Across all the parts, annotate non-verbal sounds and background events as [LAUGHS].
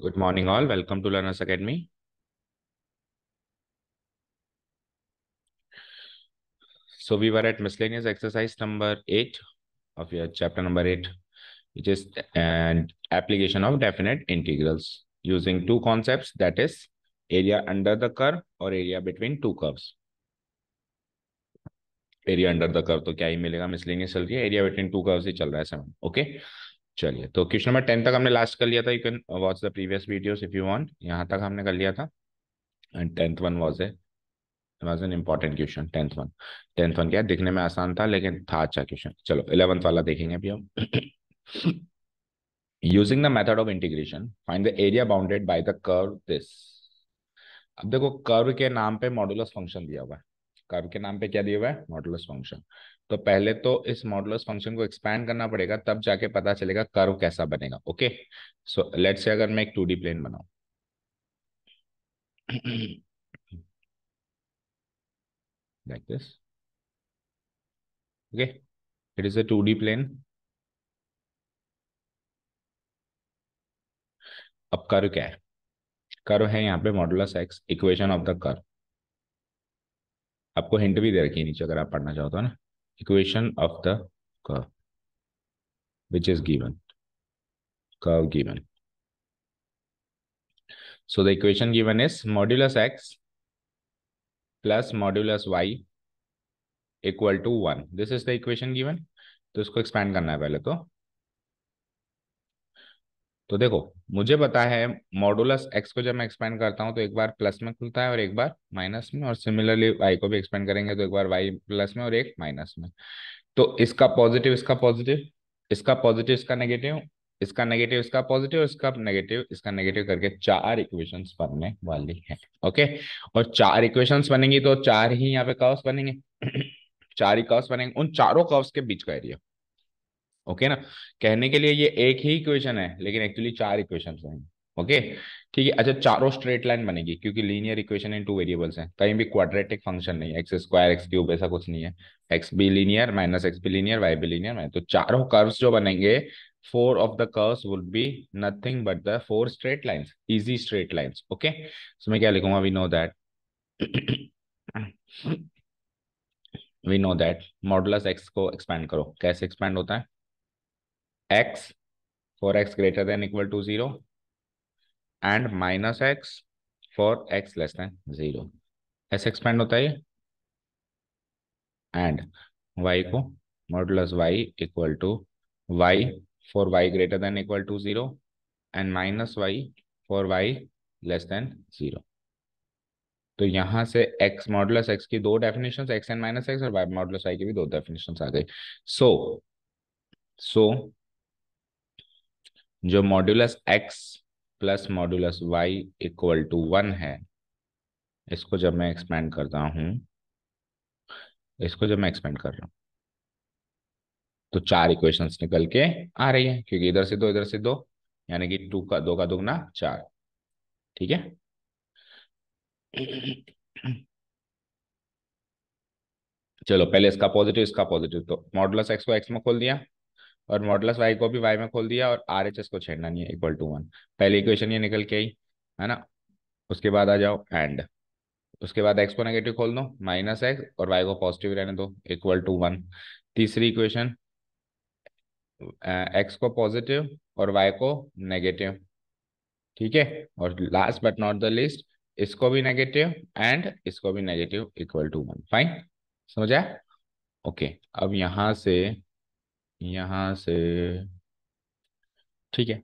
Good morning all. Welcome to Learners Academy. So we were at miscellaneous exercise number 8 of your chapter number 8, which is an application of definite integrals using two concepts that is area under the curve or area between two curves. Area under the curve तो क्या ही मिलेगा मिसलिंग चल रही है area between two curve से चल रहा है सेवन ओके okay? चलिए तो क्वेश्चन नंबर टेन तक हमने लास्ट कर लिया था you can watch the previous videos if you want यहाँ तक हमने कर लिया था and tenth one was a was an important question tenth one tenth one क्या दिखने में आसान था लेकिन था अच्छा क्वेश्चन चलो इलेवंथ वाला देखेंगे अभी हम using the method of integration find the area bounded by the curve this अब देखो कर्व के नाम पे मॉडुलस फंक्शन दिया हुआ है कर्व के नाम पे क्या दिया हुआ है मॉडुलस फंक्शन तो पहले तो इस मॉडुलस फंक्शन को एक्सपैंड करना पड़ेगा तब जाके पता चलेगा कर्व कैसा बनेगा ओके सो लेट्स से अगर मैं एक टू प्लेन बनाऊ like okay it is is two D plane अब कर्व क्या है कर्व है यहाँ पे modulus x equation of the curve आपको हिंट भी दे रखी है नीचे अगर आप पढ़ना चाहते तो, हो ना equation of the curve which is given curve given so the equation given is modulus x plus modulus y equal to 1 this is the equation given तो इसको एक्सपैंड करना है पहले तो तो देखो मुझे पता है मॉडुलस एक्स को जब मैं एक्सपेंड करता हूँ तो एक बार प्लस में खुलता है और एक बार माइनस में और सिमिलरली वाई को भी एक्सपेंड करेंगे तो एक बार वाई प्लस में और एक माइनस में तो इसका पॉजिटिव इसका पॉजिटिव इसका पॉजिटिव इसका नेगेटिव इसका नेगेटिव इसका पॉजिटिव इसका नेगेटिव इसका नेगेटिव करके चार इक्वेशंस बनने वाली है ओके और चार इक्वेशंस बनेंगी तो चार ही यहाँ पे कर्व्स बनेंगे [CLEARS THROAT] चार ही कर्व्स बनेंगे उन चारों कर्व्स के बीच का एरिया ओके ना कहने के लिए ये एक ही इक्वेशन है लेकिन एक्चुअली चार इक्वेशन हैं ओके ठीक है अच्छा चारों स्ट्रेट लाइन बनेगी क्योंकि linear equation in two variables हैं कहीं भी क्वाड्रेटिक फंक्शन नहीं है एक्स स्क्वायर एक्स क्यूब ऐसा कुछ नहीं है x be linear minus x be linear y be linear तो चारों कर्व्स जो बनेंगे four of the curves would be nothing but the four straight lines easy straight lines okay so मैं क्या लिखूंगा we know that we know that model x को expand करो कैसे एक्सपैंड होता है x for x greater than equal to 0 and minus x for x less than 0. ऐसे expand होता है एंड y को modulus y equal to y for y greater than equal to zero and minus y for y less than zero तो यहाँ से x modulus x की दो definition x and minus x और y modulus y की भी दो definition आ गई सो सो जो modulus x plus modulus y equal to one है इसको जब मैं एक्सपेंड करता हूं इसको जब मैं एक्सपेंड कर रहा हूं तो चार इक्वेशंस निकल के आ रही है क्योंकि इधर से दो इधर से दो यानी कि टू का दो का दोगुना चार ठीक है चलो पहले इसका पॉजिटिव इसका पॉजिटिव तो मॉडुलस एक्स को एक्स में खोल दिया और मॉडलस वाई को भी वाई में खोल दिया और आर एच एस को छेड़ना नहीं है इक्वल टू वन पहली इक्वेशन ये निकल के आई है ना उसके बाद आ जाओ एंड उसके बाद एक्स को नेगेटिव खोल दो माइनस एक्स और वाई को पॉजिटिव रहने दो इक्वल टू वन तीसरी इक्वेशन एक्स को पॉजिटिव और वाई को नेगेटिव ठीक है और last but not the least इसको भी नेगेटिव एंड इसको भी negative equal to one fine समझा ओके अब यहां से यहाँ से ठीक है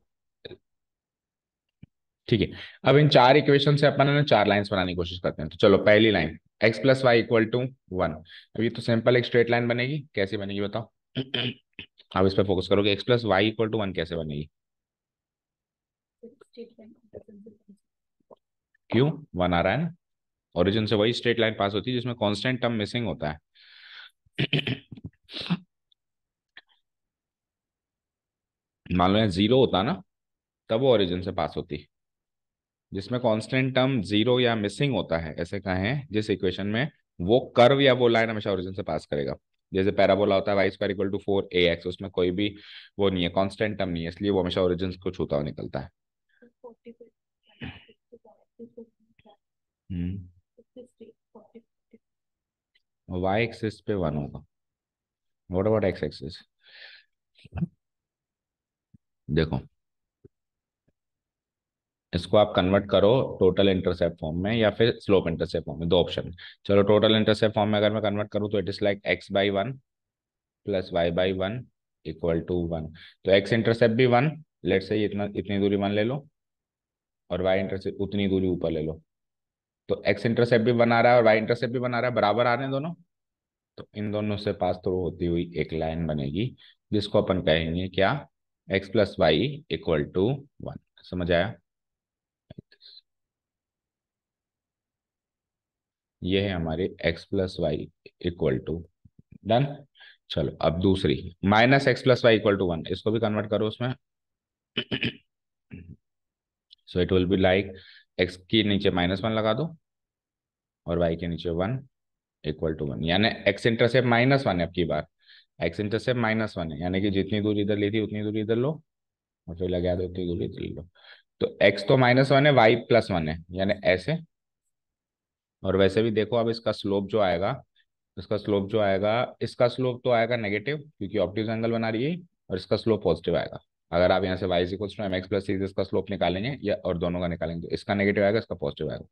ठीक है अब इन चार इक्वेशन से अपन चार लाइंस बनाने की कोशिश करते हैं तो चलो पहली line x plus y equal to one अब ये तो सिंपल एक स्ट्रेट लाइन बनेगी कैसे बनेगी बताओ अब इस पर फोकस करोगे x plus y equal to one कैसे बनेगी क्यों वन आ रहा है ना ओरिजिन से वही स्ट्रेट लाइन पास होती है जिसमें कांस्टेंट टर्म मिसिंग होता है मान लो जीरो होता ना तब वो ओरिजिन से पास होती जिसमें कांस्टेंट टर्म जीरो या मिसिंग होता है ऐसे कहें जिस इक्वेशन में वो कर्व या वो लाइन हमेशा ओरिजिन से पास करेगा जैसे पैराबोला होता है y square equal to four a x उसमें कोई भी वो नहीं है कांस्टेंट टर्म नहीं है इसलिए वो हमेशा ओरिजिन को छूता हुआ निकलता है वाई हम्म। एक्सिस पे वन होगा वॉट अबाउट एक्स एक्सिस देखो इसको आप कन्वर्ट करो टोटल इंटरसेप्ट फॉर्म में या फिर स्लोप इंटरसेप्ट फॉर्म में दो ऑप्शन चलो टोटल इंटरसेप्ट फॉर्म में अगर मैं कन्वर्ट करूँ तो it is like x by one plus y by one equal to one तो एक्स इंटरसेप्ट भी वन लेट से इतना इतनी दूरी वन ले लो और वाई इंटरसेप्ट उतनी दूरी ऊपर ले लो तो एक्स इंटरसेप्ट भी बना रहा है और वाई इंटरसेप्ट भी बना रहा है बराबर आ रहे हैं दोनों तो इन दोनों से पास थ्रू होती हुई एक लाइन बनेगी जिसको अपन कहेंगे क्या x plus y equal to one समझ आया ये है हमारे x plus y equal to done चलो अब दूसरी minus x plus y equal to one इसको भी कन्वर्ट करो उसमें so it will be like x के नीचे माइनस वन लगा दो और y के नीचे वन इक्वल टू वन यानी x इंटरसेप्ट माइनस वन है अब की बार एक्स इंटरसेप्ट माइनस वन है यानी कि जितनी दूरी इधर ली थी उतनी दूर इधर लो और फिर लगा दो उतनी दूर इधर लो तो एक्स तो माइनस वन है वाई प्लस वन है यानी ऐसे और वैसे भी देखो अब इसका स्लोप जो आएगा इसका स्लोप जो आएगा इसका स्लोप तो आएगा नेगेटिव क्योंकि ऑप्टिव एंगल बना रही है और इसका स्लोप पॉजिटिव आएगा अगर आप यहाँ से y c to m x plus c इसका स्लोप निकालेंगे या और दोनों का निकालेंगे तो इसका नेगेटिव आएगा इसका पॉजिटिव आएगा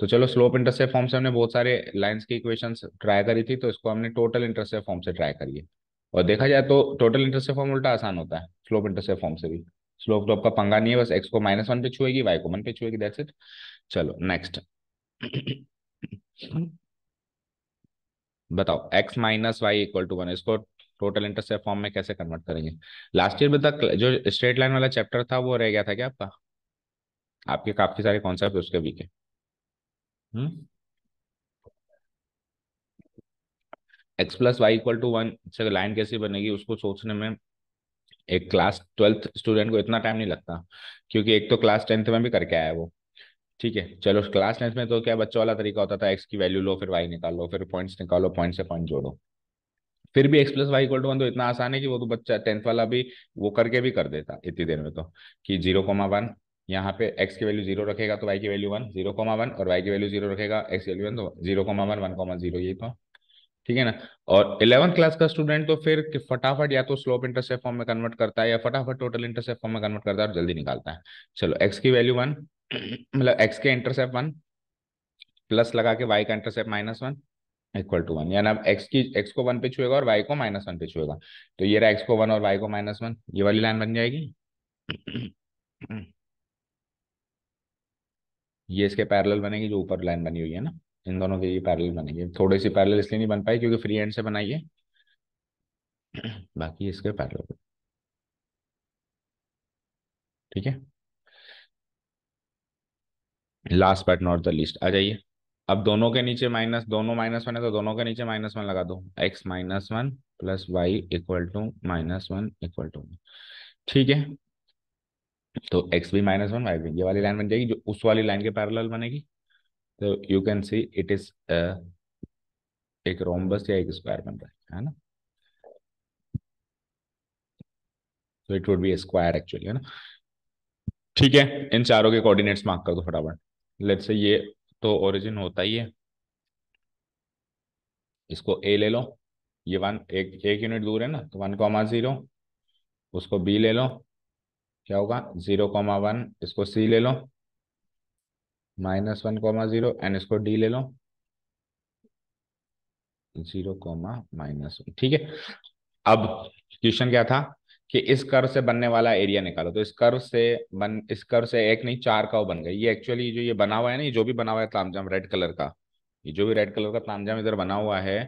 तो चलो स्लोप इंटरसेप फॉर्म से हमने बहुत सारे लाइन्स की इक्वेशन ट्राई करी थी तो इसको हमने टोटल इंटरसेप फॉर्म से ट्राई करिए और देखा जाए तो टोटल इंटरसेप फॉर्म उल्टा आसान होता है स्लोप इंटरसेप फॉर्म से भी स्लोप तो आपका पंगा नहीं है बस एक्स को माइनस वन पे छुएगी वाई को वन पे छुएगी दैट्स इट चलो नेक्स्ट बताओ x minus y equal to one इसको टोटल इंटरसेप फॉर्म में कैसे कन्वर्ट करेंगे लास्ट ईयर तक जो स्ट्रेट लाइन वाला चैप्टर था वो रह गया था क्या आपका आपके काफी सारे कॉन्सेप्ट उसके वीक है हुँ? Hmm? X plus y equal to one से लाइन कैसी बनेगी उसको सोचने में एक क्लास ट्वेल्थ स्टूडेंट को इतना टाइम नहीं लगता क्योंकि एक तो क्लास टेंथ में भी करके आया वो ठीक है चलो क्लास टेंथ में तो क्या बच्चों वाला तरीका होता था एक्स की वैल्यू लो फिर वाई निकालो फिर पॉइंट्स निकालो पॉइंट से पॉइंट जोड़ो फिर भी x plus y equal to one तो इतना आसान है कि वो तो बच्चा टेंथ वाला भी वो करके भी कर देता इतनी देर में तो कि जीरो कोमा वन यहाँ पे एक्स की वैल्यू जीरो रखेगा तो वाई की value one zero comma one और वाई की वैल्यू जीरो रखेगा एक्स की वैल्यू वन तो zero comma one one comma zero यही तो ठीक है ना और इलेवंथ क्लास का स्टूडेंट तो फिर फटाफट या तो स्लोप इंटरसेप फॉर्म में कन्वर्ट करता है या फटाफट टोटल इंटरसेप्ट फॉर्म में कन्वर्ट करता है और जल्दी निकालता है चलो एक्स की वैल्यू वन [CLEARS THROAT] मतलब एक्स के इंटरसेप वन प्लस लगा के वाई का intercept minus one equal to one यानी अब एक्स की एक्स को वन पे छुएगा और वाई को माइनस वन पे छुएगा तो ये रहा एक्स को वन और वाई को माइनस वन ये वाली लाइन बन जाएगी [CLEARS THROAT] ये इसके पैरेलल बनेगी जो ऊपर लाइन बनी हुई है ना इन दोनों के ये पैरल बनेंगे थोड़े सी पैरल इसलिए नहीं बन पाई क्योंकि फ्री एंड से बनाइए बाकी इसके पैरल ठीक है last but not the least आ जाइए अब दोनों के नीचे माइनस दोनों माइनस वन है तो दोनों के नीचे माइनस वन लगा दो x minus one plus y equal to minus one equal to ठीक है तो एक्स भी माइनस वन वाई भी ये वाली लाइन बन जाएगी जो उस वाली लाइन के पैरेलल बनेगी तो you can see it is एक रोमबस या एक स्क्वायर बन रहा है ना तो it would be square actually है ना ठीक है इन चारों के कोऑर्डिनेट्स मार्क कर दो फटाफट लेट्स से ये तो ओरिजिन होता ही है इसको ए ले लो ये वन एक एक यूनिट दूर है ना तो वन कॉमा जीरो उसको बी ले लो क्या होगा जीरो कॉमा वन इसको सी ले लो minus one comma zero and इसको डी ले लो जीरो कॉमा माइनस वन ठीक है अब क्वेश्चन क्या था कि इस कर्व से बनने वाला एरिया निकालो तो इस कर्व से बन इस कर्व से एक नहीं चार का वो बन गया ये एक्चुअली जो ये बना हुआ है ना ये जो भी बना हुआ है तामजाम रेड कलर का ये जो भी रेड कलर का तामजाम इधर बना हुआ है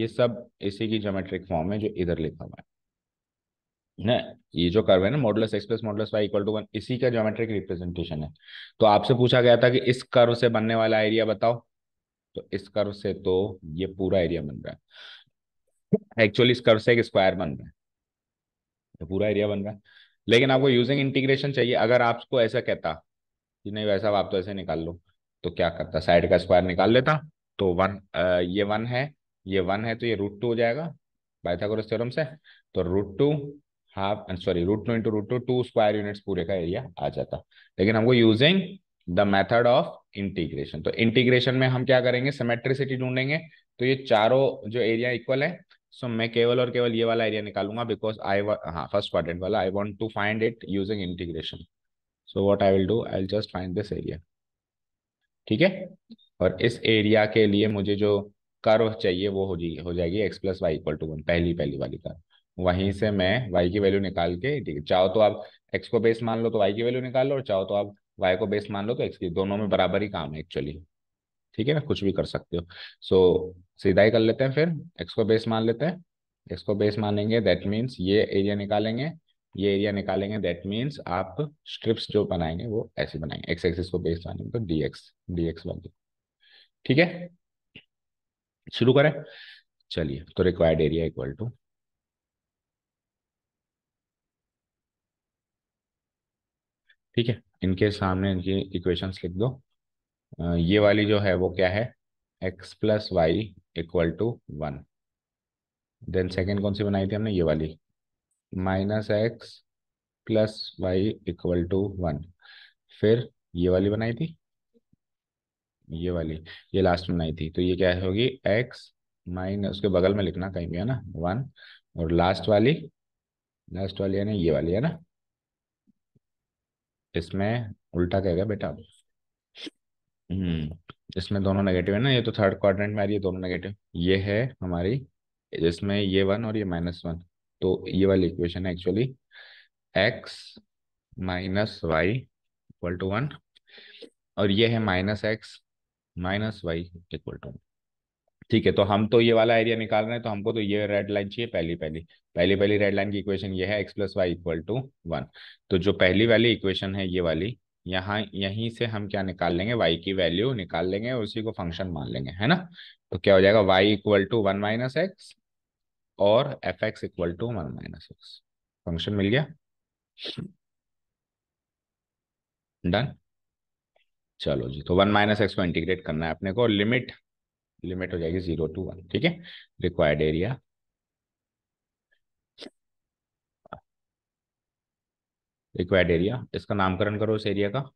ये सब इसी की जोमेट्रिक फॉर्म है जो इधर लिखा हुआ है ना ये जो कर्व है ना modulus x plus modulus y equal to one इसी का ज्योमेट्रिक रिप्रेजेंटेशन है तो आपसे पूछा गया था कि इस कर्व से बनने वाला एरिया बताओ तो इस कर्व से तो ये पूरा एरिया बन रहा है एक्चुअली इस कर्व से एक स्क्वायर बन रहा है तो पूरा एरिया बन रहा है लेकिन आपको यूजिंग इंटीग्रेशन चाहिए अगर आपको ऐसा कहता कि नहीं वैसा आप तो ऐसे निकाल लो तो क्या करता साइड का स्क्वायर निकाल लेता तो वन ये वन है ये वन है तो ये रूट टू हो जाएगा बाइथागोरस थ्योरम से तो root two half sorry root two into root two two square units पूरे का एरिया आ जाता लेकिन हमको using the method of integration तो इंटीग्रेशन में हम क्या करेंगे सिमेट्रिसिटी ढूंढेंगे तो ये चारों जो एरिया इक्वल है सो so, मैं केवल और केवल ये वाला एरिया निकालूंगा बिकॉज आई हाँ फर्स्ट क्वार्टेंट वाला I want to find it using integration so what I will do I just find this area ठीक है और इस एरिया के लिए मुझे जो कर्व चाहिए वो हो हो जाएगी x plus y equal to one पहली पहली वाली कर्व वहीं से मैं वाई की वैल्यू निकाल के ठीक है चाहो तो आप एक्स को बेस मान लो तो वाई की वैल्यू निकाल लो और चाहो तो आप वाई को बेस मान लो तो एक्स की दोनों में बराबर ही काम है एक्चुअली ठीक है ना कुछ भी कर सकते हो सो so, सीधा ही कर लेते हैं फिर एक्स को बेस मान लेते हैं एक्स को बेस मानेंगे दैट मीन्स ये एरिया निकालेंगे ये एरिया निकालेंगे दैट मीन्स आप स्ट्रिप्स जो बनाएंगे वो ऐसे बनाएंगे एक्स एक्सिस को बेस मानेंगे तो डी एक्स डी एक्स बन ठीक है शुरू करें चलिए तो रिक्वायर्ड एरिया इक्वल टू ठीक है इनके सामने इनकी इक्वेशंस लिख दो ये वाली जो है वो क्या है x plus y equal to one then second कौन सी बनाई थी हमने ये वाली minus x plus y equal to one फिर ये वाली बनाई थी ये वाली ये लास्ट बनाई थी तो ये क्या होगी एक्स माइनस उसके बगल में लिखना कहीं भी है ना वन और लास्ट वाली लास्ट वाली है ना ये वाली है ना इसमें उल्टा गया बेटा हम्म, इसमें दोनों नेगेटिव है ना ये तो थर्ड क्वाड्रेंट में आ रही है दोनों नेगेटिव ये है हमारी जिसमें ये वन और ये माइनस वन तो ये वाली इक्वेशन है actually x minus y equal to one और ये है minus x minus y equal to one ठीक है तो हम तो ये वाला एरिया निकाल रहे हैं तो हमको तो ये रेड लाइन चाहिए पहली पहली पहली पहली रेड लाइन की इक्वेशन ये है x plus y equal to one तो जो पहली वाली इक्वेशन है ये वाली यहाँ यहीं से हम क्या निकाल लेंगे y की वैल्यू निकाल लेंगे उसी को फंक्शन मान लेंगे है ना तो क्या हो जाएगा y equal to one minus x और f x equal to one minus x function मिल गया डन चलो जी तो वन माइनस एक्स को इंटीग्रेट करना है अपने को लिमिट लिमिट हो जाएगी जीरो टू वन ठीक है रिक्वायर्ड एरिया रिक्वायर्ड एरिया इसका नामकरण करो इस एरिया का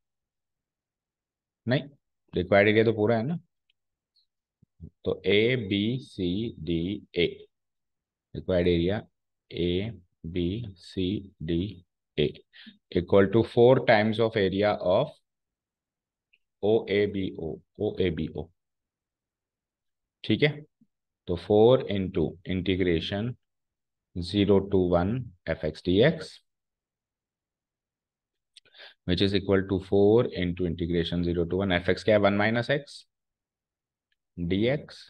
नहीं रिक्वायर्ड एरिया तो पूरा है ना तो A B C D A required area A B C D A equal to four times of area of O A B O O A B O ठीक है तो four into integration zero to one f x d x which is equal to four into integration zero to one f x क्या है one minus x d x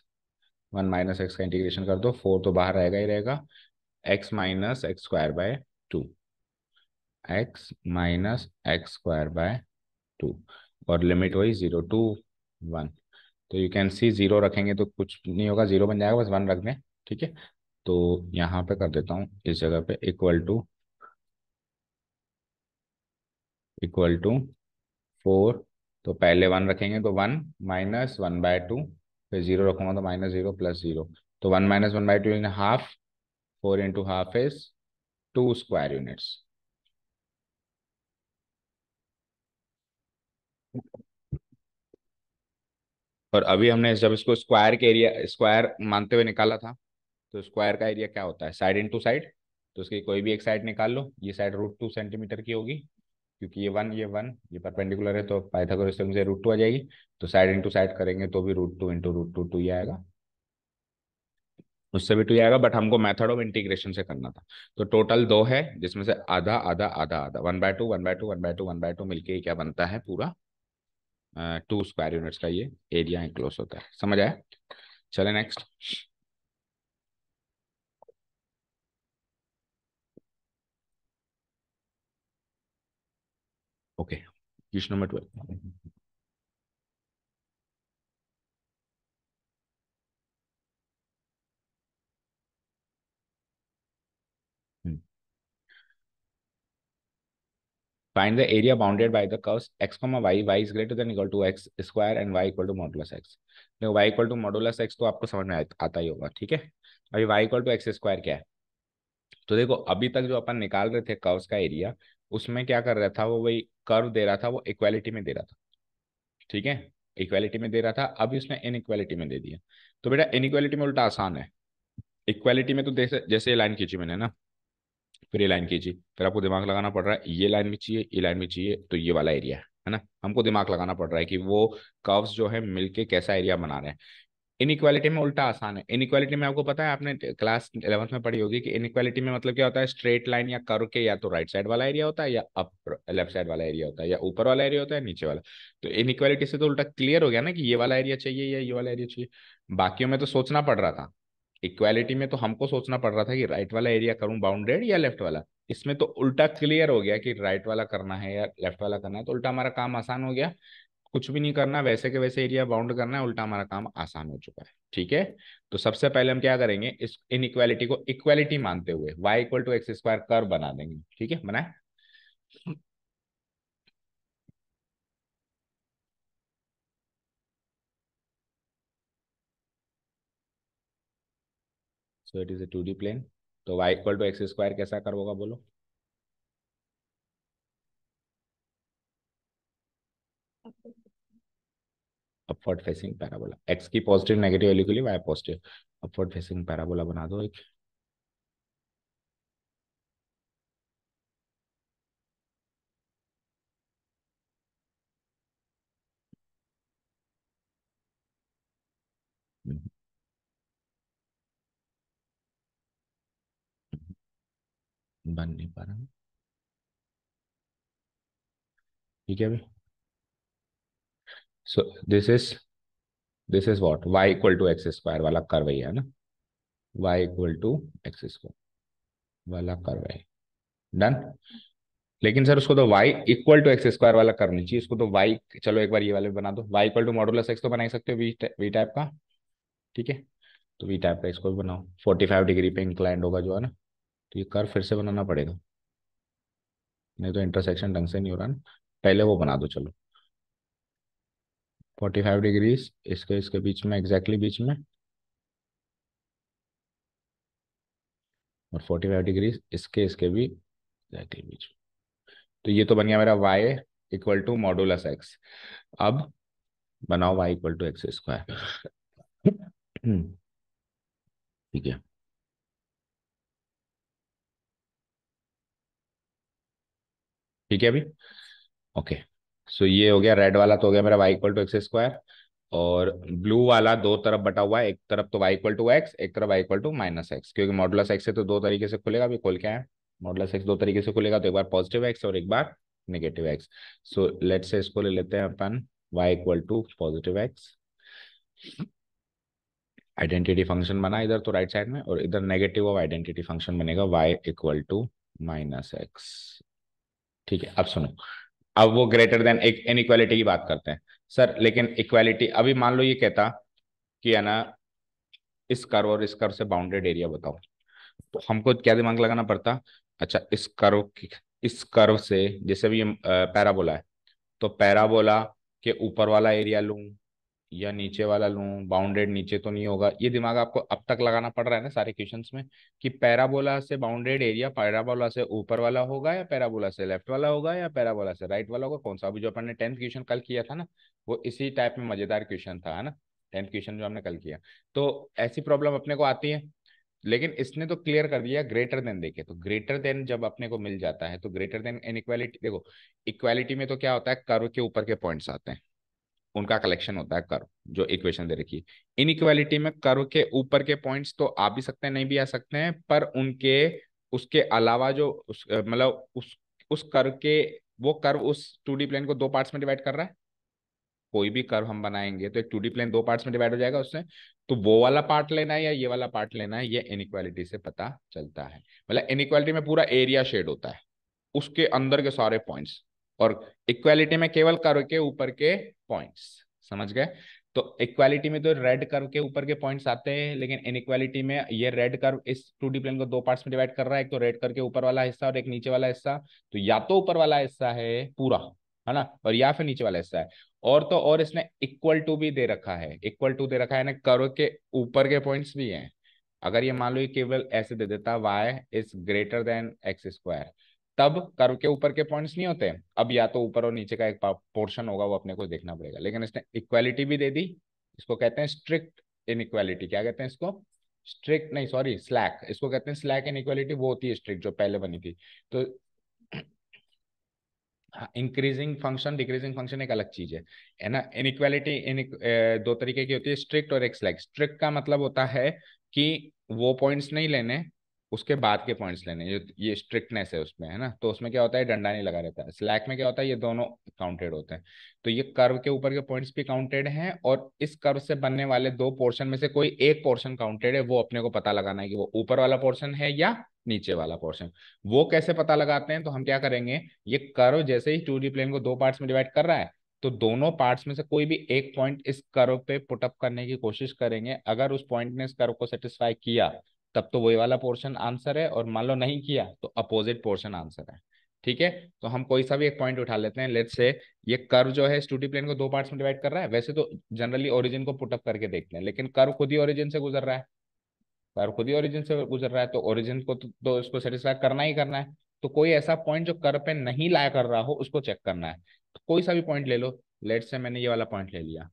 one minus x का integration कर दो four तो बाहर रहेगा ही रहेगा x minus x square by two x minus x square by two और लिमिट वही जीरो टू वन तो यू कैन सी ज़ीरो रखेंगे तो कुछ नहीं होगा ज़ीरो बन जाएगा बस वन रख दें ठीक है तो यहाँ पे कर देता हूँ इस जगह पे equal to equal to four तो पहले वन रखेंगे तो one minus one by two फिर जीरो रखूंगा तो माइनस जीरो प्लस जीरो तो one minus one by two in half four into half is two square units और अभी हमने जब इसको स्क्वायर के एरिया स्क्वायर मानते हुए निकाला था तो स्क्वायर का एरिया क्या होता है साइड इन टू साइड तो उसकी कोई भी एक साइड निकाल लो ये साइड रूट टू सेंटीमीटर की होगी क्योंकि ये वन ये वन ये परपेंडिकुलर है तो पाइथागोरस थ्योरम से रूट टू आ जाएगी तो साइड इन टू साइड करेंगे तो भी root two into root two two ही आएगा उससे भी टू आएगा बट हमको मेथड ऑफ इंटीग्रेशन से करना था तो टोटल दो है जिसमें से आधा आधा आधा आधा one by two one by two one by two one by two मिलकर क्या बनता है पूरा टू स्क्वायर यूनिट्स का ये एरिया इंक्लोज होता है समझ आया चले next okay question number twelve Find the area bounded by the curves x comma y, y is greater than equal to x square and y equal to modulus x. देखो तो y equal to modulus x तो आपको समझ में आता ही होगा ठीक है अभी y equal to x square क्या है तो देखो अभी तक जो अपन निकाल रहे थे कर्व्स का एरिया उसमें क्या कर रहा था वो वही कर्व दे रहा था वो इक्वालिटी में दे रहा था ठीक है इक्वालिटी में दे रहा था अभी उसने इक्वालिटी में दे दिया तो बेटा इक्वालिटी में उल्टा आसान है इक्वालिटी में तो जैसे जैसे लाइन खींची मैंने ना फिर ये लाइन कीजिए फिर आपको दिमाग लगाना पड़ रहा है ये लाइन में चाहिए ये लाइन में चाहिए तो ये वाला एरिया है है ना हमको दिमाग लगाना पड़ रहा है कि वो कर्व्स जो है मिलके कैसा एरिया बना रहे हैं इनइक्वालिटी में उल्टा आसान है इनइक्वालिटी में आपको पता है आपने क्लास इलेवंथ में पढ़ी होगी कि इनइक्वालिटी में मतलब क्या होता है स्ट्रेट लाइन या कर्व के या तो राइट साइड वाला एरिया होता है या अप लेफ्ट साइड वाला एरिया होता है या ऊपर वाला एरिया होता है नीचे वाला तो इनइक्वालिटी से तो उल्टा क्लियर हो गया ना कि ये वाला एरिया चाहिए या ये वाला एरिया चाहिए बाकियों में तो सोचना पड़ रहा था इक्वालिटी में तो हमको सोचना पड़ रहा था कि राइट वाला एरिया करूं बाउंडेड या लेफ्ट वाला इसमें तो उल्टा क्लियर हो गया कि राइट वाला करना है या लेफ्ट वाला करना है तो उल्टा हमारा काम आसान हो गया कुछ भी नहीं करना वैसे के वैसे एरिया बाउंड करना है उल्टा हमारा काम आसान हो चुका है ठीक है तो सबसे पहले हम क्या करेंगे इस इन इक्वालिटी को इक्वालिटी मानते हुए y equal to x square कर बना देंगे ठीक है बनाए so it is a two D plane तो y equal to x square कैसा कर होगा बोलो अपवर्ड फेसिंग पैराबोला एक्स की पॉजिटिव नेगेटिव वैल्यू के लिए y positive upward facing parabola बना दो एक Mm-hmm. बन नहीं पा रहा ठीक है भाई so this is this is what y equal to x square वाला कर वही है ना y equal to x square वाला कर वही डन लेकिन सर उसको तो y equal to x square वाला करनी चाहिए इसको तो y चलो एक बार ये वाले बना दो y equal to modulus x तो बना ही सकते हो v वी टाइप का ठीक है तो v टाइप का इसको भी बनाओ 45 डिग्री पे इंक्लाइंड होगा जो है ना तो ये कर फिर से बनाना पड़ेगा नहीं तो इंटरसेक्शन ढंग से नहीं हो रहा पहले वो बना दो चलो फोर्टी फाइव डिग्रीज इसके इसके बीच में एग्जैक्टली exactly बीच में और फोर्टी फाइव डिग्रीज इसके इसके भी एग्जैक्टली बीच में तो ये तो बन गया मेरा y equal to modulus x अब बनाओ y equal to x square ठीक है ठीक है अभी ओके सो ये हो गया रेड वाला तो हो गया मेरा y equal to x square और ब्लू वाला दो तरफ बटा हुआ है एक तरफ तो वाई इक्वल टू एक्स एक तरफ y equal to minus x क्योंकि मॉडुलस एक्स है तो दो तरीके से खुलेगा अभी खोल के आए मॉडुलस एक्स दो तरीके से खुलेगा तो एक बार पॉजिटिव एक्स और एक बार negative x so late say इसको ले लेते हैं अपन y equal to positive x identity function बना इधर तो राइट साइड में और इधर नेगेटिव ऑफ आइडेंटिटी फंक्शन बनेगा y equal to minus x ठीक है अब सुनो अब वो ग्रेटर देन एक इक्वालिटी की बात करते हैं सर लेकिन इक्वालिटी अभी मान लो ये कहता कि है ना इस कर्व और इस कर्व से बाउंडेड एरिया बताओ तो हमको क्या दिमाग लगाना पड़ता अच्छा इस कर्व की इस कर्व से जैसे भी ये पैराबोला है तो पैराबोला के ऊपर वाला एरिया लूँ या नीचे वाला लूँ बाउंडेड नीचे तो नहीं होगा ये दिमाग आपको अब तक लगाना पड़ रहा है ना सारे क्वेश्चंस में कि पैराबोला से बाउंडेड एरिया पैराबोला से ऊपर वाला होगा या पैराबोला से लेफ्ट वाला होगा या पैराबोला से राइट वाला होगा कौन सा अभी जो अपने टेंथ क्वेश्चन कल किया था ना वो इसी टाइप में मजेदार क्वेश्चन था है ना टेंथ क्वेश्चन जो हमने कल किया तो ऐसी प्रॉब्लम अपने को आती है लेकिन इसने तो क्लियर कर दिया ग्रेटर देन देखे तो ग्रेटर देन जब अपने को मिल जाता है तो ग्रेटर देन इनक्वालिटी देखो इक्वालिटी में तो क्या होता है कर्व के ऊपर के पॉइंट्स आते हैं उनका कलेक्शन होता है कर्व जो इक्वेशन दे रखी है इनइक्वालिटी में कर्व के ऊपर के पॉइंट्स तो आ भी सकते हैं नहीं भी आ सकते हैं पर उनके उसके अलावा जो उस मतलब उस उस कर्व के वो कर्व उस टू प्लेन को दो पार्ट्स में डिवाइड कर रहा है कोई भी कर्व हम बनाएंगे तो एक टू प्लेन दो पार्ट्स में डिवाइड हो जाएगा उससे तो वो वाला पार्ट लेना है या ये वाला पार्ट लेना है ये इनइक्वालिटी से पता चलता है मतलब इनइक्वालिटी में पूरा एरिया शेड होता है उसके अंदर के सारे पॉइंट्स और इक्वालिटी में केवल कर्व के ऊपर के पॉइंट्स समझ गए तो इक्वालिटी में तो रेड कर्व के ऊपर के पॉइंट्स आते हैं लेकिन इनइक्वालिटी में ये रेड कर्व इस टू डी प्लेन को दो पार्ट्स में डिवाइड कर रहा है एक तो रेड कर्व के ऊपर वाला हिस्सा और एक नीचे वाला हिस्सा तो या तो ऊपर वाला हिस्सा है पूरा है ना और या फिर नीचे वाला हिस्सा है और तो और इसने इक्वल टू भी दे रखा है इक्वल टू दे रखा है कर्व के ऊपर के पॉइंट्स भी हैं अगर ये मान लो ये केवल ऐसे दे देता y is greater than x square तब कर्व के ऊपर के पॉइंट्स नहीं होते अब या तो ऊपर और नीचे का एक पोर्शन होगा वो अपने को देखना पड़ेगा लेकिन इसने इक्वालिटी भी दे दी इसको कहते हैं स्ट्रिक्ट इनइक्वालिटी क्या कहते हैं इसको स्ट्रिक्ट नहीं सॉरी स्लैक इसको कहते हैं स्लैक इनइक्वालिटी वो होती है स्ट्रिक्ट जो पहले बनी थी तो इंक्रीजिंग फंक्शन डिक्रीजिंग फंक्शन एक अलग चीज है है ना इनइक्वालिटी इन दो तरीके की होती है स्ट्रिक्ट और एक स्लैक स्ट्रिक्ट का मतलब होता है कि वो पॉइंट्स नहीं लेने उसके बाद के पॉइंट्स लेने ये ये स्ट्रिक्टनेस है उसमें है ना तो उसमें क्या होता है डंडा नहीं लगा रहता है स्लैक में क्या होता है ये दोनों काउंटेड होते हैं तो ये कर्व के ऊपर के पॉइंट्स भी काउंटेड हैं और इस कर्व से बनने वाले दो पोर्शन में से कोई एक पोर्शन काउंटेड है वो अपने को पता लगाना है कि वो ऊपर वाला पोर्शन है या नीचे वाला पोर्शन वो कैसे पता लगाते हैं तो हम क्या करेंगे ये कर्व जैसे ही टू प्लेन को दो पार्ट्स में डिवाइड कर रहा है तो दोनों पार्ट्स में से कोई भी एक पॉइंट इस कर्व पे पुटअप करने की कोशिश करेंगे अगर उस पॉइंट ने इस कर्व को सेटिस्फाई किया तब तो वही वाला पोर्शन आंसर है और मान लो नहीं किया तो अपोजिट पोर्शन आंसर है ठीक है तो हम कोई सा भी एक पॉइंट उठा लेते हैं लेट से ये कर्व जो है स्टूडी प्लेन को दो पार्ट्स में डिवाइड कर रहा है वैसे तो जनरली ओरिजिन को पुटअप करके देखते हैं लेकिन कर्व खुद ही ओरिजिन से गुजर रहा है कर्व खुद ही ओरिजिन से गुजर रहा है तो ओरिजिन को तो, तो इसको सेटिस्फाई करना ही करना है तो कोई ऐसा पॉइंट जो कर्व पे नहीं लाया कर रहा हो उसको चेक करना है तो कोई सा भी पॉइंट ले लो लेट से मैंने ये वाला पॉइंट ले लिया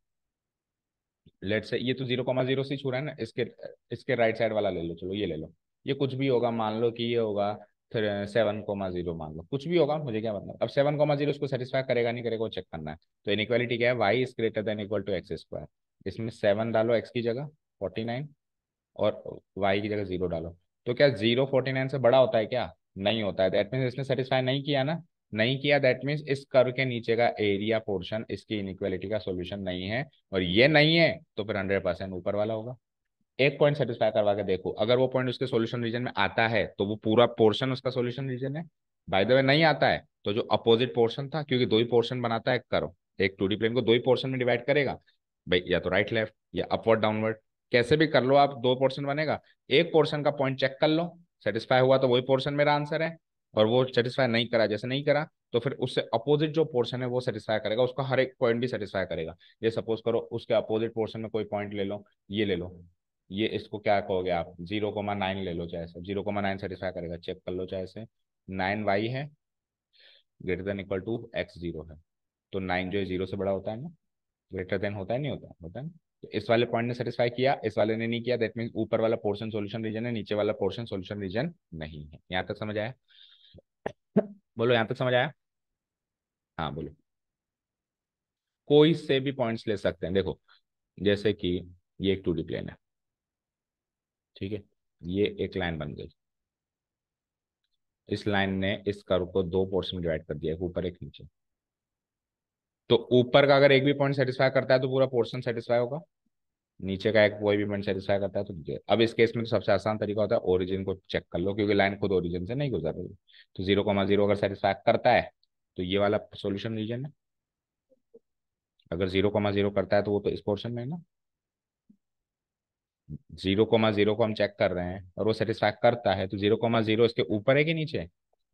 लेट से ये तो जीरो कॉमा जीरो से छू रहा है ना इसके इसके राइट साइड वाला ले लो चलो ये ले लो ये कुछ भी होगा मान लो कि ये होगा फिर सेवन कोमा जीरो मान लो कुछ भी होगा मुझे क्या मतलब अब सेवन कोमा जीरो उसको सेटिस्फाई करेगा नहीं करेगा वो चेक करना है तो इनक्वालिटी क्या है y is greater than equal to x square इसमें सेवन डालो एक्स की जगह फोर्टी नाइन और वाई की जगह जीरो डालो तो क्या जीरो फोर्टी नाइन से बड़ा होता है क्या नहीं होता है दैट मीन इसने सेटिस्फाई नहीं किया ना नहीं किया दैट मीन्स इस कर के नीचे का एरिया पोर्शन इसकी इनक्वालिटी का सोल्यूशन नहीं है और ये नहीं है तो फिर हंड्रेड परसेंट ऊपर वाला होगा एक पॉइंट सेटिस्फाई करवा के देखो अगर वो पॉइंट उसके सोल्यूशन रीजन में आता है तो वो पूरा पोर्शन उसका सोल्यूशन रीजन है बाय द वे नहीं आता है तो जो अपोजिट पोर्शन था क्योंकि दो ही पोर्शन बनाता है करो एक टू प्लेन को दो ही पोर्शन में डिवाइड करेगा भाई या तो राइट लेफ्ट या अपवर्ड डाउनवर्ड कैसे भी कर लो आप दो पोर्शन बनेगा एक पोर्शन का पॉइंट चेक कर लो सेटिस्फाई हुआ तो वही पोर्शन मेरा आंसर है और वो सेटिस्फाई नहीं करा जैसे नहीं करा तो फिर उससे अपोजिट जो पोर्शन है वो सेटिस्फाई करेगा उसका हर एक पॉइंट भी सेटिस्फाई करेगा ये सपोज करो उसके अपोजिट पोर्शन में कोई पॉइंट ले लो ये ले लो ये इसको क्या कहोगे आप जीरो कोमा नाइन ले लो चाहे से जीरो कोमा नाइन सेटिस्फाई करेगा चेक कर लो चाहे से नाइन वाई है greater than equal to x zero है तो नाइन जो है जीरो से बड़ा होता है ना ग्रेटर देन होता है नहीं होता है? होता है तो इस वाले पॉइंट ने सेटिस्फाई किया इस वाले ने नहीं किया दैट मीन ऊपर वाला पोर्शन सोल्यूशन रीजन है नीचे वाला पोर्शन सोल्यूशन रीजन नहीं है यहाँ तक समझ आया बोलो यहां तक समझ आया हाँ बोलो कोई से भी पॉइंट्स ले सकते हैं देखो जैसे कि ये एक टू डी प्लेन है ठीक है ये एक लाइन बन गई इस लाइन ने इस कर्व को दो पोर्शन में डिवाइड कर दिया ऊपर एक नीचे तो ऊपर का अगर एक भी पॉइंट सेटिस्फाई करता है तो पूरा पोर्शन सेटिस्फाई होगा नीचे का एक कोई भी पॉइंट सेटिस्फाई करता है तो नीचे अब इस केस में तो सबसे आसान तरीका होता है ओरिजिन को चेक कर लो क्योंकि लाइन खुद ओरिजिन से नहीं गुजर रही तो जीरो कॉमा जीरो अगर सेटिस्फाई करता है तो ये वाला सोल्यूशन रीजन है अगर जीरो कॉमा जीरो करता है तो वो तो इस पोर्शन में है ना जीरो कॉमा जीरो को हम चेक कर रहे हैं और वो सेटिस्फाई करता है तो जीरो कॉमा जीरो इसके ऊपर है कि नीचे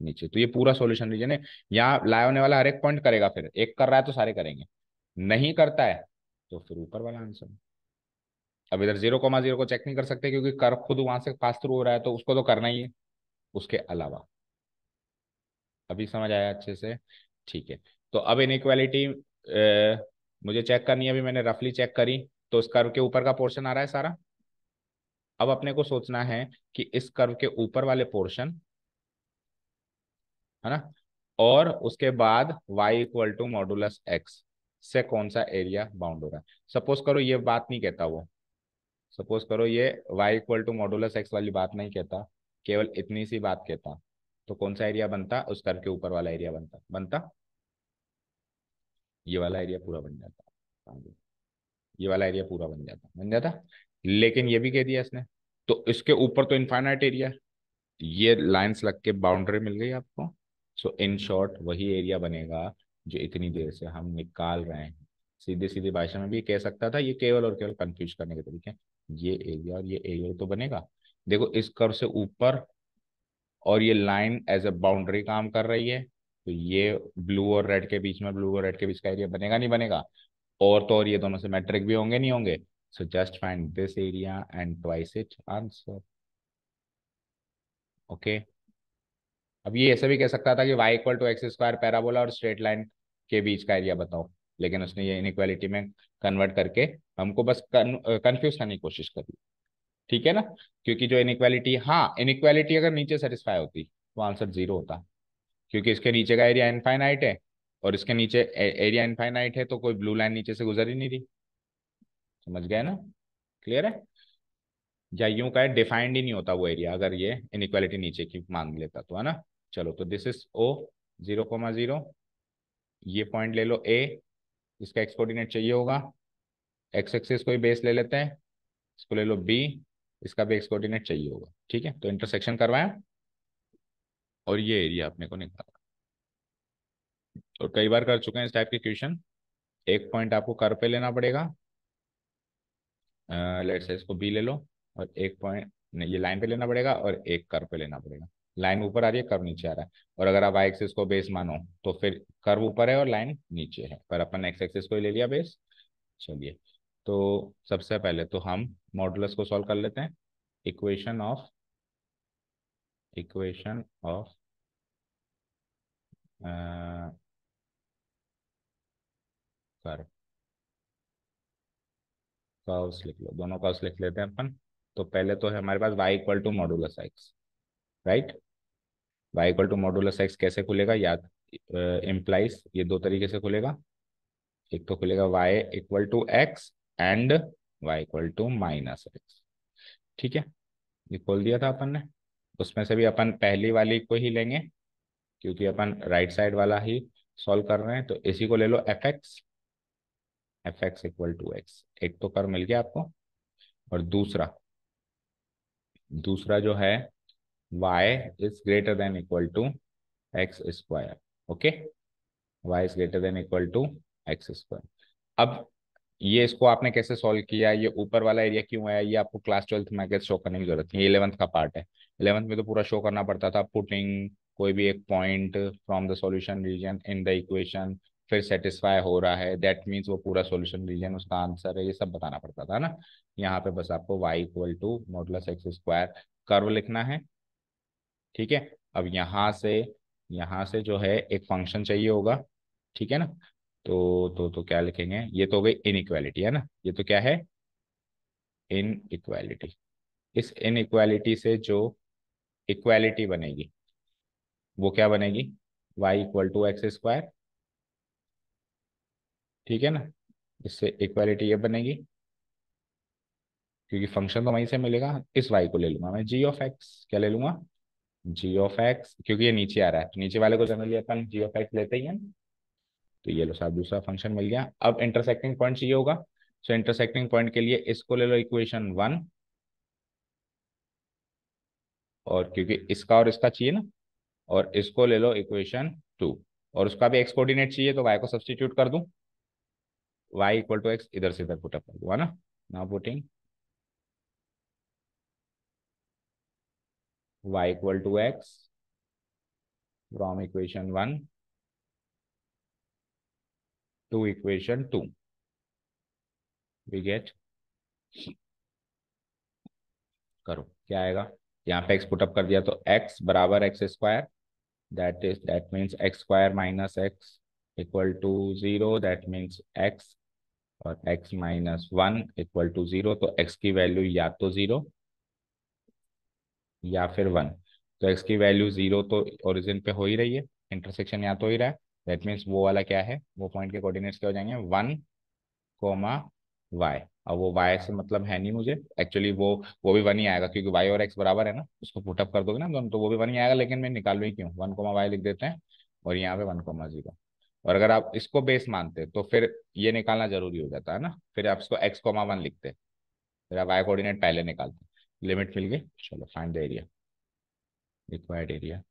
नीचे तो ये पूरा सोल्यूशन रीजन है यहाँ लाया होने वाला हर एक पॉइंट करेगा फिर एक कर रहा है तो सारे करेंगे नहीं करता है तो फिर ऊपर वाला आंसर अब इधर जीरो कोमा जीरो को चेक नहीं कर सकते क्योंकि कर खुद वहां से पास थ्रू हो रहा है तो उसको तो करना ही है उसके अलावा अभी समझ आया अच्छे से ठीक है तो अब इक्वालिटी मुझे चेक करनी है अभी मैंने रफली चेक करी तो इस कर्व के ऊपर का पोर्शन आ रहा है सारा अब अपने को सोचना है कि इस कर्व के ऊपर वाले पोर्शन है ना और उसके बाद y equal to modulus x से कौन सा एरिया बाउंड हो रहा है सपोज करो ये बात नहीं कहता वो सपोज करो ये y equal to modulus x वाली बात नहीं कहता केवल इतनी सी बात कहता तो कौन सा एरिया बनता उस कर के ऊपर वाला एरिया बनता बनता ये वाला एरिया पूरा बन जाता ये वाला एरिया पूरा बन जाता बन जाता लेकिन ये भी कह दिया इसने तो इसके ऊपर तो इनफाइनाइट एरिया ये लाइंस लग के बाउंड्री मिल गई आपको सो इन शॉर्ट वही एरिया बनेगा जो इतनी देर से हम निकाल रहे हैं सीधे सीधे भाषा में भी कह सकता था ये केवल और केवल कंफ्यूज करने के तरीके ये एरिया और ये एरिया तो बनेगा देखो इस कर्व से ऊपर और ये लाइन एज ए बाउंड्री काम कर रही है तो ये ब्लू और रेड के बीच में ब्लू और रेड के बीच का एरिया बनेगा नहीं बनेगा और तो और ये दोनों से मैट्रिक भी होंगे नहीं होंगे so just find this area and twice it answer okay अब ये ऐसा भी कह सकता था कि y equal to x square parabola और स्ट्रेट लाइन के बीच का एरिया बताओ लेकिन उसने ये इनक्वालिटी में कन्वर्ट करके हमको बस कन्फ्यूज करने की कोशिश करी ठीक है ना क्योंकि जो इनक्वालिटी हाँ इनक्वालिटी अगर नीचे सेटिस्फाई होती तो आंसर जीरो होता क्योंकि इसके नीचे का एरिया इनफाइनाइट है और इसके नीचे एरिया इनफाइनाइट है तो कोई ब्लू लाइन नीचे से गुजर ही नहीं रही समझ गए ना क्लियर है या यूं का डिफाइंड ही नहीं होता वो एरिया अगर ये इनक्वालिटी नीचे की मांग लेता तो है ना चलो तो this is O zero comma zero ये पॉइंट ले लो ए इसका एक्स कोऑर्डिनेट चाहिए होगा एक्स एक्सिस कोई बेस ले लेते हैं इसको ले लो बी इसका भी एक्स कोऑर्डिनेट चाहिए होगा ठीक है तो इंटरसेक्शन करवाया और ये एरिया अपने को निकाला और कई बार कर चुके हैं इस टाइप के क्वेश्चन एक पॉइंट आपको कर पे लेना पड़ेगा लेट्स से इसको बी ले लो और एक पॉइंट ये लाइन पे लेना पड़ेगा और एक कर पे लेना पड़ेगा लाइन ऊपर आ रही है कर्व नीचे आ रहा है और अगर आप वाई एक्सिस को बेस मानो तो फिर कर्व ऊपर है और लाइन नीचे है पर अपन एक्स एक्सिस को ले लिया बेस चलिए तो सबसे पहले तो हम मॉडुलस को सॉल्व कर लेते हैं equation of equation of curve curves लिख लो दोनों कर्व्स लिख लेते हैं अपन तो पहले तो है हमारे पास y equal to modulus x right y equal to modulus x कैसे खुलेगा या इम्प्लाइज ये दो तरीके से खुलेगा एक तो खुलेगा y equal to x and y equal to minus x ठीक है ये खोल दिया था अपन ने उसमें से भी अपन पहली वाली को ही लेंगे क्योंकि अपन राइट साइड वाला ही सॉल्व कर रहे हैं तो इसी को ले लो f x f x equal to x एक तो कर मिल गया आपको और दूसरा दूसरा जो है y is greater than equal to x square okay? y is greater than equal to x square अब ये इसको आपने कैसे सॉल्व किया ये ऊपर वाला एरिया क्यों आया ये आपको क्लास ट्वेल्थ में अगर शो करने की जरूरत नहीं है इलेवंथ का पार्ट है इलेवंथ में तो पूरा शो करना पड़ता था पुटिंग कोई भी एक point from the solution region in the equation फिर सेटिस्फाई हो रहा है दैट मीन्स वो पूरा सॉल्यूशन रीजन उसका आंसर है ये सब बताना पड़ता था ना यहाँ पे बस आपको y equal to modulus x square curve लिखना है ठीक है अब यहां से यहां से जो है एक फंक्शन चाहिए होगा ठीक है ना तो तो तो क्या लिखेंगे ये तो हो गई इन है ना ये तो क्या है इन इस इन से जो इक्वालिटी बनेगी वो क्या बनेगी y equal to x square ठीक है ना इससे इक्वालिटी ये बनेगी क्योंकि फंक्शन तो वहीं से मिलेगा इस y को ले लूंगा मैं g ऑफ x क्या ले लूंगा जी ऑफ एक्स क्योंकि ये नीचे आ रहा है तो नीचे वाले को जनरली अपन जी ऑफ एक्स लेते ही हैं तो ये लो साहब दूसरा फंक्शन मिल गया अब इंटरसेक्टिंग पॉइंट चाहिए होगा सो इंटरसेक्टिंग पॉइंट के लिए इसको ले लो इक्वेशन वन और क्योंकि इसका और इसका चाहिए ना और इसको ले लो इक्वेशन टू और उसका भी एक्स कोऑर्डिनेट चाहिए तो वाई को सब्सटीट्यूट कर दूं वाई इक्वल टू एक्स इधर से इधर पुटअप कर दूँ है ना now putting y equal to x from equation 1 to equation 2. We get करो क्या आएगा यहाँ पे एक्स पुटअप कर दिया तो एक्स बराबर x square that is that means x square minus x equal to zero that means x और x minus one equal to zero तो एक्स की वैल्यू या तो जीरो या फिर वन तो एक्स की वैल्यू जीरो तो ओरिजिन पे हो ही रही है इंटरसेक्शन या तो ही रहा है दैट मीन्स वो वाला क्या है वो पॉइंट के कोऑर्डिनेट्स क्या हो जाएंगे वन कोमा वाई अब वो वाई से मतलब है नहीं मुझे एक्चुअली वो वो भी वन ही आएगा क्योंकि वाई और एक्स बराबर है ना उसको पुटअप कर दोगे ना दोनों तो वो भी वन ही आएगा लेकिन मैं निकाल भी क्यों वन कोमा वाई लिख देते हैं और यहाँ पे वन कोमा जीरो और अगर आप इसको बेस मानते तो फिर ये निकालना जरूरी हो जाता है ना फिर आप इसको एक्स कोमा वन लिखते फिर आप वाई कोऑर्डिनेट पहले निकालते लिमिट मिल गई चलो find the area required area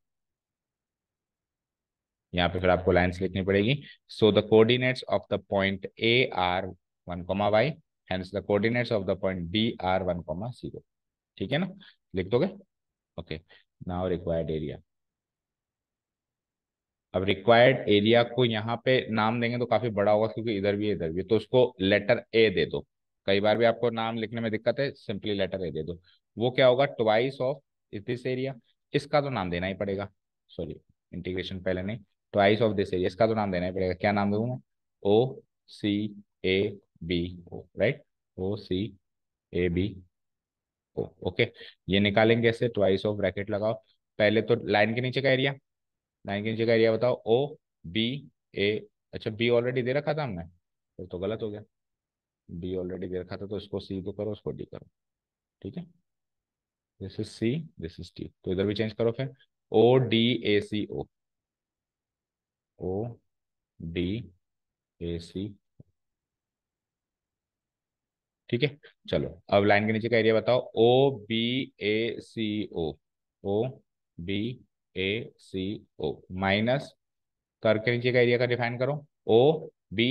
यहाँ पे फिर आपको लाइन्स लिखनी पड़ेगी so the coordinates of the point A are one comma y hence the coordinates of the point B are one comma zero ठीक है ना लिख दोगे ओके नाउ रिक्वायर्ड एरिया अब रिक्वायर्ड एरिया को यहाँ पे नाम देंगे तो काफी बड़ा होगा क्योंकि इधर भी इधर भी तो उसको लेटर ए दे दो कई बार भी आपको नाम लिखने में दिक्कत है सिंपली लेटर ए दे दो वो क्या होगा ट्वाइस ऑफ दिस एरिया इसका तो नाम देना ही पड़ेगा सॉरी इंटीग्रेशन पहले नहीं ट्वाइस ऑफ दिस एरिया इसका तो नाम देना ही पड़ेगा क्या नाम दूंगा O C A B O right O C A B O okay ये निकालेंगे ऐसे ट्वाइस ऑफ ब्रैकेट लगाओ पहले तो लाइन के नीचे का एरिया लाइन के नीचे का एरिया बताओ ओ बी ए अच्छा बी ऑलरेडी दे रखा था हमने फिर तो गलत हो गया बी ऑलरेडी दे रखा था तो इसको सी को तो करो उसको डी करो ठीक है this is C this is D तो इधर भी चेंज करो फिर O D A C O O D A सी ठीक है चलो अब लाइन के नीचे का एरिया बताओ O B A C O O B A C O minus कर के नीचे का एरिया का डिफाइन करो ओ बी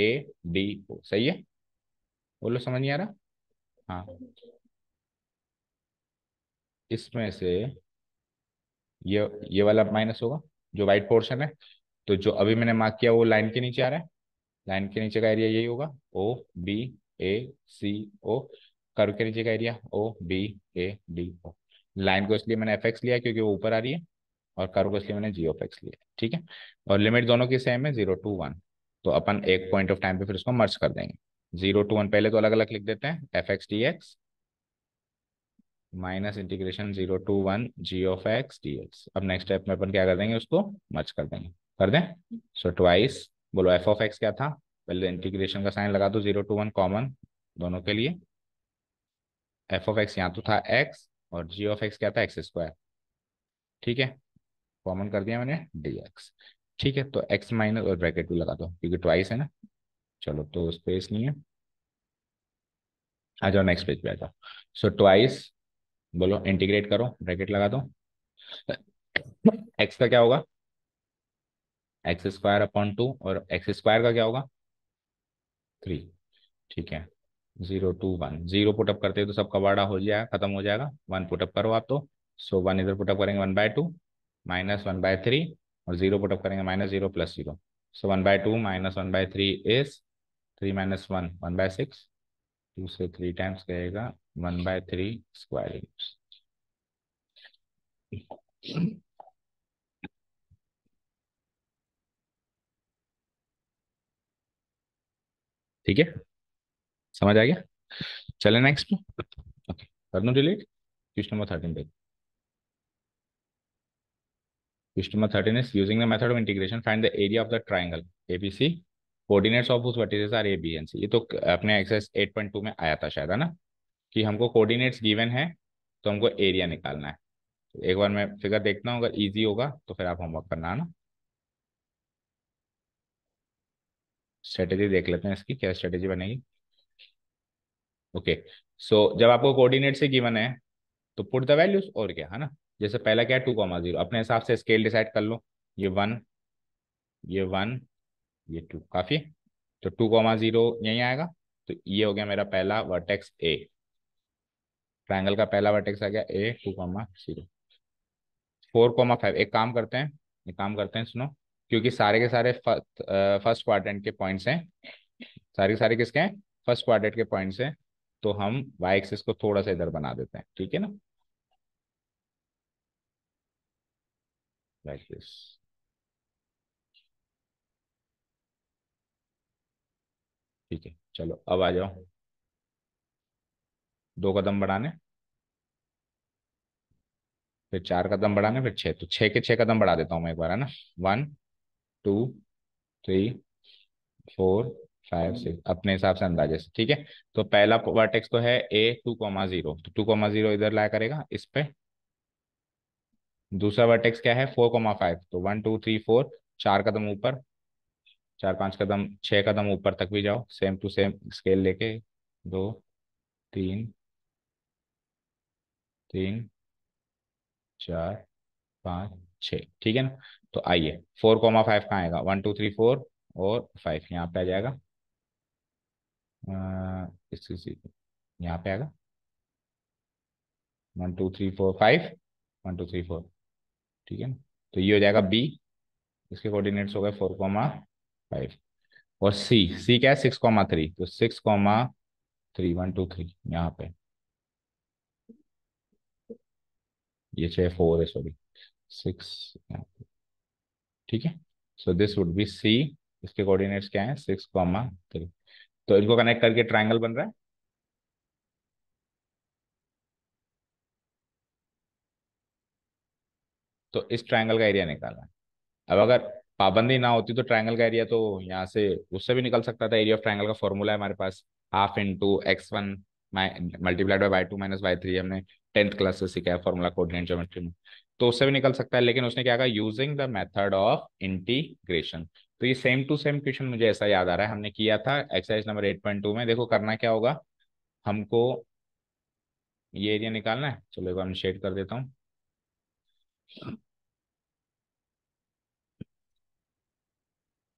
ए डी ओ सही है बोलो समझ नहीं आ रहा हाँ इसमें से ये ये वाला माइनस होगा जो वाइट पोर्शन है तो जो अभी मैंने मार्क किया वो लाइन के नीचे आ रहा है लाइन के नीचे का एरिया यही होगा ओ B A C O curve के नीचे का area O B A D O line को इसलिए मैंने एफ एक्स लिया क्योंकि वो ऊपर आ रही है और कर्व को इसलिए मैंने जी एक्स लिया ठीक है और लिमिट दोनों की सेम है जीरो टू वन तो अपन एक पॉइंट ऑफ टाइम पे फिर उसको मर्ज कर देंगे जीरो टू वन पहले तो अलग अलग लिख देते हैं f x d x minus integration zero to one g of x d x अब नेक्स्ट स्टेप में अपन क्या कर देंगे उसको मर्ज कर देंगे कर दें सो ट्वाइस बोलो एफ ऑफ एक्स क्या था पहले इंटीग्रेशन का साइन लगा दो जीरो टू वन कॉमन दोनों के लिए एफ ऑफ एक्स यहाँ तो था एक्स और जी ऑफ एक्स क्या था एक्स स्क्वायर ठीक है कॉमन कर दिया मैंने डी एक्स ठीक है तो एक्स माइनस और ब्रैकेट भी लगा दो क्योंकि ट्वाइस है ना चलो तो स्पेस नहीं है आ जाओ नेक्स्ट पेज पे आ जाओ सो ट्वाइस बोलो इंटीग्रेट करो ब्रैकेट लगा दो एक्स का क्या होगा एक्स स्क्वायर अपॉन टू और एक्स स्क्वायर का क्या होगा थ्री ठीक है zero to one zero put up करते तो सबका वाड़ा हो जाएगा खत्म हो जाएगा वन पुटअप करो आप तो सो वन इधर पुटअप करेंगे one by two minus one by three और जीरो पुटअप करेंगे minus zero plus zero so one by two minus one by three is three minus one one by six two से three times रहेगा one by three square inch ठीक है समझ आ गया चले next okay कर दो डिलीट क्वेश्चन नंबर थर्टीन देख question number thirteen is using the method of integration find the area of the triangle ABC coordinates of उस vertices are A B and C ये तो अपने एक्सरसाइज एट पॉइंट टू में आया था शायद है ना कि हमको कोऑर्डिनेट्स गिवन है तो हमको एरिया निकालना है एक बार मैं फिगर देखता हूँ अगर ईजी होगा तो फिर आप होमवर्क करना है ना स्ट्रेटेजी देख लेते हैं इसकी क्या स्ट्रेटेजी बनेगी ओके okay. सो so, जब आपको कोऑर्डिनेट से गिवन है तो पुट द वैल्यूज और क्या है ना जैसे पहला क्या है टू कॉमा जीरो अपने हिसाब से स्केल डिसाइड कर लो ये वन ये वन ये टू काफी तो टू कॉमा जीरो यही आएगा तो ये हो गया मेरा पहला वर्टेक्स ए ट्राइंगल का पहला वर्टेक्स आ गया A two comma zero four comma five एक काम करते हैं एक काम करते हैं सुनो क्योंकि सारे के सारे फर्स्ट क्वाड्रेंट के पॉइंट्स हैं सारे के सारे किसके हैं फर्स्ट क्वाड्रेंट के पॉइंट्स हैं तो हम वाई एक्सिस को थोड़ा सा इधर बना देते हैं ठीक है ना लाइक like दिस ठीक है चलो अब आ जाओ दो कदम बढ़ाने फिर चार कदम बढ़ाने फिर छह तो छह के छह कदम बढ़ा देता हूँ मैं एक बार है ना one two three four five six अपने हिसाब से अंदाजे से ठीक है तो पहला वर्टेक्स तो है ए टू कॉमा जीरो तो टू कॉमा जीरो इधर लाया करेगा इस पे दूसरा वर्टेक्स क्या है फोर कॉमा फाइव तो वन टू थ्री फोर चार कदम ऊपर चार पांच कदम छः कदम ऊपर तक भी जाओ सेम टू सेम स्केल लेके दो तीन तीन चार पाँच छ ठीक है ना तो आइए फोर कॉमा फाइव कहाँ आएगा वन टू थ्री फोर और फाइव यहाँ पे आ जाएगा यहाँ पे आएगा one two three four five one two three four ठीक है ना तो ये हो जाएगा बी इसके कोऑर्डिनेट्स हो गए फोर कॉमा फाइव और सी सी क्या है सिक्स कॉमा थ्री तो six comma three one two three यहाँ पे ये छह फोर है सॉरी सिक्स ठीक है so this would be C इसके कोऑर्डिनेट्स क्या है सिक्स कॉमा थ्री तो इनको कनेक्ट करके ट्रायंगल बन रहा है तो इस ट्रायंगल का एरिया निकालना है अब अगर पाबंदी ना होती तो ट्रायंगल का एरिया तो यहाँ से उससे भी निकल सकता था एरिया ऑफ ट्रायंगल का फॉर्मूला है हमारे पास half in two x one multiplied by two minus by three हमने टेंथ क्लास से सीखा है फॉर्मूला कोऑर्डिनेट ज्योमेट्री में तो उससे भी निकल सकता है लेकिन उसने क्या कहा using the method of integration तो ये सेम टू सेम क्वेश्चन मुझे ऐसा याद आ रहा है हमने किया था exercise number eight point two में देखो करना क्या होगा हमको ये एरिया निकालना है चलो एक बार शेड कर देता हूँ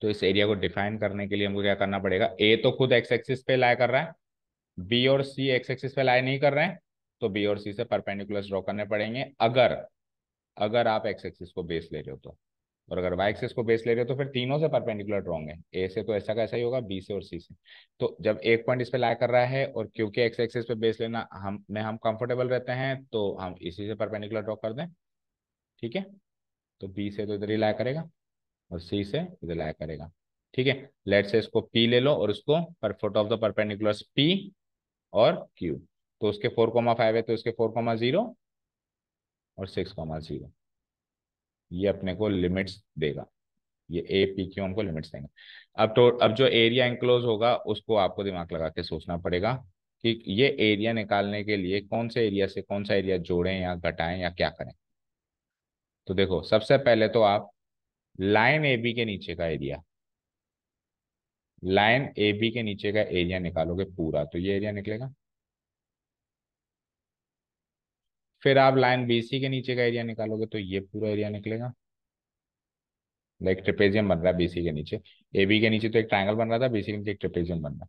तो इस एरिया को डिफाइन करने के लिए हमको क्या करना पड़ेगा ए तो खुद एक्स एक्सिस पे लाया कर रहा है बी और सी एक्स एक्सिस पे लाई नहीं कर रहे हैं तो बी और सी से परपेंडिकुलर ड्रॉ करने पड़ेंगे अगर अगर आप एक्स एक्सिस को बेस ले रहे हो तो और अगर वाई एक्सिस को बेस ले रहे हो तो फिर तीनों से परपेंडिकुलर ड्रॉ होंगे ए से तो ऐसा कैसा ही होगा बी से और सी से तो जब एक पॉइंट इस पर लाया कर रहा है और क्योंकि एक्स एक्सिस पे बेस लेना हम में हम कंफर्टेबल रहते हैं तो हम इसी से परपेंडिकुलर ड्रॉ कर दें ठीक है तो बी से तो इधर ही लाया करेगा और सी से इधर लाया करेगा ठीक है लेट से इसको पी ले लो और उसको पर foot of the perpendicular P और क्यू तो उसके फोर कोमा फाइव है तो इसके फोर कोमा जीरो और सिक्स कोमा जीरो ये अपने को लिमिट्स देगा ये ए पी क्यू हमको लिमिट्स देंगे अब तो अब जो एरिया इंक्लोज होगा उसको आपको दिमाग लगा के सोचना पड़ेगा कि ये एरिया निकालने के लिए कौन से एरिया से कौन सा एरिया जोड़ें या घटाएं या क्या करें तो देखो सबसे पहले तो आप लाइन ए बी के नीचे का एरिया लाइन ए बी के नीचे का एरिया निकालोगे पूरा तो ये एरिया निकलेगा फिर आप लाइन बी सी के नीचे का एरिया निकालोगे तो ये पूरा एरिया निकलेगा लाइक ट्रिपेजियम बन रहा है बीसी के नीचे ए बी के नीचे तो एक ट्राइंगल बन रहा था बीसी के नीचे एक ट्रिपेजियम बन रहा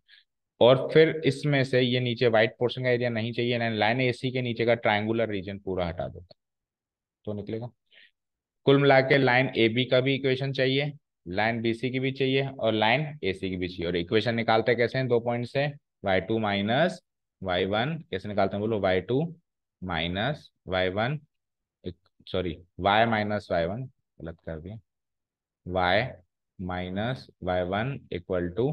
और फिर इसमें से ये नीचे व्हाइट पोर्शन का एरिया नहीं चाहिए लाइन ए सी के नीचे का ट्राइंगुलर रीजन पूरा हटा दो तो निकलेगा कुल मिला के लाइन ए बी का भी इक्वेशन चाहिए लाइन बी सी की भी चाहिए और लाइन ए सी की भी चाहिए और इक्वेशन निकालते कैसे हैं दो पॉइंट से y two minus y one कैसे निकालते हैं बोलो y two minus y one sorry y minus y one गलत कर दिया y minus y one equal to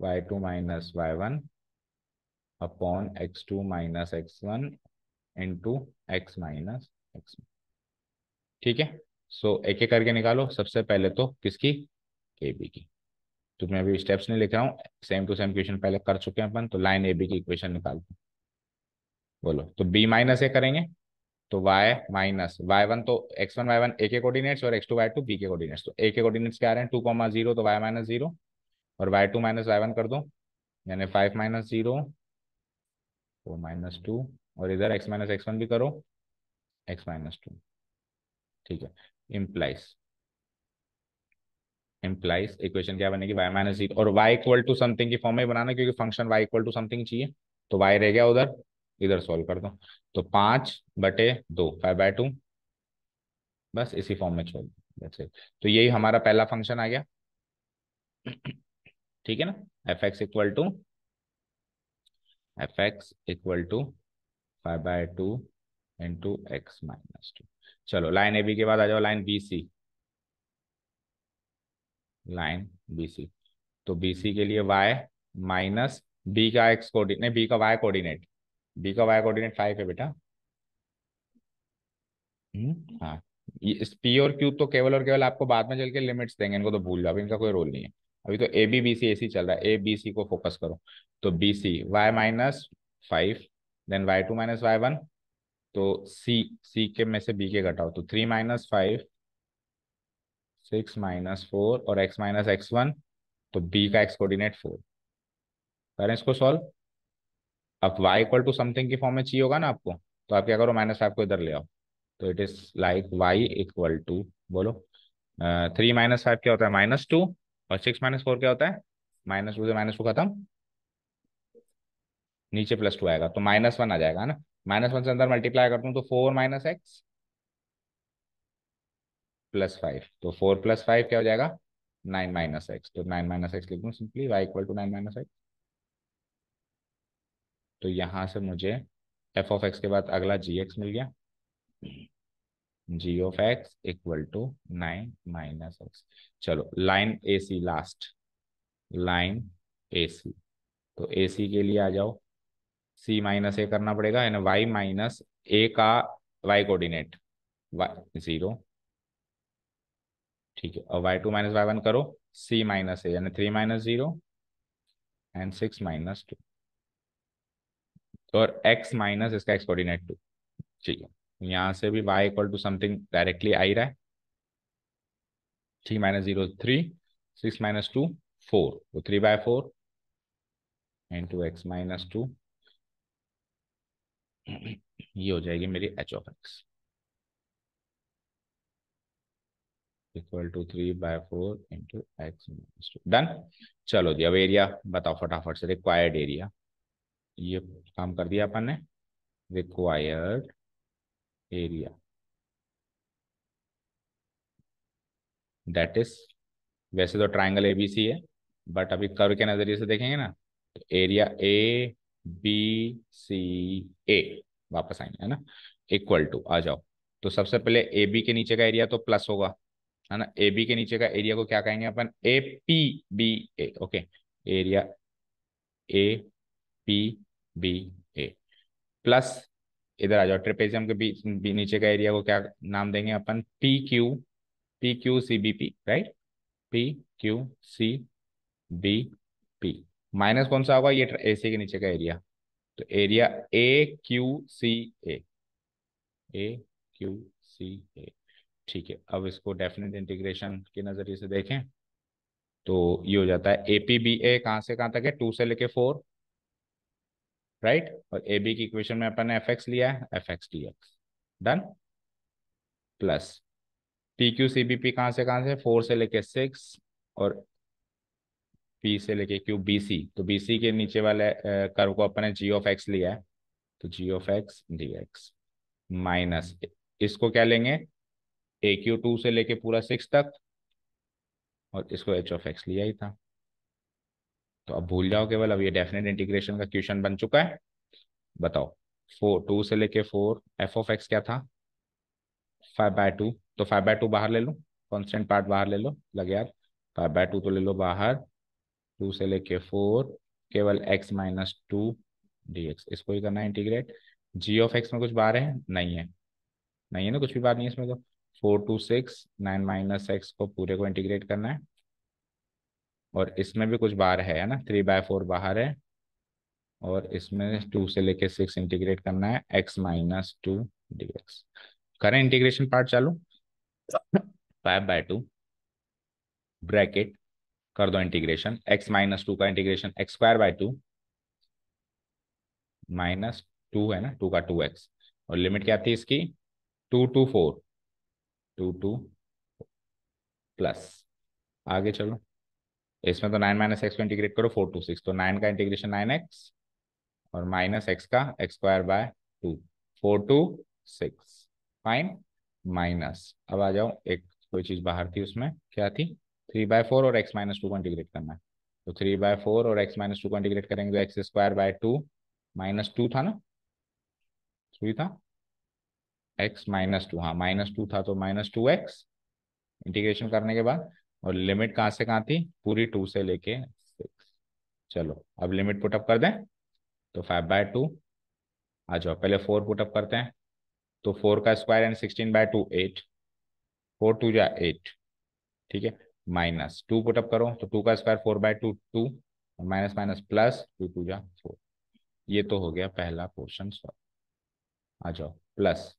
y two minus y one upon x two minus x one into x minus x one ठीक है सो एक एक करके निकालो सबसे पहले तो किसकी ए बी की तो मैं अभी स्टेप्स नहीं लिख रहा हूँ सेम टू सेम क्वेश्चन पहले कर चुके हैं अपन तो लाइन ए बी की इक्वेशन निकाल दो बोलो तो बी माइनस ए करेंगे तो वाई माइनस वाई वन तो x one y one A के कोऑर्डिनेट्स और x two y two B के कोऑर्डिनेट्स तो ए के कोऑर्डिनेट्स क्या आ रहे हैं टू कॉमा जीरो तो वाई माइनस जीरो और y two minus y one कर दो यानी five minus zero four minus two और इधर एक्स माइनस एक्स वन भी करो एक्स माइनस टू ठीक है इम्प्लाइज इम्प्लाइज इक्वेशन क्या बनेगी वाई माइनस जीरो और वाई इक्वल टू समथिंग की फॉर्म में बनाना क्योंकि function y equal to something चाहिए तो वाई रह गया उधर इधर सॉल्व कर दो तो पांच बटे दो फाइव बाय टू बस इसी फॉर्म में छोड़ दो तो यही हमारा पहला फंक्शन आ गया ठीक है ना f x equal to f x equal to five by two into x minus two चलो लाइन ए बी के बाद आ जाओ line B C line B C तो बी सी के लिए वाई माइनस बी का एक्स कोऑर्डिनेट नहीं बी का वाई कोऑर्डिनेट बी का वाई कोऑर्डिनेट फाइव है बेटा हम्म, हाँ पी और क्यूब तो केवल और केवल आपको बाद में चल के लिमिट्स देंगे इनको तो भूल जाओ इनका कोई रोल नहीं है अभी तो ए बी बी सी ए सी चल रहा है ए बी सी को फोकस करो तो B C y minus five then y two minus y one तो सी सी के में से बी के घटाओ तो three minus five six minus four और एक्स माइनस एक्स वन तो बी का एक्स कोऑर्डिनेट फोर करें इसको सॉल्व अब वाई इक्वल टू समथिंग की फॉर्म में चाहिए होगा ना आपको तो आप क्या करो माइनस फाइव को इधर ले आओ तो it is like y equal to बोलो थ्री माइनस फाइव क्या होता है माइनस टू और सिक्स माइनस फोर क्या होता है माइनस टू से माइनस टू खत्म नीचे प्लस टू आएगा तो माइनस वन आ जाएगा ना माइनस वन से अंदर मल्टीप्लाई करता हूँ तो four minus x plus five तो फोर प्लस फाइव क्या हो जाएगा नाइन माइनस एक्स तो नाइन माइनस एक्स लिख दू simply y equal to nine minus x तो यहां से मुझे एफ ऑफ एक्स के बाद अगला जी एक्स मिल गया g of x equal to nine minus x चलो line A C last line A C तो ए सी के लिए आ जाओ सी माइनस ए करना पड़ेगा यानी वाई माइनस ए का वाई कोऑर्डिनेट वाई जीरो ठीक है और y two minus y one करो सी माइनस ए यानी three minus zero and six minus two और एक्स माइनस इसका एक्स कोऑर्डिनेट टू ठीक है यहां से भी y equal to something directly आ ही रहा है three minus zero three six minus two four three by four into x minus two ये हो जाएगी मेरी h of x equal to three by four into x two done चलो जी अब एरिया बताओ फटाफट से रिक्वायर्ड एरिया ये काम कर दिया अपन ने रिक्वायर्ड एरिया दैट इज वैसे तो ट्राइंगल एबीसी है बट अभी कर्व के नजरिए से देखेंगे ना तो एरिया ए बी सी ए वापस आएंगे है ना इक्वल टू आ जाओ तो सबसे पहले ए बी के नीचे का एरिया तो प्लस होगा है ना ए बी के नीचे का एरिया को क्या कहेंगे अपन A P B A okay area A P B A plus इधर आ जाओ ट्रिपेजियम के बीच बी नीचे का एरिया को क्या नाम देंगे अपन P Q P Q C B P right P Q C B P minus कौन सा होगा ये एसी के नीचे का एरिया तो area A Q C A A Q C A ठीक है अब इसको डेफिनेट इंटीग्रेशन के नज़रिए से देखें तो ये हो जाता है एपी बी ए कहा से कहां तक है टू से लेके फोर राइट और ए बी की इक्वेशन में अपन ने एफ एक्स लिया है f x d x done plus P Q C B P कहां से कहां से फोर से लेके सिक्स और पी से लेके क्यू बी सी तो बी सी के नीचे वाले कर्व को अपने ने जी ऑफ एक्स लिया है तो g of x d x minus इसको क्या लेंगे ए क्यू टू से लेके पूरा सिक्स तक और इसको एच ऑफ एक्स लिया ही था तो अब भूल जाओ केवल अब ये डेफिनेट इंटीग्रेशन का क्वेश्चन बन चुका है बताओ फोर टू से लेके फोर एफ ऑफ एक्स क्या था फाइव बाय टू तो फाइव बाय टू बाहर ले लो कॉन्स्टेंट पार्ट बाहर ले लो लगे यार फाइव बाय टू तो ले लो बाहर टू से लेके फोर केवल x minus two d x इसको ही करना है इंटीग्रेट जी ऑफ एक्स में कुछ बार है नहीं है नहीं है ना कुछ भी बात नहीं है इसमें तो four to six nine minus x को पूरे को इंटीग्रेट करना है और इसमें भी कुछ बार है ना थ्री बाय फोर बाहर है और इसमें टू से लेके सिक्स इंटीग्रेट करना है x minus two d x करें इंटीग्रेशन पार्ट चालू [COUGHS] फाइव बाय टू ब्रैकेट कर दो इंटीग्रेशन एक्स माइनस टू का integration x square by two minus two है ना टू का टू एक्स और लिमिट क्या थी इसकी two two four two two plus आगे चलो इसमें तो नाइन माइनस एक्स को इंटीग्रेट करो फोर टू सिक्स तो नाइन का इंटीग्रेशन नाइन एक्स और माइनस एक्स का x square by two four to six fine minus अब आ जाओ एक कोई चीज बाहर थी उसमें क्या थी थ्री बाय फोर और एक्स माइनस टू को इंटीग्रेट करना है तो थ्री बाय फोर और एक्स माइनस टू को इंटीग्रेट करेंगे तो x square by two minus two था ना थ्री था एक्स माइनस टू हाँ माइनस टू था तो माइनस टू एक्स इंटीग्रेशन करने के बाद और लिमिट कहाँ से कहाँ थी पूरी टू से लेके सिक्स चलो अब लिमिट पुटअप कर दें तो फाइव बाय टू आ जाओ पहले फोर पुटअप करते हैं तो फोर का square and sixteen by two eight four two जा एट ठीक है माइनस टू पुटअप करो तो टू का square four by two two minus minus plus two two जा फोर ये तो हो गया पहला पोर्शन सॉल्व आ जाओ प्लस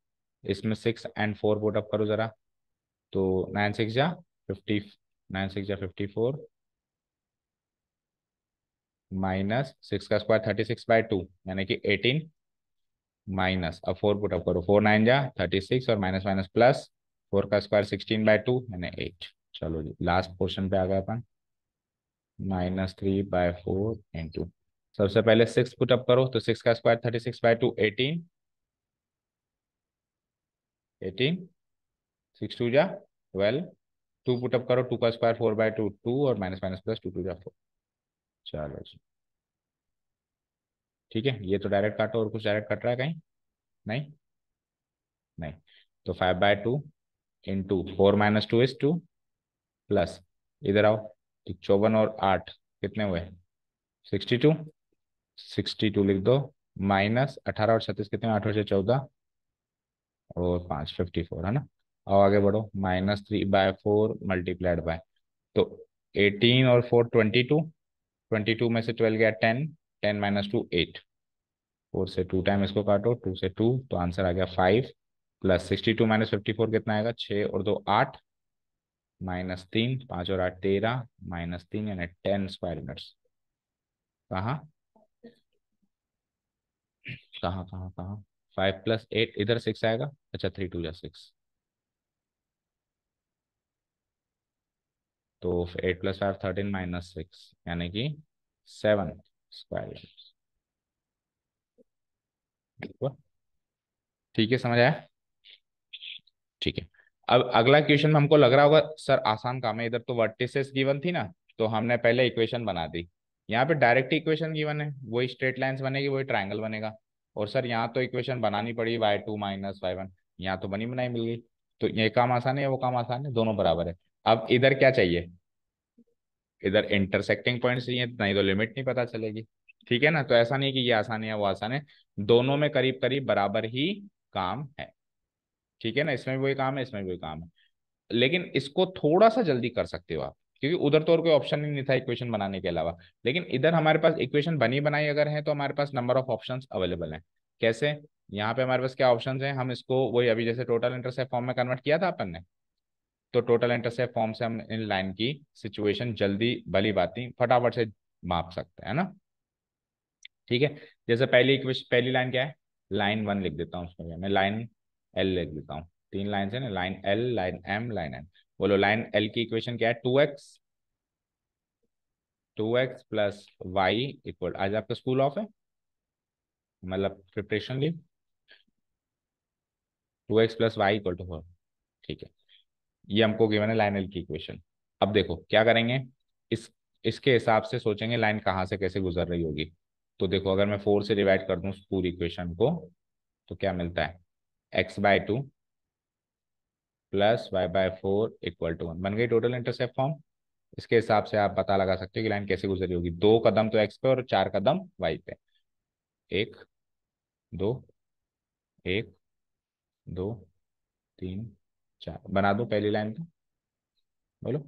इसमें सिक्स एंड फोर पुटअप करो जरा तो नाइन सिक्स जा फिफ्टी नाइन सिक्स जा फिफ्टी फोर माइनस सिक्स का square thirty six by two यानी कि एटीन माइनस अब फोर पुटअप करो फोर नाइन जा थर्टी सिक्स और माइनस माइनस प्लस फोर का स्क्वायर सिक्सटीन बाय टू यानी एट चलो जी लास्ट हाँ। क्वेश्चन पे आ गए अपन minus three by four into सबसे पहले सिक्स पुट अप करो तो सिक्स का square thirty six by two eighteen eighteen six two जा ट्वेल्व टू पुट अप करो टू का square four by two two और minus minus plus two two जा फोर चलो जी ठीक है ये तो डायरेक्ट काटो और कुछ डायरेक्ट कट रहा है कहीं नहीं नहीं तो five by two into four minus two is two plus इधर आओ तो चौवन और आठ कितने हुए सिक्सटी टू सिक्सटी टू लिख दो माइनस अठारह और छत्तीस कितने आठ से चौदह और पाँच फिफ्टी फोर है ना और आगे बढ़ो minus three by four multiplied by तो एटीन और four twenty two twenty two में से ट्वेल्व गया ten ten minus two eight four से टू टाइम इसको काटो टू से टू तो आंसर आ गया five plus sixty two minus fifty four कितना आएगा छः और दो आठ माइनस तीन पांच और आठ तेरह माइनस तीन यानी टेन स्क्वायर मीटर्स कहा कहा फाइव प्लस एट इधर सिक्स आएगा अच्छा थ्री टू या सिक्स तो eight plus five thirteen minus six यानी कि सेवन स्क्वायर मीटर्स ठीक है समझ आया ठीक है अब अगला क्वेश्चन हमको लग रहा होगा सर आसान काम है इधर तो वर्टिसेस गिवन थी ना तो हमने पहले इक्वेशन बना दी यहाँ पे डायरेक्ट इक्वेशन गिवन है वही स्ट्रेट लाइन्स बनेगी वही ट्राइंगल बनेगा और सर यहाँ तो इक्वेशन बनानी पड़ी y two minus y one यहाँ तो बनी बनाई मिल गई तो ये काम आसान है वो काम आसान है दोनों बराबर है अब इधर क्या चाहिए इधर इंटरसेक्टिंग पॉइंट चाहिए नहीं तो लिमिट नहीं पता चलेगी ठीक है ना तो ऐसा नहीं कि ये आसान है वो आसान है दोनों में करीब करीब बराबर ही काम है ठीक है ना इसमें भी वही काम है इसमें भी वही काम है लेकिन इसको थोड़ा सा जल्दी कर सकते हो आप क्योंकि उधर तो और कोई ऑप्शन ही नहीं था इक्वेशन बनाने के अलावा लेकिन इधर हमारे पास इक्वेशन बनी बनाई अगर है तो हमारे पास नंबर ऑफ ऑप्शन अवेलेबल है कैसे यहाँ पे हमारे पास क्या ऑप्शन है हम इसको वही अभी जैसे टोटल इंटरसेप फॉर्म में कन्वर्ट किया था अपन ने तो टोटल इंटरसेप फॉर्म से हम इन लाइन की सिचुएशन जल्दी भली बाती फटाफट से माप सकते हैं ना ठीक है जैसे पहली इक्वेशन पहली लाइन क्या है लाइन वन लिख देता हूँ उसमें मैं लाइन एल लिख देता हूँ तीन लाइन है ना line L line M line N बोलो लाइन एल की इक्वेशन क्या है two x two x plus y equal आज आपका स्कूल ऑफ है मतलब प्रिपरेशन ली two x plus y equal to four ठीक है ये हमको गिवन है लाइन एल की इक्वेशन अब देखो क्या करेंगे इस इसके हिसाब से सोचेंगे लाइन कहाँ से कैसे गुजर रही होगी तो देखो अगर मैं फोर से डिवाइड कर दूँ पूरी इक्वेशन को तो क्या मिलता है x by two plus y by four equal to one बन गई टोटल इंटरसेप्ट फॉर्म इसके हिसाब से आप पता लगा सकते हो कि लाइन कैसे गुजरी होगी दो कदम तो एक्स पे और चार कदम वाई पे एक दो एक दो तीन चार बना दो पहली लाइन पे बोलो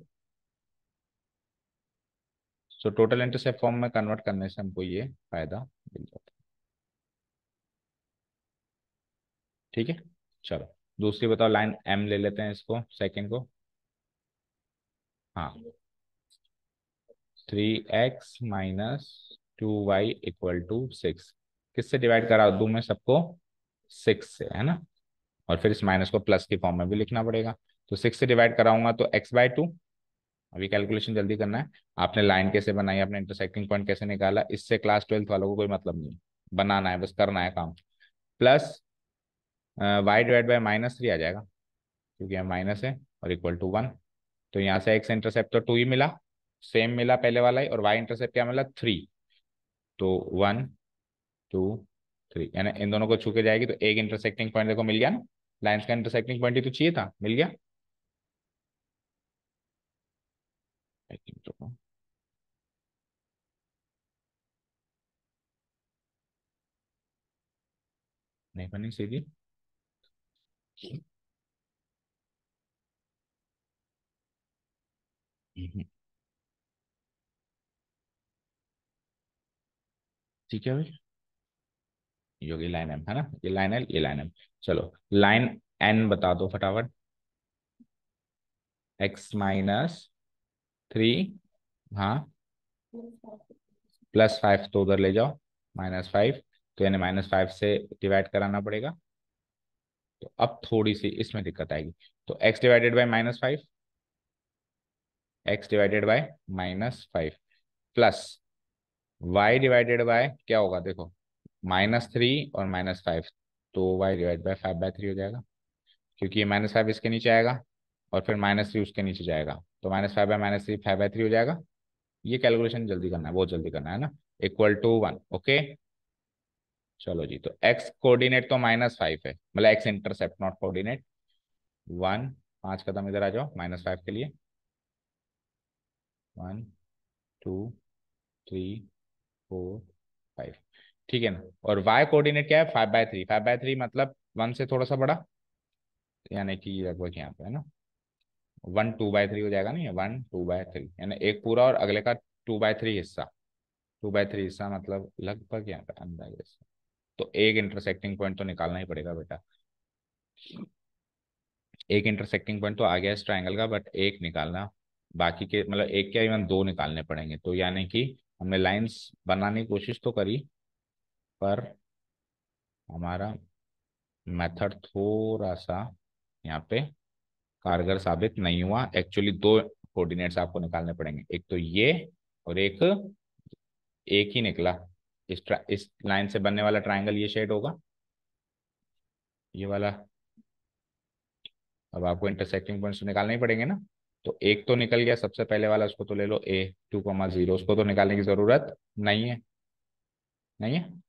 सो टोटल इंटरसेप्ट फॉर्म में कन्वर्ट करने से हमको ये फायदा मिल जाता है ठीक है चलो दूसरी बताओ लाइन एम ले लेते हैं इसको सेकंड को हाँ three x minus two y equal to six किससे डिवाइड करा दू मैं सबको सिक्स से है ना और फिर इस माइनस को प्लस के फॉर्म में भी लिखना पड़ेगा तो सिक्स से डिवाइड कराऊंगा तो एक्स बाय टू अभी कैलकुलेशन जल्दी करना है आपने लाइन कैसे बनाई आपने इंटरसेक्टिंग पॉइंट कैसे निकाला इससे क्लास ट्वेल्थ वालों को कोई मतलब नहीं बनाना है बस करना है काम plus y divide by minus three आ जाएगा क्योंकि यहाँ माइनस है और इक्वल टू वन तो यहाँ से एक्स इंटरसेप्ट तो टू ही मिला सेम मिला पहले वाला ही और वाई इंटरसेप्ट क्या मिला थ्री तो वन टू थ्री यानी इन दोनों को छू के जाएगी तो एक इंटरसेक्टिंग पॉइंट देखो मिल गया ना लाइन्स का इंटरसेक्टिंग पॉइंट ही तो चाहिए था मिल गया नहीं बनी सीधी Mm-hmm. ठीक है भाई योगी लाइन एम है ना ये लाइन एल ये लाइन एम चलो लाइन एन बता दो फटाफट एक्स माइनस थ्री हाँ प्लस फाइव तो उधर ले जाओ माइनस फाइव तो यानी माइनस फाइव से डिवाइड कराना पड़ेगा तो अब थोड़ी सी इसमें दिक्कत आएगी तो x divided by minus five x divided by minus five plus y divided by क्या होगा देखो माइनस थ्री और माइनस फाइव तो y divide by five by three हो जाएगा क्योंकि ये माइनस फाइव इसके नीचे आएगा और फिर माइनस थ्री उसके नीचे जाएगा तो minus five by minus three five by three हो जाएगा ये कैलकुलेशन जल्दी करना है बहुत जल्दी करना है ना इक्वल टू वन ओके चलो जी तो एक्स कोऑर्डिनेट तो माइनस फाइव है मतलब x intercept not coordinate one पांच कदम इधर आ जाओ माइनस फाइव के लिए one two three four five ठीक है ना और वाई कोऑर्डिनेट क्या है five by three five by three मतलब वन से थोड़ा सा बड़ा यानी कि लगभग यहाँ पे है ना वन टू बाय थ्री हो जाएगा ये वन टू बाय थ्री यानी एक पूरा और अगले का टू बाय थ्री हिस्सा टू बाय थ्री हिस्सा मतलब लगभग यहाँ पे अंदाजे तो एक इंटरसेक्टिंग पॉइंट तो निकालना ही पड़ेगा बेटा एक इंटरसेक्टिंग पॉइंट तो आ गया इस ट्राइंगल का बट एक निकालना बाकी के मतलब एक क्या इवन दो निकालने पड़ेंगे तो यानी कि हमने लाइंस बनाने की कोशिश तो करी पर हमारा मेथड थोड़ा सा यहाँ पे कारगर साबित नहीं हुआ एक्चुअली दो कोऑर्डिनेट्स आपको निकालने पड़ेंगे एक तो ये और एक एक ही निकला इस इस लाइन से बनने वाला ट्राइंगल ये शेड होगा ये वाला अब आपको इंटरसेक्टिंग पॉइंट्स तो निकालने ही पड़ेंगे ना तो एक तो निकल गया सबसे पहले वाला उसको तो ले लो ए टू कॉमा जीरो उसको तो निकालने की जरूरत नहीं है नहीं है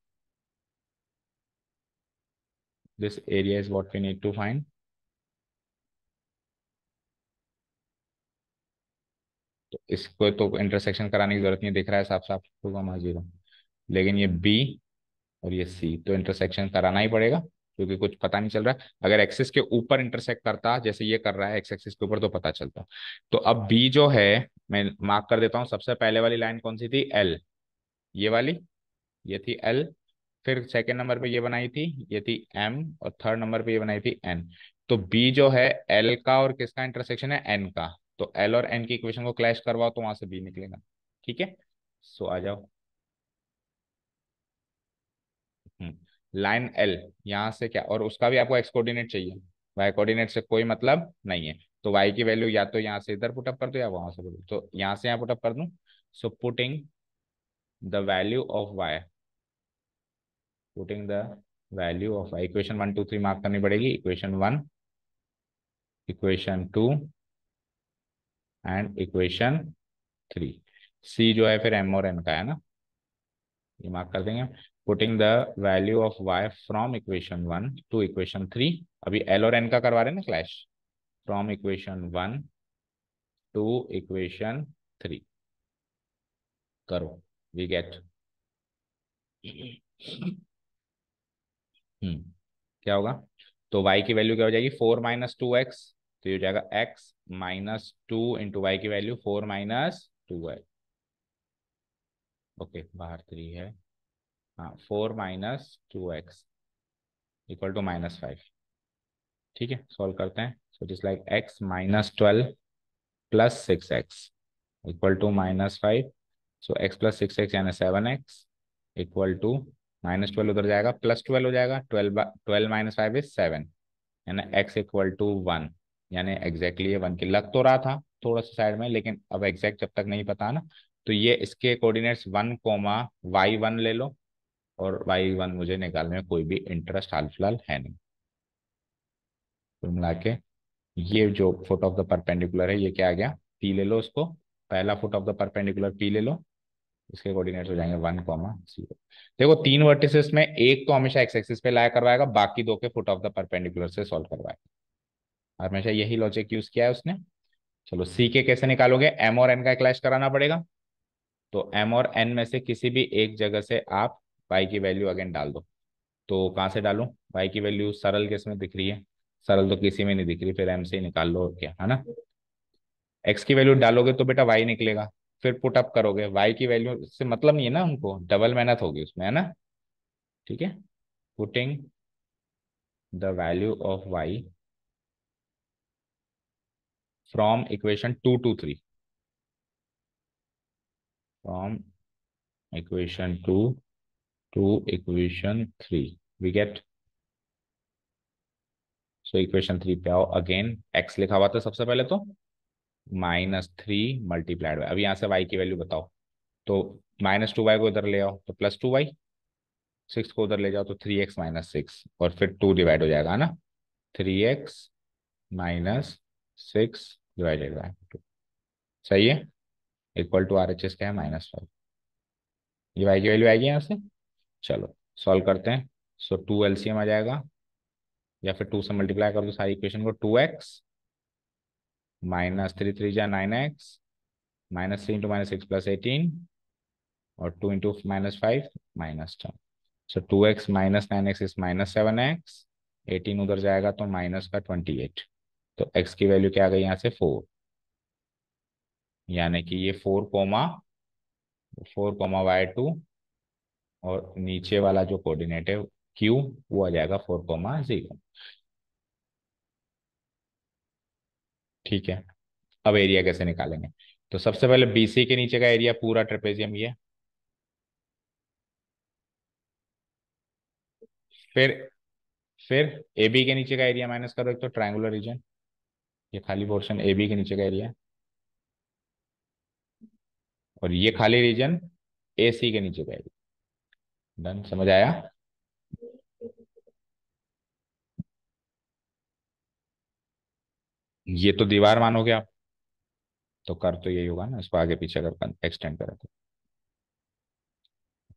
this area is what we need to find तो इसको तो इंटरसेक्शन कराने की जरूरत नहीं दिख रहा है साफ साफ टू कॉमा जीरो लेकिन ये बी और ये सी तो इंटरसेक्शन कराना ही पड़ेगा क्योंकि कुछ पता नहीं चल रहा है अगर एक्सेस के ऊपर इंटरसेक्ट करता जैसे ये कर रहा है एक्स एक्सेस के ऊपर तो पता चलता तो अब बी जो है मैं मार्क कर देता हूँ सबसे पहले वाली लाइन कौन सी थी एल ये वाली ये थी एल फिर सेकेंड नंबर पे ये बनाई थी ये थी एम और थर्ड नंबर पे ये बनाई थी एन तो बी जो है एल का और किसका इंटरसेक्शन है एन का तो एल और एन की इक्वेशन को क्लैश करवाओ तो वहां से बी निकलेगा ठीक है सो आ जाओ हम्म, लाइन एल यहाँ से क्या और उसका भी आपको एक्स कोऑर्डिनेट चाहिए वाई कोऑर्डिनेट से कोई मतलब नहीं है तो वाई की वैल्यू या तो यहाँ से इधर पुटअप कर दो या वहां से पुट तो यहाँ से यहाँ पुटअप कर दू so putting the value of y putting the value of y equation one two three mark करनी पड़ेगी equation one equation two and equation three सी जो है फिर एम और एन का है ना ये मार्क कर देंगे putting the value of y from equation one to equation three अभी एल और एन का करवा रहे हैं ना क्लैश from equation one to equation three करो वी गेट हम्म क्या होगा तो y की वैल्यू क्या हो जाएगी फोर माइनस टू एक्स तो ये हो जाएगा x minus two into y की value four minus two x okay बाहर थ्री है हाँ four minus two x equal to minus five ठीक है सॉल्व करते हैं so is like x minus twelve plus six x equal to minus five so x plus six x यानी seven x equal to minus twelve उधर जाएगा plus twelve हो जाएगा twelve twelve minus five is seven यानी x equal to one यानी exactly ये one के लग तो रहा था थोड़ा सा साइड में लेकिन अब एग्जैक्ट जब तक नहीं पता ना तो ये इसके coordinates one comma y one ले लो और वाई वन मुझे निकालने में कोई भी इंटरेस्ट हाल फिलहाल है नहीं कुल मिला के ये जो फुट ऑफ द परपेंडिकुलर है ये क्या आ गया पी ले लो उसको पहला foot of the perpendicular P ले लो इसके कोऑर्डिनेट्स हो जाएंगे वन कॉमा जीरो देखो तीन वर्टिसेस में एक तो हमेशा एक्स एक्सिस पे लाया करवाएगा बाकी दो के फुट ऑफ द परपेंडिकुलर से सॉल्व करवाएगा हमेशा यही लॉजिक यूज किया है उसने चलो सी के कैसे निकालोगे एम और एन का क्लैश कराना पड़ेगा तो एम और एन में से किसी भी एक जगह से आप वाई की वैल्यू अगेन डाल दो तो कहाँ से डालूँ वाई की वैल्यू सरल किस में दिख रही है सरल तो किसी में नहीं दिख रही फिर एम से ही निकाल लो क्या है ना एक्स की वैल्यू डालोगे तो बेटा वाई निकलेगा फिर पुट अप करोगे वाई की वैल्यू से मतलब नहीं है ना उनको डबल मेहनत होगी उसमें है ना ठीक है putting the value of y from equation two to three from equation two to equation three we get so equation three पे आओ अगेन एक्स लिखा हुआ था सबसे पहले तो माइनस थ्री मल्टीप्लाइड बाय अभी यहाँ से वाई की वैल्यू बताओ तो माइनस टू वाई को इधर ले आओ तो प्लस टू वाई सिक्स को उधर ले जाओ तो थ्री एक्स माइनस सिक्स और फिर टू डिवाइड हो जाएगा ना three x minus six divided by two सही है equal to R H S क्या है माइनस फाइव ये वाई की वैल्यू आएगी यहाँ से चलो सॉल्व करते हैं सो टू एल आ जाएगा या फिर टू से मल्टीप्लाई कर दो सारी इक्वेशन को two x minus three three जा nine x minus three into minus six plus eighteen और two into minus five minus ten so two x minus nine x is minus seven x eighteen उधर जाएगा तो minus का twenty eight तो x की value क्या आ गई यहाँ से फोर यानी कि ये four comma four comma y two और नीचे वाला जो कोऑर्डिनेट है क्यू वो आ जाएगा फोर कोमा जीरो ठीक है अब एरिया कैसे निकालेंगे तो सबसे पहले बीसी के नीचे का एरिया पूरा ट्रेपेजियम ये फिर फिर ए बी के नीचे का एरिया माइनस करो एक तो ट्राइंगुलर रीजन ये खाली पोर्शन ए बी के नीचे का एरिया और ये खाली रीजन ए सी के नीचे का एरिया डन समझ आया ये तो दीवार मानोगे आप तो कर तो यही होगा ना इसको आगे पीछे अगर एक्सटेंड करें तो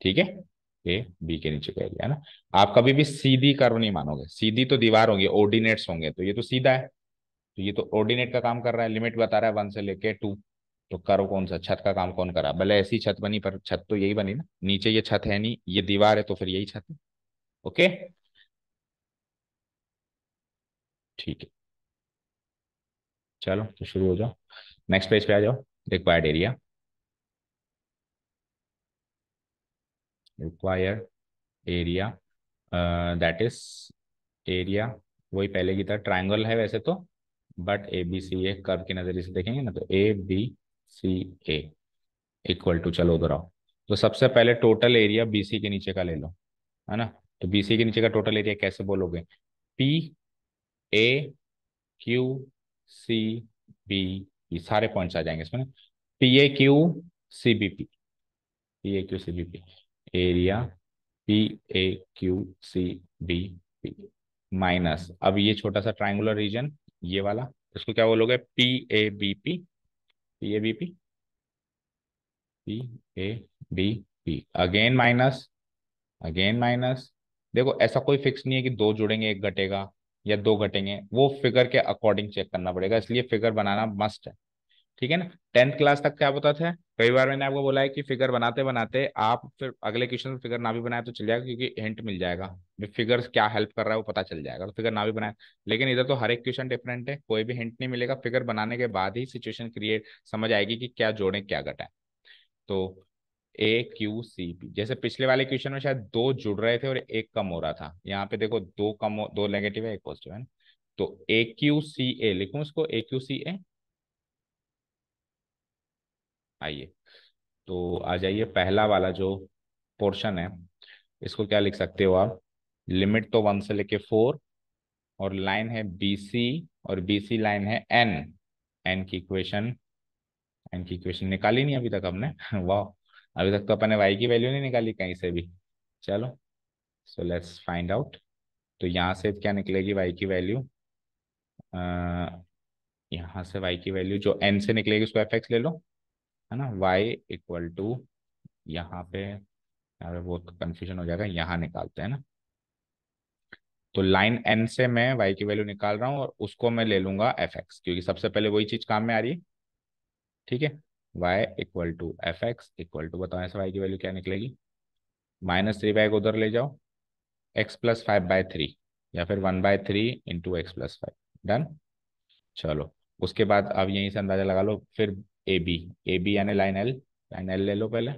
ठीक है ए बी के नीचे कह दिया ना आप कभी भी सीधी कर्व नहीं मानोगे सीधी तो दीवार होगी ऑर्डिनेट्स होंगे तो ये तो सीधा है तो ये तो ऑर्डिनेट का काम कर रहा है लिमिट बता रहा है वन से लेके टू तो करो कौन सा छत का काम कौन करा भले ऐसी छत बनी पर छत तो यही बनी ना नीचे ये छत है नहीं ये दीवार है तो फिर यही छत है ओके ठीक है चलो तो शुरू हो जाओ नेक्स्ट पेज पे आ जाओ required area required area that is area वही पहले की तरह ट्राइंगल है वैसे तो but A B C A curve की नजरिए से देखेंगे ना तो A B C A equal to चलो उधर आओ तो सबसे पहले टोटल एरिया बीसी के नीचे का ले लो है ना तो बीसी के नीचे का टोटल एरिया कैसे बोलोगे P A Q C B ये सारे पॉइंट्स आ जाएंगे इसमें P A Q C B P P A Q C B P area P A Q C B P minus अब ये छोटा सा ट्राइंगुलर रीजन ये वाला इसको क्या बोलोगे P A B P P A B P P A B P again minus again minus देखो ऐसा कोई फिक्स नहीं है कि दो जुड़ेंगे एक घटेगा या दो घटेंगे वो फिगर के अकॉर्डिंग चेक करना पड़ेगा इसलिए फिगर बनाना मस्ट है ठीक है ना टेंथ क्लास तक क्या होता था कई बार मैंने आपको बोला है कि फिगर बनाते बनाते आप फिर अगले क्वेश्चन में फिगर ना भी बनाए तो चल जाएगा क्योंकि हिंट मिल जाएगा फिगर क्या हेल्प कर रहा है वो पता चल जाएगा तो फिगर ना भी बनाए लेकिन इधर तो हर एक क्वेश्चन डिफरेंट है कोई भी हिंट नहीं मिलेगा फिगर बनाने के बाद ही सिचुएशन क्रिएट समझ आएगी कि क्या जोड़े क्या घटाए तो ए क्यू सी पी जैसे पिछले वाले क्वेश्चन में शायद दो जुड़ रहे थे और एक कम हो रहा था यहाँ पे देखो दो कम दो नेगेटिव है एक पॉजिटिव है तो ए क्यू सी ए लिखू इसको ए क्यू सी ए आइए तो आ जाइए पहला वाला जो पोर्शन है इसको क्या लिख सकते हो आप लिमिट तो वन से लेके फोर और लाइन है बी सी और बी सी लाइन है एन एन की इक्वेशन एन की इक्वेशन निकाली नहीं अभी तक हमने वाह [LAUGHS] अभी तक तो अपने वाई की वैल्यू नहीं निकाली कहीं से भी चलो सो लेट्स फाइंड आउट तो यहाँ से क्या निकलेगी वाई की वैल्यू यहाँ से वाई की वैल्यू जो एन से निकलेगी उसको एफ एक्स ले लो है ना वाई इक्वल टू यहाँ पे यहाँ पे बहुत कंफ्यूजन हो जाएगा यहाँ निकालते हैं ना तो लाइन एन से मैं वाई की वैल्यू निकाल रहा हूँ और उसको मैं ले लूंगा एफ एक्स क्योंकि सबसे पहले वही चीज काम में आ रही है ठीक है y equal to f x equal to बताओ ऐसे वाई की वैल्यू क्या निकलेगी माइनस थ्री बाई उधर ले जाओ x plus five by three या फिर one by three into x plus five done चलो उसके बाद अब यहीं से अंदाजा लगा लो फिर ए बी ए बी यानी लाइन एल लाइन एल ले लो पहले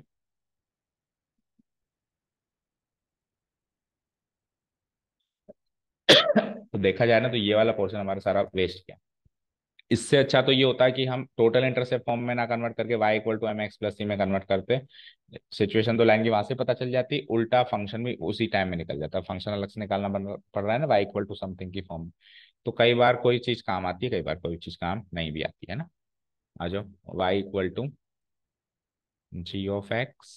तो देखा जाए ना तो ये वाला पोर्शन हमारा सारा वेस्ट किया इससे अच्छा तो ये होता है कि हम टोटल इंटरसेप्ट फॉर्म में ना कन्वर्ट करके y equal to m x plus c में कन्वर्ट करते सिचुएशन तो लाइन की वहां से पता चल जाती उल्टा फंक्शन भी उसी टाइम में निकल जाता है फंक्शन अलग से निकालना पड़ रहा है ना y इक्वल टू समथिंग की फॉर्म तो कई बार कोई चीज काम आती है कई बार कोई चीज काम नहीं भी आती है ना आ जाओ y equal to g of x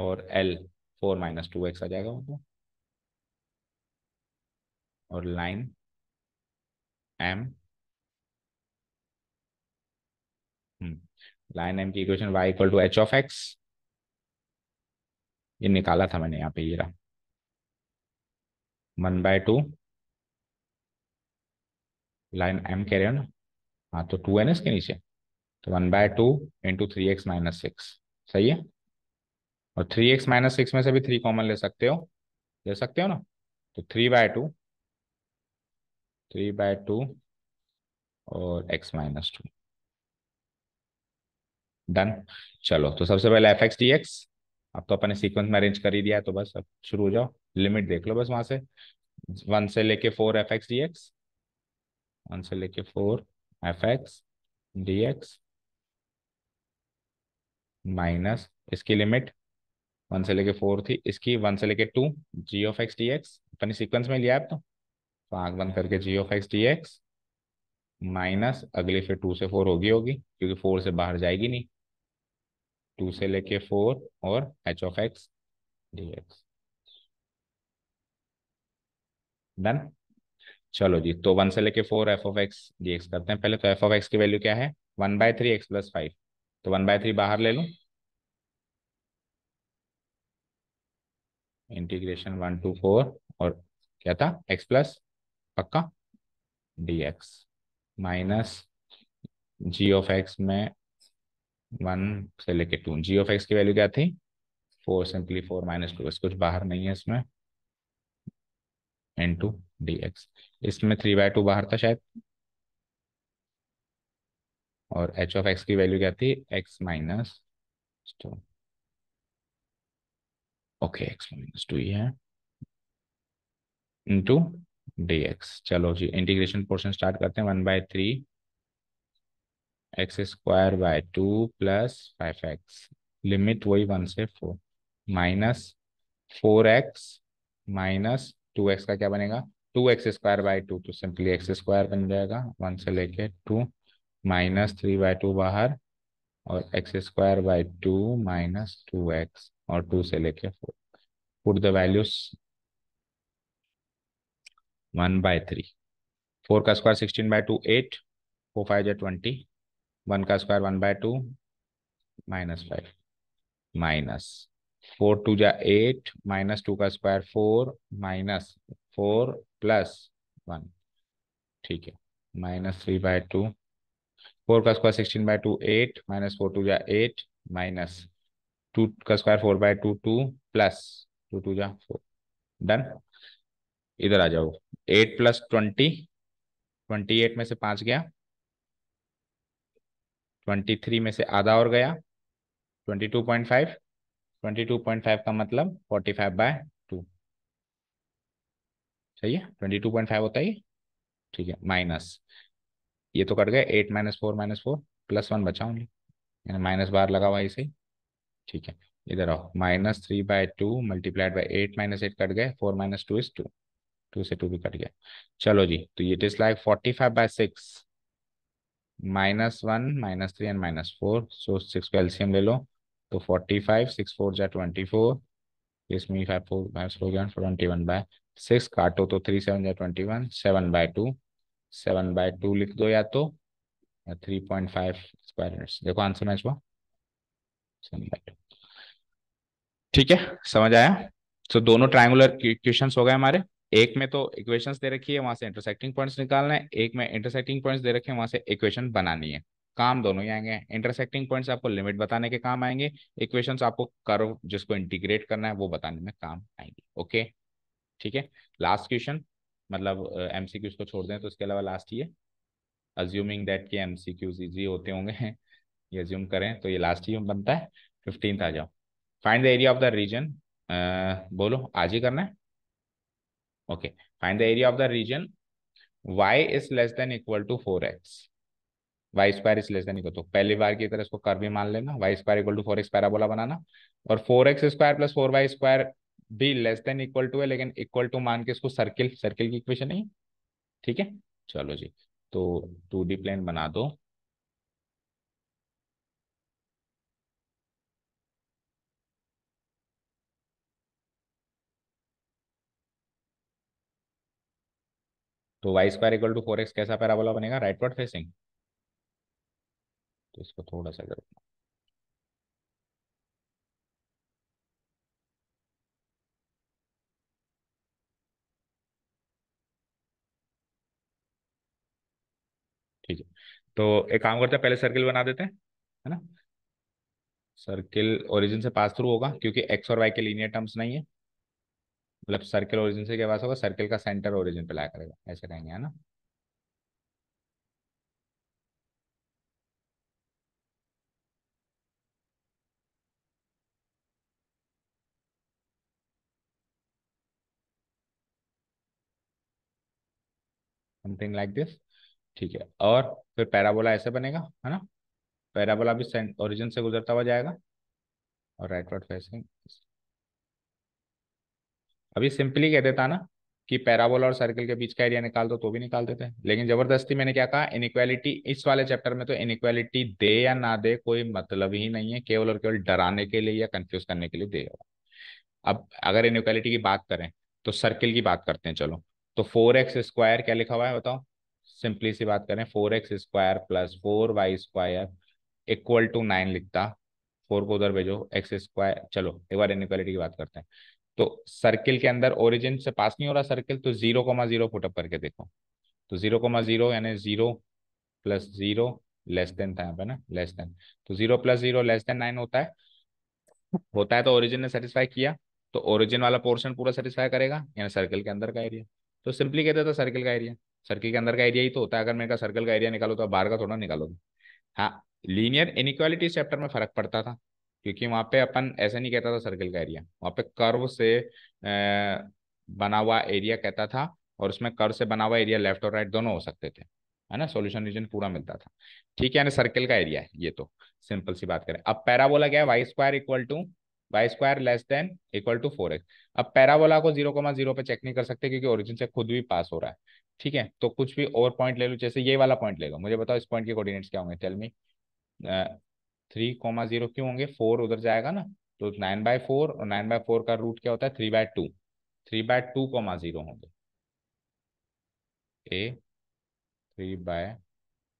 और l four minus two x आ जाएगा मतलब और लाइन एम लाइन एम की equation y equal to h of x ये निकाला था मैंने यहाँ पे ये रहा one by two line m कह रहे हो ना हाँ तो टू एन एस के नीचे तो one by two into three x minus six सही है और थ्री एक्स माइनस सिक्स में से भी थ्री कॉमन ले सकते हो ले सकते हो ना तो three by two three by two और एक्स माइनस टू डन चलो तो सबसे पहले एफ एक्स डी एक्स अब तो अपने सीक्वेंस में अरेंज कर ही दिया तो बस अब शुरू हो जाओ लिमिट देख लो बस वहां से वन से लेके four f x d x one से लेके four f x d x minus इसकी लिमिट वन से लेके फोर थी इसकी वन से लेके two g of x d x अपनी सीक्वेंस में लिया आप तो? तो, आग बंद करके g of x d x minus अगली फिर टू से फोर होगी होगी क्योंकि फोर से बाहर जाएगी नहीं टू से लेके फोर और h of x d x done चलो जी तो वन से लेके four f of x d x करते हैं पहले तो एफ ऑफ एक्स की वैल्यू क्या है one by three x plus five तो वन बाय थ्री बाहर ले लू इंटीग्रेशन वन टू फोर और क्या था एक्स प्लस पक्का d x minus g of x में वन से लेके टू जी ऑफ एक्स की वैल्यू क्या थी four simply four minus two कुछ बाहर नहीं है इसमें इन टू डी एक्स इसमें थ्री बाय टू बाहर था शायद और एच ऑफ एक्स की वैल्यू क्या थी x minus two okay x minus two ही है इंटू डी एक्स चलो जी इंटीग्रेशन पोर्शन स्टार्ट करते हैं one by three x square by two plus five x limit वही वन से four minus four x minus two x का क्या बनेगा two x square by two तो सिंपली एक्स स्क्वायर बन जाएगा वन से लेके two minus three by two बाहर और x square by two minus two x और टू से लेके four put the values one by three four का square sixteen by two eight four five जो ट्वेंटी वन का square one by two minus five minus four two जा eight minus two का square four minus four plus one ठीक है minus three by two four का square sixteen by two eight minus four two जा eight minus two का square four by two two plus two two जा four done इधर आ जाओ eight plus twenty twenty eight में से पांच गया ट्वेंटी थ्री में से आधा और गया twenty two point five twenty two point five का मतलब फोर्टी फाइव बाय टू सही है ट्वेंटी टू पॉइंट फाइव होता है ठीक है माइनस ये तो कट गया eight minus four minus four plus one बचा ओनली यानी माइनस बार लगा हुआ इसे ठीक है इधर आओ minus three by two multiplied by eight minus eight cut गए four minus two is two two से टू भी कट गया चलो जी तो it is like forty five by six minus one minus three and minus four so six को एल्सियम ले लो तो फोर्टी फाइव सिक्स फोर जा ट्वेंटी फोर इसमें five four minus four twenty one by six काटो तो थ्री सेवन जा twenty one seven by two seven by two लिख दो या तो या three point five square units देखो आंसर मैच हुआ सेवन बाय टू ठीक है समझ आया तो दोनों ट्राइंगुलर क्वेश्चंस हो गए हमारे एक में तो इक्वेशंस दे रखी है वहां से इंटरसेक्टिंग पॉइंट्स निकालना है एक में इंटरसेक्टिंग पॉइंट्स दे रखे हैं वहां से इक्वेशन बनानी है काम दोनों ही आएंगे इंटरसेक्टिंग पॉइंट्स आपको लिमिट बताने के काम आएंगे इक्वेशंस आपको करो जिसको इंटीग्रेट करना है वो बताने में काम आएंगे ओके ठीक है लास्ट क्वेश्चन मतलब एम सी क्यूज को छोड़ दें तो इसके अलावा लास्ट ये अज्यूमिंग दैट के एम सी क्यूज होते होंगे [LAUGHS] ये अज्यूम करें तो ये लास्ट ही बनता है फिफ्टींथ आ जाओ find the area of the region बोलो आज ही करना है okay find the area of the region y is less than equal to four x y square is less than equal तो पहली बार की तरह इसको कर भी मान लेना y square equal to four x parabola बनाना और four x square plus four y square be less than equal to है लेकिन इक्वल टू मान के इसको सर्किल सर्किल की इक्वेशन है ठीक है चलो जी तो टू डी प्लेन बना दो तो y square equal to four x कैसा पैराबोला बनेगा राइट वर्ड फेसिंग तो इसको थोड़ा सा करूँगा तो एक काम करते हैं पहले सर्किल बना देते हैं है ना सर्किल ओरिजिन से पास थ्रू होगा क्योंकि एक्स और वाई के लीनियर टर्म्स नहीं है मतलब सर्किल ओरिजिन से क्या पास होगा सर्किल का सेंटर ओरिजिन पे लाया करेगा ऐसे कहेंगे है ना something like this ठीक है और फिर पैराबोला ऐसे बनेगा है ना पैराबोला भी ओरिजिन से गुजरता हुआ जाएगा और राइटवर्ड फेसिंग अभी सिंपली कह देता ना कि पैराबोला और सर्कल के बीच का एरिया निकाल दो तो भी निकाल देते हैं लेकिन जबरदस्ती मैंने क्या कहा इनक्वालिटी इस वाले चैप्टर में तो इनक्वालिटी दे या ना दे कोई मतलब ही नहीं है केवल और केवल डराने के लिए या कंफ्यूज करने के लिए दे अब अगर इनक्वालिटी की बात करें तो सर्किल की बात करते हैं चलो तो फोर एक्स स्क्वायर क्या लिखा हुआ है बताओ सिंपली सी बात करें four x square plus four y square equal to nine लिखता फोर को उधर भेजो एक्स स्क्वायर चलो एक बार इनक्वालिटी की बात करते हैं तो सर्किल के अंदर ओरिजिन से पास नहीं हो रहा सर्किल तो जीरो कोमा जीरो फुटअप करके देखो तो जीरो कोमा जीरो यानी zero plus zero less than था यहाँ पे ना लेस देन तो zero plus zero less than nine होता है होता है तो ओरिजिन ने सेटिस्फाई किया तो ओरिजिन वाला पोर्शन पूरा सेटिस्फाई करेगा यानी सर्किल के अंदर का एरिया तो सिंपली कहते थे सर्किल तो का एरिया सर्किल के अंदर का एरिया ही तो होता है अगर मेरे का सर्कल का एरिया निकालो तो बाहर का थोड़ा निकालोगे हाँ लीनियर इनिक्वालिटी चैप्टर में फर्क पड़ता था क्योंकि वहाँ पे अपन ऐसा नहीं कहता था सर्कल का एरिया वहां पे कर्व से बना हुआ एरिया कहता था और उसमें कर्व से बना हुआ एरिया लेफ्ट और राइट दोनों हो सकते थे है ना सॉल्यूशन रीजन पूरा मिलता था ठीक है ना सर्कल का एरिया है ये तो सिंपल सी बात करें अब पैराबोला क्या है y square equal to y square less than equal to four x अब पैराबोला को जीरो जीरो पे चेक नहीं कर सकते क्योंकि ओरिजिन से खुद भी पास हो रहा है ठीक है तो कुछ भी और पॉइंट ले लो जैसे ये वाला पॉइंट ले लो मुझे बताओ इस पॉइंट के कोऑर्डिनेट्स क्या होंगे tell me three comma zero क्यों होंगे फोर उधर जाएगा ना तो नाइन बाय फोर और नाइन बाय फोर का रूट क्या होता है three by two three by two comma zero होंगे a three by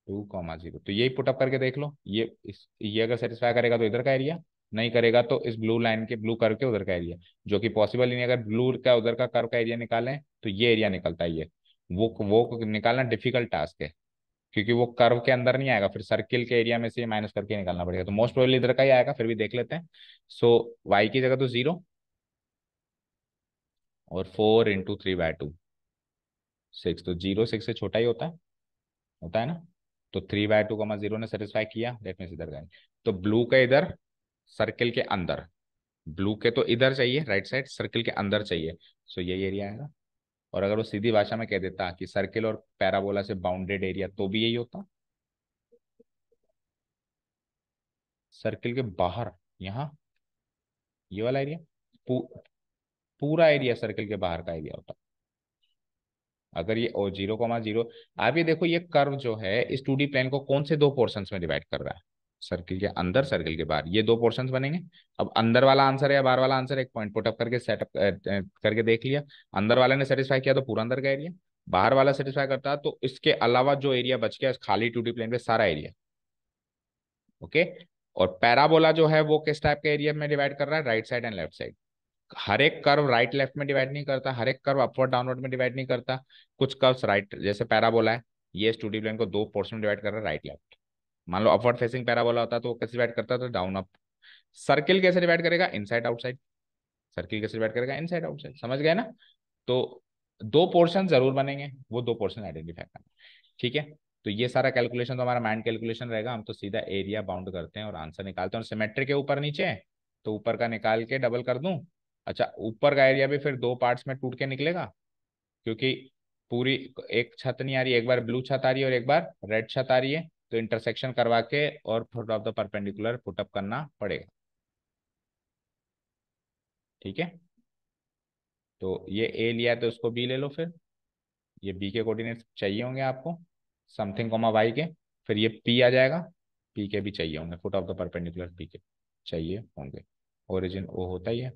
two comma zero तो यही पुटअप करके देख लो ये इस ये अगर सेटिस्फाई करेगा तो इधर का एरिया नहीं करेगा तो इस ब्लू लाइन के ब्लू कर्व के उधर का एरिया जो कि पॉसिबल ही नहीं अगर ब्लू का उधर का कर्व का एरिया निकालें तो ये एरिया निकलता है ये वो वो निकालना डिफिकल्ट टास्क है क्योंकि वो कर्व के अंदर नहीं आएगा फिर सर्किल के एरिया में से माइनस करके निकालना पड़ेगा तो मोस्ट प्रोबेबली इधर का ही आएगा फिर भी देख लेते हैं सो so, वाई की जगह तो जीरो और four into three by two six तो जीरो सिक्स से छोटा ही होता है होता है ना तो थ्री बाय टू का जीरो ने सेटिस्फाई किया लेट मीन इधर गए तो ब्लू का इधर सर्किल के अंदर ब्लू के तो इधर चाहिए राइट साइड सर्किल के अंदर चाहिए सो so, यही एरिया आएगा और अगर वो सीधी भाषा में कह देता कि सर्किल और पैराबोला से बाउंडेड एरिया तो भी यही होता सर्किल के बाहर यहाँ ये वाला एरिया पू, पूरा एरिया सर्किल के बाहर का एरिया होता अगर ये ओ जीरो जीरो आप ये देखो ये कर्व जो है इस टू डी प्लेन को कौन से दो पोर्शन में डिवाइड कर रहा है सर्किल के अंदर सर्किल के बाहर ये दो पोर्शन बनेंगे अब अंदर वाला आंसर या बाहर वाला आंसर एक पॉइंट पुटअप करके सेटअप करके देख लिया अंदर वाले ने सेटिस्फाई किया तो पूरा अंदर का एरिया बाहर वाला सेटिस्फाई करता तो इसके अलावा जो एरिया बच गया खाली टू प्लेन पे सारा एरिया ओके और पैराबोला जो है वो किस टाइप के एरिया में डिवाइड कर रहा है right side and left side हर एक कर्व राइट लेफ्ट में डिवाइड नहीं करता हर एक कर्व अपवर्ड डाउनवर्ड में डिवाइड नहीं करता कुछ कर्व्स राइट जैसे पैराबोला है ये स्टूडियो प्लेन को दो पोर्शन में डिवाइड कर रहा है राइट लेफ्ट मान लो अपवर्ड फेसिंग पैराबोला होता तो कैसे डिवाइड करता था डाउन अप सर्किल कैसे डिवाइड करेगा इनसाइड आउटसाइड सर्किल कैसे डिवाइड करेगा इनसाइड आउटसाइड समझ गए ना तो दो पोर्शन जरूर बनेंगे वो दो पोर्शन आइडेंटिफाई करना ठीक है तो ये सारा कैलकुलेशन तो हमारा माइंड कैलकुलेशन रहेगा हम तो सीधा एरिया बाउंड करते हैं और आंसर निकालते हैं और सिमेट्री के ऊपर नीचे तो ऊपर का निकाल के डबल कर दूं अच्छा ऊपर का एरिया भी फिर दो पार्ट्स में टूट के निकलेगा क्योंकि पूरी एक छत नहीं आ रही एक बार ब्लू छत आ रही है और एक बार रेड छत आ रही है तो इंटरसेक्शन करवा के और foot of the perpendicular put up करना पड़ेगा ठीक है तो ये ए लिया तो उसको बी ले लो फिर ये बी के कोऑर्डिनेट चाहिए होंगे आपको समथिंग कोमा वाई के फिर ये पी आ जाएगा पी के भी चाहिए होंगे foot of the perpendicular p के चाहिए होंगे ओरिजिन ओ होता ही है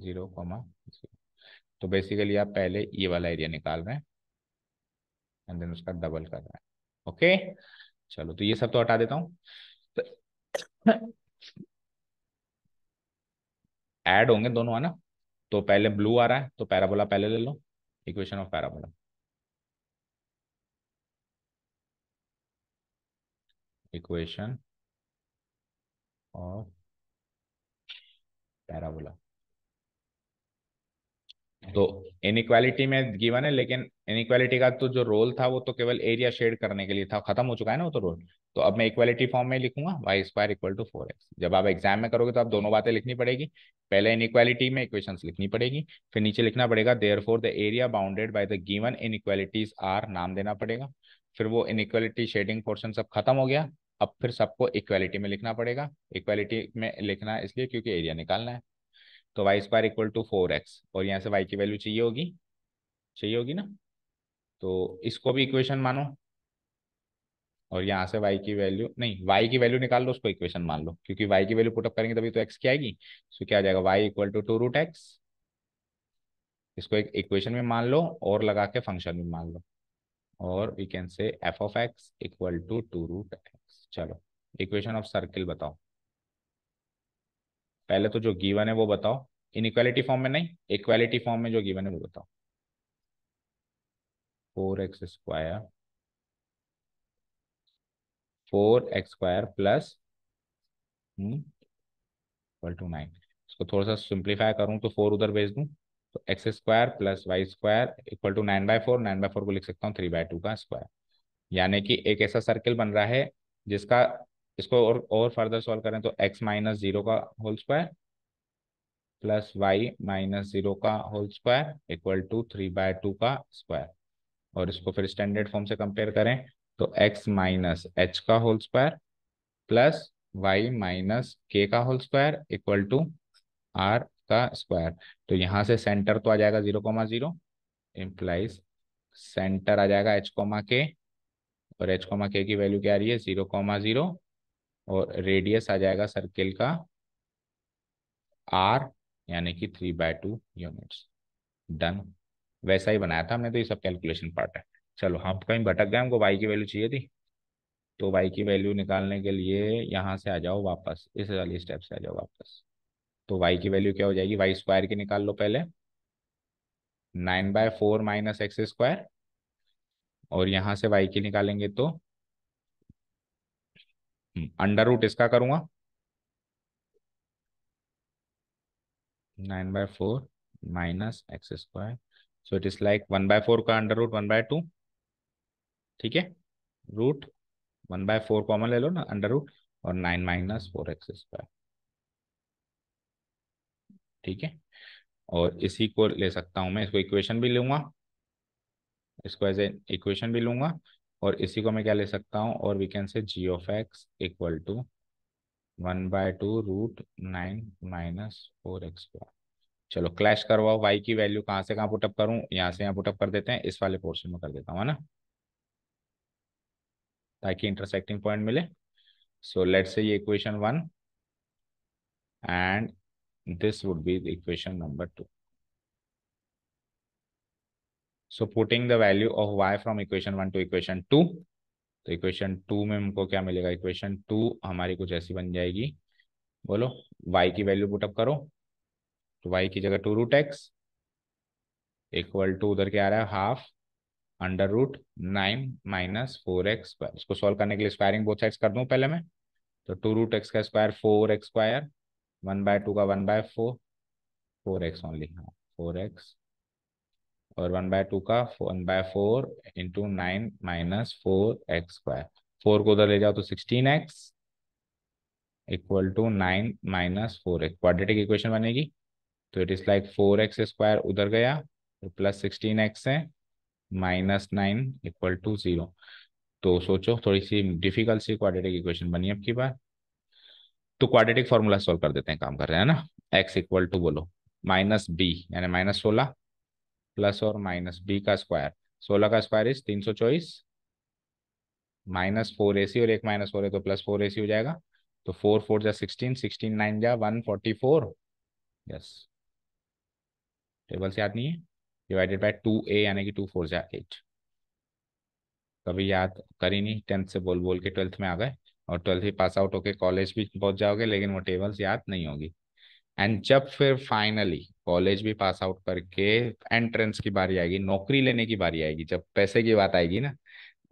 जीरो कोमा तो बेसिकली आप पहले ये e वाला एरिया निकाल रहे हैं एंड देन उसका डबल कर रहे हैं ओके चलो तो ये सब तो हटा देता हूं ऐड तो होंगे दोनों है ना तो पहले ब्लू आ रहा है तो पैराबोला पहले ले लो equation of parabola equation of parabola तो इनक्वालिटी में गिवन है लेकिन इनइक्वालिटी का तो जो रोल था वो तो केवल एरिया शेड करने के लिए था खत्म हो चुका है ना वो तो रोल तो अब मैं इक्वालिटी फॉर्म में लिखूंगा y square equal to four x जब आप एग्जाम में करोगे तो आप दोनों बातें लिखनी पड़ेगी पहले इनइक्वालिटी में इक्वेशंस लिखनी पड़ेगी फिर नीचे लिखना पड़ेगा therefore the area bounded by the given inequalities are नाम देना पड़ेगा फिर वो इनइक्वालिटी शेडिंग पोर्शन सब खत्म हो गया अब फिर सबको इक्वालिटी में लिखना पड़ेगा इक्वालिटी में लिखना है इसलिए क्योंकि एरिया निकालना है तो y square equal to four x और यहाँ से वाई की वैल्यू चाहिए होगी चाहिए होगी ना तो इसको भी इक्वेशन मानो और यहाँ से वाई की वैल्यू नहीं वाई की वैल्यू निकाल लो उसको इक्वेशन मान लो क्योंकि वाई की वैल्यू पुटअप करेंगे तभी तो एक्स की आएगी सो क्या आ जाएगा y equal to two root x इसको एक इक्वेशन में मान लो और लगा के फंक्शन में मान लो और we can say f of x equal to two root x चलो इक्वेशन ऑफ सर्किल बताओ पहले तो जो गिवन है वो बताओ इनइक्वालिटी फॉर्म में नहीं इक्वालिटी फॉर्म में जो गिवन है वो बताओ four x square four x square plus equal to nine इसको थोड़ा सा सिंप्लीफाई करूं तो फोर उधर भेज दूँ तो x square plus y square equal to nine by four nine by four को लिख सकता हूँ थ्री बाय टू का स्क्वायर यानी कि एक ऐसा सर्किल बन रहा है जिसका इसको और और फर्दर सॉल्व करें तो एक्स माइनस जीरो का whole square plus y minus zero का whole square equal to three by two का स्क्वायर और इसको फिर स्टैंडर्ड फॉर्म से कंपेयर करें तो x माइनस एच का whole square plus y minus k का whole square equal to r का स्क्वायर तो यहां से सेंटर तो आ जाएगा zero comma zero implies centre आ जाएगा एच कॉमा के और एच कॉमा के की वैल्यू क्या आ रही है जीरो कॉमा जीरो और रेडियस आ जाएगा सर्किल का आर यानी कि three by two units done वैसा ही बनाया था हमने तो ये सब कैलकुलेशन पार्ट है चलो हम कहीं भटक गए हमको वाई की वैल्यू चाहिए थी तो वाई की वैल्यू निकालने के लिए यहाँ से आ जाओ वापस इस वाली स्टेप से आ जाओ वापस तो वाई की वैल्यू क्या हो जाएगी वाई स्क्वायर की निकाल लो पहले nine by four minus x square और यहाँ से वाई की निकालेंगे तो अंडर रूट इसका करूँगा nine by four minus x square so it is like one by four का under root one by two ठीक है root one by four common ले लो ना अंडर रूट और nine minus four x square ठीक है और इसी को ले सकता हूँ मैं इसको इक्वेशन भी लूंगा इसको एज ए इक्वेशन भी लूंगा और इसी को मैं क्या ले सकता हूँ और we can say g of x equal to one by two root nine minus four x square चलो क्लैश करवाओ वाई की वैल्यू कहाँ से कहाँ पुटअप करूँ यहाँ से यहाँ पुटअप कर देते हैं इस वाले पोर्शन में कर देता हूँ है ना ताकि इंटरसेक्टिंग पॉइंट मिले सो लेट से ये equation one and this would be the equation number 2 so putting the value of y from equation 1 to equation 2 तो इक्वेशन टू में हमको क्या मिलेगा इक्वेशन टू हमारी कुछ ऐसी बन जाएगी बोलो y की वैल्यू पुटअप करो तो वाई की जगह two root x equal to उधर क्या आ रहा है half under root nine minus four x इसको सॉल्व करने के लिए स्क्वायरिंग बोथ साइड्स कर दूं पहले मैं तो टू रूट एक्स का square four x square one by two का one by four four x only हाँ फोर एक्स और वन बाय टू का one by four into nine minus four x square four को उधर ले जाओ तो sixteen x equal to nine minus four x quadratic equation बनेगी तो it is like four x square उधर गया तो प्लस सिक्सटीन एक्स है minus nine equal to zero तो सोचो थोड़ी सी डिफिकल्ट सी क्वाड्रेटिक इक्वेशन बनी अब की बार तो क्वाड्रेटिक फॉर्मूला सोल्व कर देते हैं काम कर रहे हैं ना एक्स इक्वल टू बोलो माइनस बी यानी माइनस सोलह प्लस और माइनस बी का स्क्वायर सोलह का स्क्वायर इज तीन सौ चौबीस माइनस फोर ए सी और एक माइनस फोर है तो प्लस फोर ए सी हो जाएगा तो फोर फोर जा सिक्सटीन सिक्सटीन नाइन जा one forty four yes table से याद नहीं है डिवाइडेड बाय टू ए यानी कि टू फोर जा एट कभी याद करी नहीं टेंथ से बोल बोल के ट्वेल्थ में आ गए और ट्वेल्थ ही पास आउट होके कॉलेज भी पहुंच जाओगे लेकिन वो टेबल्स याद नहीं होगी एंड जब फिर फाइनली कॉलेज भी पास आउट करके एंट्रेंस की बारी आएगी नौकरी लेने की बारी आएगी जब पैसे की बात आएगी ना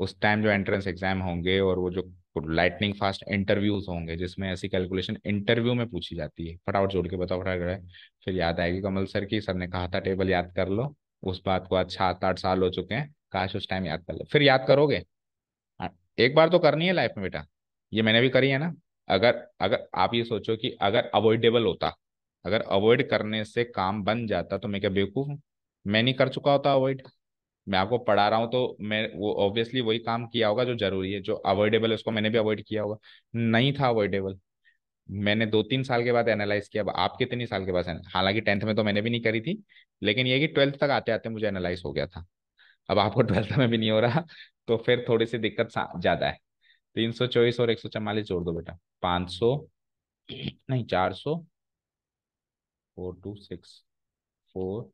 उस टाइम जो एंट्रेंस एग्जाम होंगे और वो जो लाइटनिंग फास्ट इंटरव्यूज होंगे जिसमें ऐसी कैलकुलेशन इंटरव्यू में पूछी जाती है फटाफट जोड़ के बताओ फटाफट फिर याद आएगी कमल सर की सर ने कहा था टेबल याद कर लो उस बात को आज सात आठ साल हो चुके हैं काश उस टाइम याद कर लो फिर याद करोगे हाँ, एक बार तो करनी है लाइफ में बेटा ये मैंने भी करी है ना अगर अगर आप ये सोचो कि अगर अवॉइडेबल होता अगर अवॉइड करने से काम बन जाता तो मैं क्या बेवकूफ हूँ मैं नहीं कर चुका होता अवॉइड मैं आपको पढ़ा रहा हूँ तो मैं वो ऑब्वियसली वही काम किया होगा जो जरूरी है जो अवॉइडेबल है उसको मैंने भी अवॉइड किया होगा नहीं था अवॉइडेबल मैंने दो तीन साल के बाद एनालाइज किया अब आप कितने साल के बाद हालांकि टेंथ में तो मैंने भी नहीं करी थी लेकिन ये कि ट्वेल्थ तक आते आते मुझे एनालाइज हो गया था अब आपको ट्वेल्थ में भी नहीं हो रहा तो फिर थोड़ी सी दिक्कत ज्यादा है तीन सौ चौबीस और एक सौ चौवालीस जोड़ दो बेटा पाँच सौ नहीं चार सौ four to six four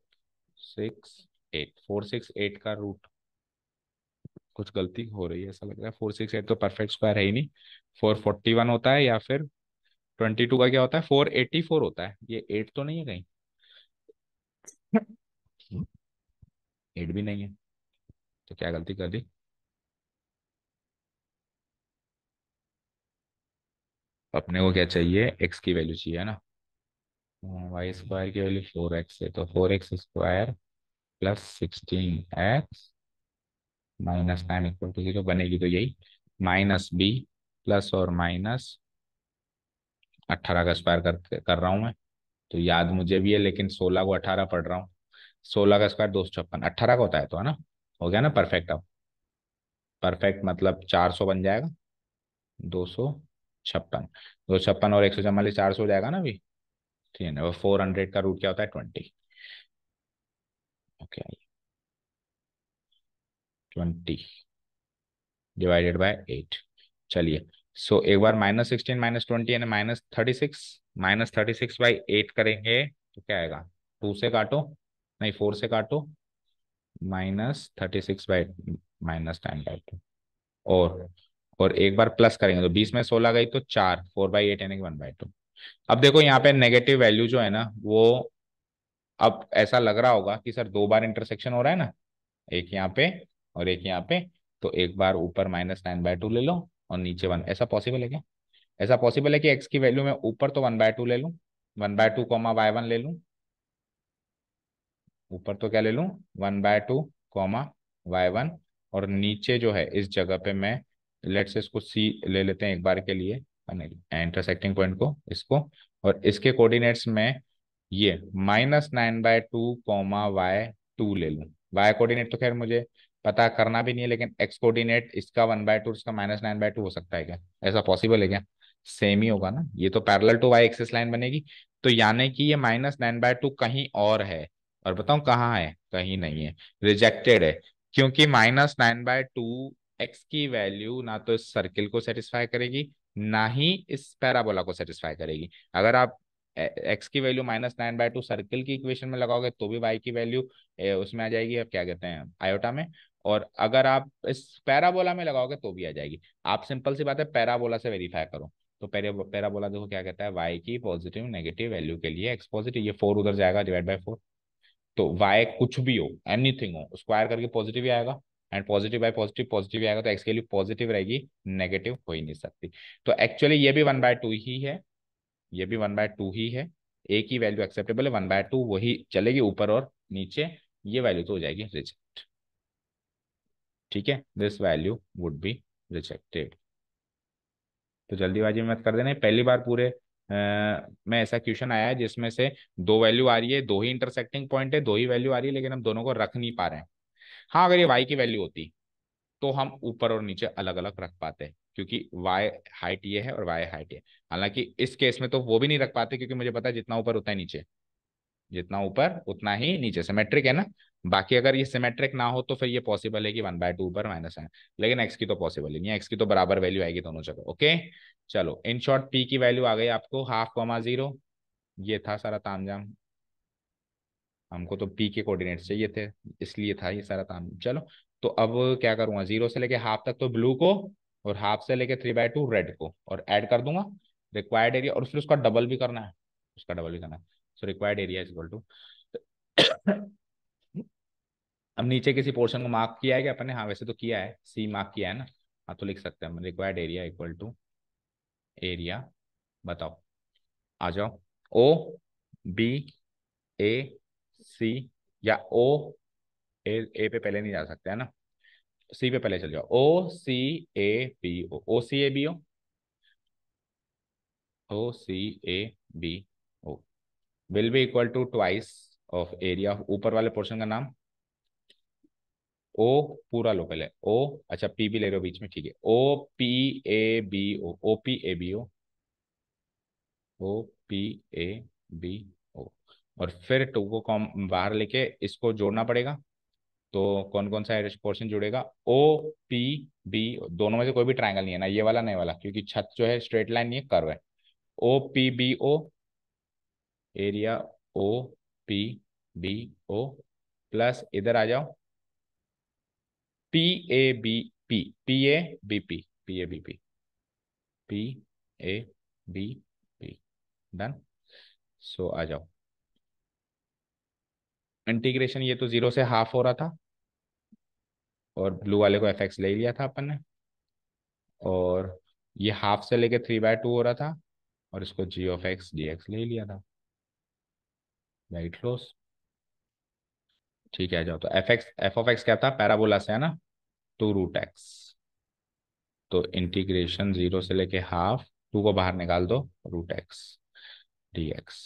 six eight four six eight का रूट कुछ गलती हो रही है ऐसा लग रहा है फोर सिक्स एट तो परफेक्ट स्क्वायर है ही नहीं फोर फोर्टी वन होता है या फिर ट्वेंटी टू का क्या होता है फोर एटी फोर होता है ये एट तो नहीं है कहीं एट भी नहीं है तो क्या गलती कर दी अपने को क्या चाहिए एक्स की वैल्यू चाहिए ना वाई स्क्वायर की वैल्यू फोर एक्स है तो four x square plus sixteen x minus nine equal to zero बनेगी तो यही माइनस बी प्लस और माइनस अट्ठारह का स्क्वायर कर कर रहा हूँ मैं तो याद मुझे भी है लेकिन सोलह को अठारह पढ़ रहा हूँ सोलह का स्क्वायर दो सौ छप्पन अट्ठारह का होता है तो है ना हो गया ना परफेक्ट अब परफेक्ट मतलब चार सौ बन जाएगा दो सौ छप्पन दो छप्पन और एक सौ चवालीस चार सौ हो जाएगा ना अभी ठीक है ना वो फोर हंड्रेड का रूट क्या होता है ट्वेंटी ओके आइए ट्वेंटी डिवाइडेड बाय एट चलिए सो एक बार माइनस सिक्सटीन माइनस ट्वेंटी यानी minus thirty six minus thirty six by eight करेंगे तो क्या आएगा टू से काटो नहीं फोर से काटो minus thirty six by minus ten by two और और एक बार प्लस करेंगे तो बीस में सोलह गई तो चार फोर बाई एट यानी कि वन बाई टू अब देखो यहाँ पे नेगेटिव वैल्यू जो है ना वो अब ऐसा लग रहा होगा कि सर दो बार इंटरसेक्शन हो रहा है ना एक यहाँ पे और एक यहाँ पे तो एक बार ऊपर माइनस नाइन बाय टू ले लो और नीचे वन ऐसा पॉसिबल है क्या ऐसा पॉसिबल है कि एक्स की वैल्यू में ऊपर तो वन बाय टू ले लू one by two comma y one ले लू ऊपर तो क्या ले लू one by two comma y one और नीचे जो है इस जगह पे मैं लेट्स इसको सी ले लेते हैं एक बार के लिए इंटरसेक्टिंग पॉइंट को इसको और इसके कोऑर्डिनेट्स में ये minus nine by two comma y two ले लू वाई कोऑर्डिनेट तो खैर मुझे पता करना भी नहीं है लेकिन एक्स कोऑर्डिनेट इसका वन बाय टू इसका माइनस नाइन बाय टू हो सकता है क्या ऐसा पॉसिबल है क्या सेम ही होगा ना ये तो parallel to y axis line बनेगी तो यानी कि ये माइनस नाइन बाय टू कहीं और है और बताऊ कहाँ है कहीं नहीं है रिजेक्टेड है क्योंकि minus nine by two x की वैल्यू ना तो इस सर्किल को सेटिस्फाई करेगी ना ही इस पैराबोला को सेटिस्फाई करेगी अगर आप एक्स की value minus nine by two circle की इक्वेशन में लगाओगे तो भी वाई की वैल्यू उसमें आ जाएगी अब क्या कहते हैं आयोटा में और अगर आप इस पैराबोला में लगाओगे तो भी आ जाएगी आप सिंपल सी बात है पैराबोला से वेरीफाई करो तो पैराबोला देखो क्या कहता है वाई की पॉजिटिव नेगेटिव वैल्यू के लिए एक्स पॉजिटिव ये फोर उधर जाएगा डिवाइड बाई फोर तो वाई कुछ भी हो एनीथिंग हो स्क्वायर करके पॉजिटिव ही आएगा and positive by positive positive आएगा तो एक्स के लिए पॉजिटिव रहेगी नेगेटिव हो ही नहीं सकती तो एक्चुअली ये भी वन बाय टू ही है ये भी वन बाय टू ही है ए की वैल्यू एक्सेप्टेबल है वन बाय टू वही चलेगी ऊपर और नीचे ये वैल्यू तो हो जाएगी रिजेक्ट ठीक है this value would be rejected तो जल्दीबाजी मत कर देना पहली बार पूरे आ, में ऐसा क्वेश्चन आया है जिसमें से दो वैल्यू आ रही है दो ही इंटरसेक्टिंग पॉइंट है दो ही वैल्यू आ रही है लेकिन हम दोनों को रख नहीं पा रहे हैं हाँ अगर ये वाई की वैल्यू होती तो हम ऊपर और नीचे अलग अलग रख पाते हैं क्योंकि y हाइट ये है और y हाइट ये हालांकि इस केस में तो वो भी नहीं रख पाते क्योंकि मुझे पता है जितना ऊपर उतना ही नीचे जितना ऊपर उतना ही नीचे सिमेट्रिक है ना बाकी अगर ये सिमेट्रिक ना हो तो फिर ये पॉसिबल है कि वन बाय टू ऊपर माइनस है लेकिन एक्स की तो पॉसिबल ही नहीं है एक्स की तो बराबर वैल्यू आएगी दोनों जगह ओके चलो इन शॉर्ट पी की वैल्यू आ गई आपको हाफ कॉमा जीरो ये था सारा तामझाम हमको तो पी के कोऑर्डिनेट्स चाहिए थे इसलिए था ये सारा ताम चलो तो अब क्या करूंगा जीरो से लेके हाफ तक तो ब्लू को और हाफ से लेके थ्री बाय टू रेड को और ऐड कर दूंगा रिक्वायर्ड एरिया और फिर उसका डबल भी करना है उसका डबल भी करना है so required area is equal to अब नीचे किसी पोर्शन को मार्क किया है क्या अपने हाँ वैसे तो किया है सी मार्क किया है ना हाँ तो लिख सकते हैं required area equal to area बताओ आ जाओ ओ बी ए सी या ओ ए ए पे पहले नहीं जा सकते है ना सी पे पहले चल जाओ O C A B O O C A B O O C A B O will be equal to twice of area ऊपर वाले पोर्शन का नाम ओ पूरा लो पहले ओ अच्छा पी भी ले रहे हो बीच में ठीक है O P A B O O P A B O O P A B O और फिर टू को कॉम बाहर लेके इसको जोड़ना पड़ेगा तो कौन कौन सा पोर्शन जुड़ेगा ओ पी बी दोनों में से कोई भी ट्राइंगल नहीं है ना ये वाला नहीं वाला क्योंकि छत जो है स्ट्रेट लाइन नहीं है कर्व है O P B O area O P B O plus इधर आ जाओ P A B P P A B P P A B P P A B P done so आ जाओ integration ये तो जीरो से half हो रहा था और ब्लू वाले को एफ एक्स ले लिया था अपन ने और ये हाफ से लेके थ्री बाय टू हो रहा था और इसको g of x d x ले लिया था राइट क्लोज ठीक है जाओ तो f x f of x क्या था पैराबोला से है ना टू रूट एक्स तो इंटीग्रेशन जीरो से लेके हाफ टू को बाहर निकाल दो root x d x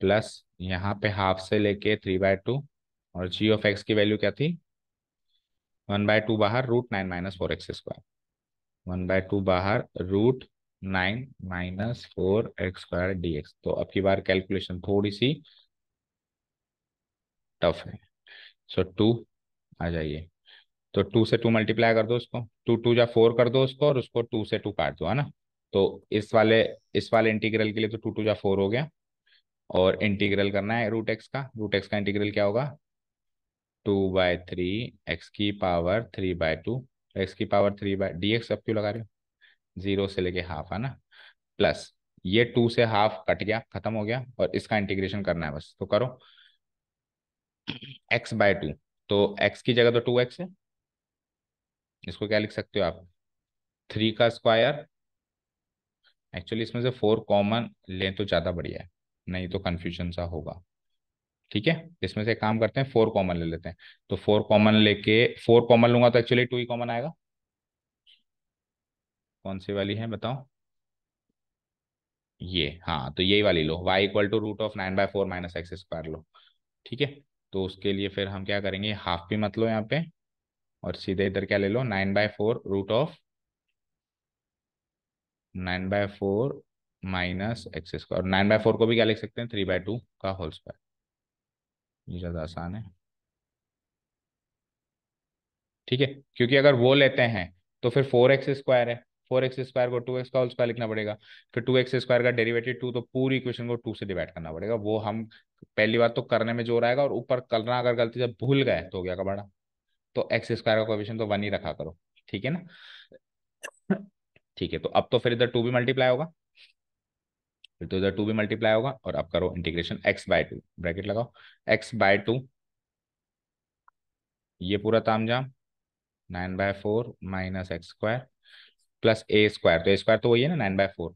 plus यहाँ पे हाफ से लेके थ्री बाय टू और जी ऑफ एक्स की वैल्यू क्या थी वन बाय टू बाहर root nine minus four x square one by two बाहर root nine minus four x square D x तो अब की बार कैलकुलेशन थोड़ी सी टफ है सो so, टू आ जाइए तो टू से टू मल्टीप्लाई कर दो उसको टू टू या फोर कर दो उसको और उसको टू से टू काट दो है ना तो इस वाले इस वाले इंटीग्रल के लिए तो टू टू या फोर हो गया और इंटीग्रल करना है रूट एक्स का रूट एक्स का इंटीग्रल क्या होगा टू बाय थ्री एक्स की power three by two x की power three by d x अब क्यों लगा रहे हो जीरो से लेके हाफ है ना प्लस ये टू से हाफ कट गया खत्म हो गया और इसका इंटीग्रेशन करना है बस तो करो एक्स बाय टू तो एक्स की जगह तो टू एक्स है इसको क्या लिख सकते हो आप थ्री का स्क्वायर एक्चुअली इसमें से फोर कॉमन लें तो ज़्यादा बढ़िया है नहीं तो कन्फ्यूजन सा होगा ठीक है इसमें से काम करते हैं फोर कॉमन ले लेते हैं तो फोर कॉमन लेके फोर कॉमन लूंगा तो एक्चुअली टू ही कॉमन आएगा कौन सी वाली है बताओ ये हाँ तो यही वाली लो y equal to root of nine by four minus x square लो ठीक है तो उसके लिए फिर हम क्या करेंगे हाफ भी मत लो यहाँ पे और सीधे इधर क्या ले लो nine by four root of nine by four minus x square nine by four को भी क्या लिख सकते हैं थ्री बाय टू का होल स्क्वायर ये ज़्यादा आसान है ठीक है क्योंकि अगर वो लेते हैं तो फिर फोर एक्स स्क्वायर है फोर एक्स स्क्वायर को टू एक्स का स्क्वायर लिखना पड़ेगा फिर टू एक्स स्क्वायर का डेरिवेटिव टू तो पूरी इक्वेशन को टू से डिवाइड करना पड़ेगा वो हम पहली बात तो करने में जोर आएगा और ऊपर करना अगर गलती से भूल गए तो हो गया कबाड़ा तो एक्स स्क्वायर का क्वेश्चन तो वन ही रखा करो ठीक है ना ठीक है तो अब तो फिर इधर टू भी मल्टीप्लाई होगा फिर तो इधर टू भी मल्टीप्लाई होगा और अब करो integration x by two bracket लगाओ एक्स बाय टू ये पूरा ताम जाम nine by four minus x square plus a square तो ए स्क्वायर तो वही है ना nine by four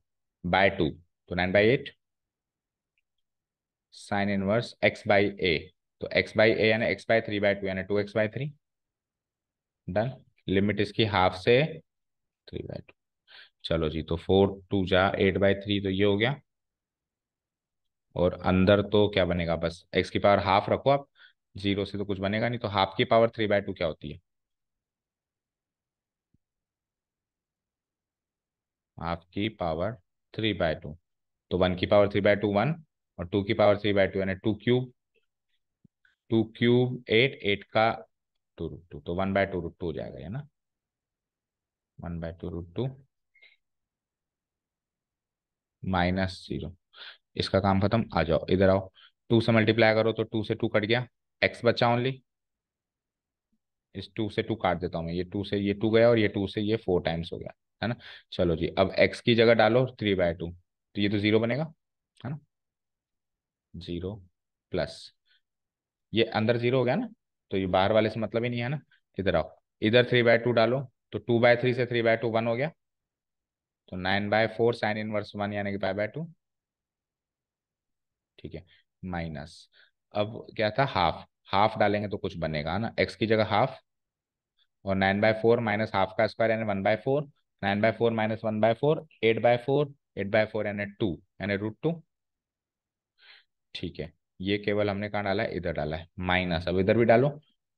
by two तो nine by eight sine inverse x by a तो एक्स बाई ए यानी x by three by two यानी two x by three done limit इसकी हाफ से थ्री बाय टू चलो जी तो four two जा एट बाई थ्री तो ये हो गया और अंदर तो क्या बनेगा बस एक्स की पावर हाफ रखो आप जीरो से तो कुछ बनेगा नहीं तो हाफ की पावर थ्री बाय टू क्या होती है हाफ की पावर थ्री बाय टू तो वन की power three by two one और टू की पावर थ्री बाय टू यानी two cube two cube eight eight का टू रूट टू तो one by two root two हो जाएगा है ना one by two root two minus zero इसका काम खत्म आ जाओ इधर आओ टू से मल्टीप्लाई करो तो टू से टू कट गया एक्स बचा ओनली इस टू से टू काट देता हूँ मैं ये टू से ये टू गया और ये टू से ये फोर टाइम्स हो गया है ना चलो जी अब एक्स की जगह डालो थ्री बाय टू तो ये तो जीरो बनेगा है ना जीरो प्लस ये अंदर जीरो हो गया ना तो ये बाहर वाले से मतलब ही नहीं है ना इधर आओ इधर थ्री बाय टू डालो तो टू बाय थ्री से थ्री बाय टू वन हो गया तो nine by four sine inverse one यानी कि फाइव बाय टू ठीक है माइनस अब क्या था हाफ हाफ डालेंगे तो कुछ बनेगा ना एक्स की जगह हाफ और nine by four minus half का स्क्वायर यानी one by four nine by four minus one by four eight by four eight by four यानी टू यानी रूट टू ठीक है ये केवल हमने कहाँ डाला है इधर डाला है माइनस अब इधर भी डालो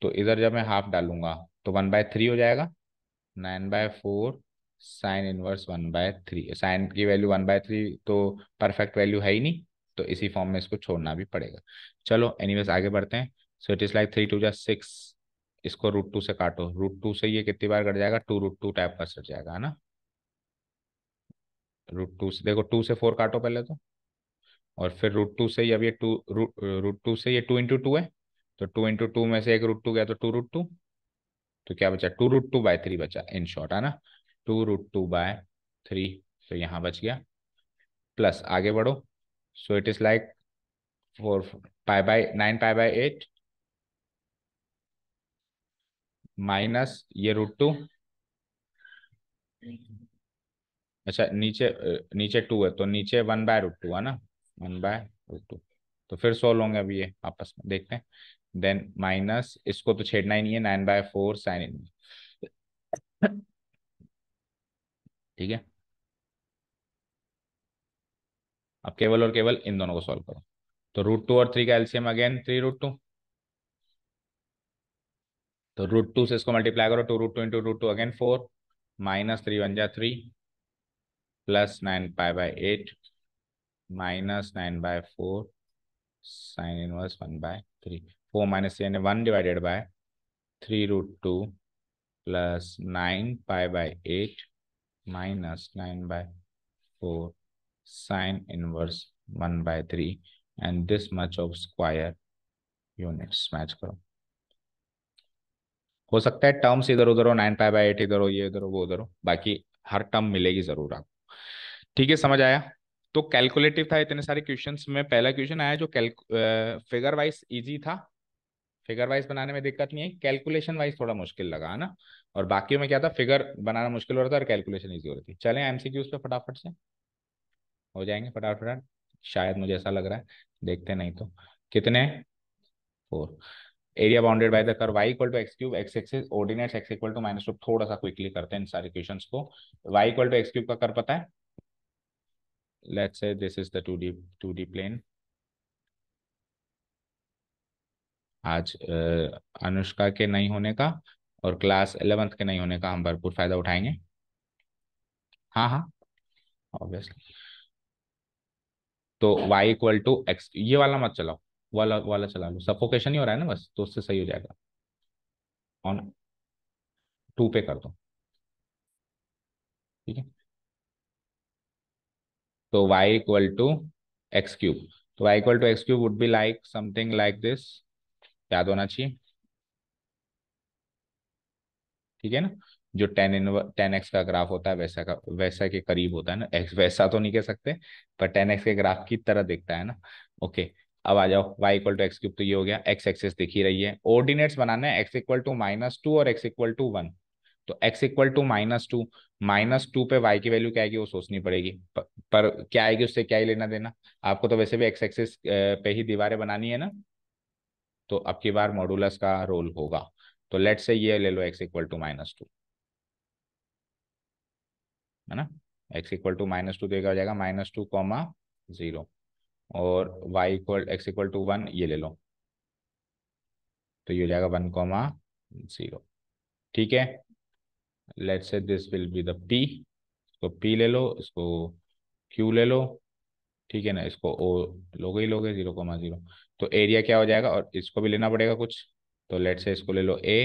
तो इधर जब मैं हाफ डालूंगा तो वन बाय थ्री हो जाएगा nine by four sine inverse one by three sine की वैल्यू वन बाय थ्री तो परफेक्ट वैल्यू है ही नहीं तो इसी फॉर्म में इसको छोड़ना भी पड़ेगा चलो एनीवेज आगे बढ़ते हैं so it is like three two जा सिक्स इसको रूट टू से काटो रूट टू से ये कितनी बार कट जाएगा टू रूट टू टाइप का सट जाएगा है ना रूट टू से देखो टू से फोर काटो पहले तो और फिर रूट टू से अब ये टू रूट रूट टू से ये टू इंटू टू है तो टू इंटू टू में से एक रूट टू गया तो टू रूट टू तो क्या बचा two root two by three बचा इन शॉर्ट है ना two root two by three तो यहाँ बच गया प्लस आगे बढ़ो So it is like 4 pi by 9 pi by 8 minus ये रूट टू अच्छा नीचे नीचे टू है तो नीचे वन बाय रूट टू है ना वन बाय रूट टू तो फिर सोल्व होंगे अभी ये आपस में देखते हैं देन माइनस इसको तो छेड़ना ही नहीं है nine by four sine in ठीक है अब केवल और केवल इन दोनों को सॉल्व करो तो रूट टू और थ्री का LCM again three root two तो रूट टू से इसको मल्टीप्लाई करो two root two into root two again four minus three one जा three plus nine pi by eight minus nine by four sine inverse one by three four minus three one divided by three root two plus nine pi by eight minus nine by four sine inverse one by three and this much of square units match करो हो सकता है terms इधर उधर हो nine five by eight इधर हो ये इधर हो वो उधर हो बाकी हर टर्म मिलेगी जरूर आपको ठीक है समझ आया तो कैलकुलेटिव था इतने सारे क्वेश्चंस में पहला क्वेश्चन आया जो फिगर वाइज इजी था फिगर वाइज बनाने में दिक्कत नहीं है कैलकुलेशन वाइज थोड़ा मुश्किल लगा है ना और बाकी में क्या था फिगर बनाना मुश्किल हो रहा था और कैलकुलेशन ईजी हो रही थी चले एमसीक्यूज पे फटाफट से हो जाएंगे फटाफट फटाफट शायद मुझे ऐसा लग रहा है देखते नहीं तो कितने for area bounded by the curve y equal to x cube x axis ordinates x equal to minus two थोड़ा सा क्विकली करते हैं इन सारे क्वेश्चन को y equal to x cube का कर पता है let's say this is the two D two D plane आज अनुष्का के नहीं होने का और क्लास एलेवेंथ के नहीं होने का हम भरपूर फायदा उठाएंगे हाँ हाँ ऑब्वियसली तो वाई इक्वल टू एक्स ये वाला मत चलाओ वाला वाला चला लो सफोकेशन ही हो रहा है ना बस तो उससे सही हो जाएगा ऑन टू पे कर दो ठीक है तो y equal to x cube तो y equal to x cube would be like something like this याद होना चाहिए ठीक है ना जो टेन इन टेन एक्स का ग्राफ होता है वैसा का वैसा के करीब होता है ना एक्स वैसा तो नहीं कह सकते पर टेन एक्स के ग्राफ की तरह दिखता है ना ओके अब आ जाओ y equal to x cube तो ये हो गया एक्स एक्सेस दिख ही रही है ऑर्डिनेट्स बनाना है x equal to minus two और एक्स इक्वल टू वन तो x equal to minus two minus two पे वाई की वैल्यू क्या आएगी वो सोचनी पड़ेगी पर, पर क्या आएगी उससे क्या ही लेना देना आपको तो वैसे भी एक्स एक्सेस पे ही दीवारें बनानी है ना तो अब की बार मॉडुलस का रोल होगा तो लेट से ये ले लो x equal to minus two है ना x equal to minus two तो एक हो जाएगा माइनस टू कॉमा जीरो और y equal x equal to one ये ले लो तो ये हो जाएगा वन कॉमा जीरो ठीक है let's say this will be the P इसको पी ले लो इसको क्यू ले लो ठीक है ना इसको ओ लोगे ही लोगे जीरो कॉमा जीरो तो एरिया क्या हो जाएगा और इसको भी लेना पड़ेगा कुछ तो लेट से इसको ले लो ए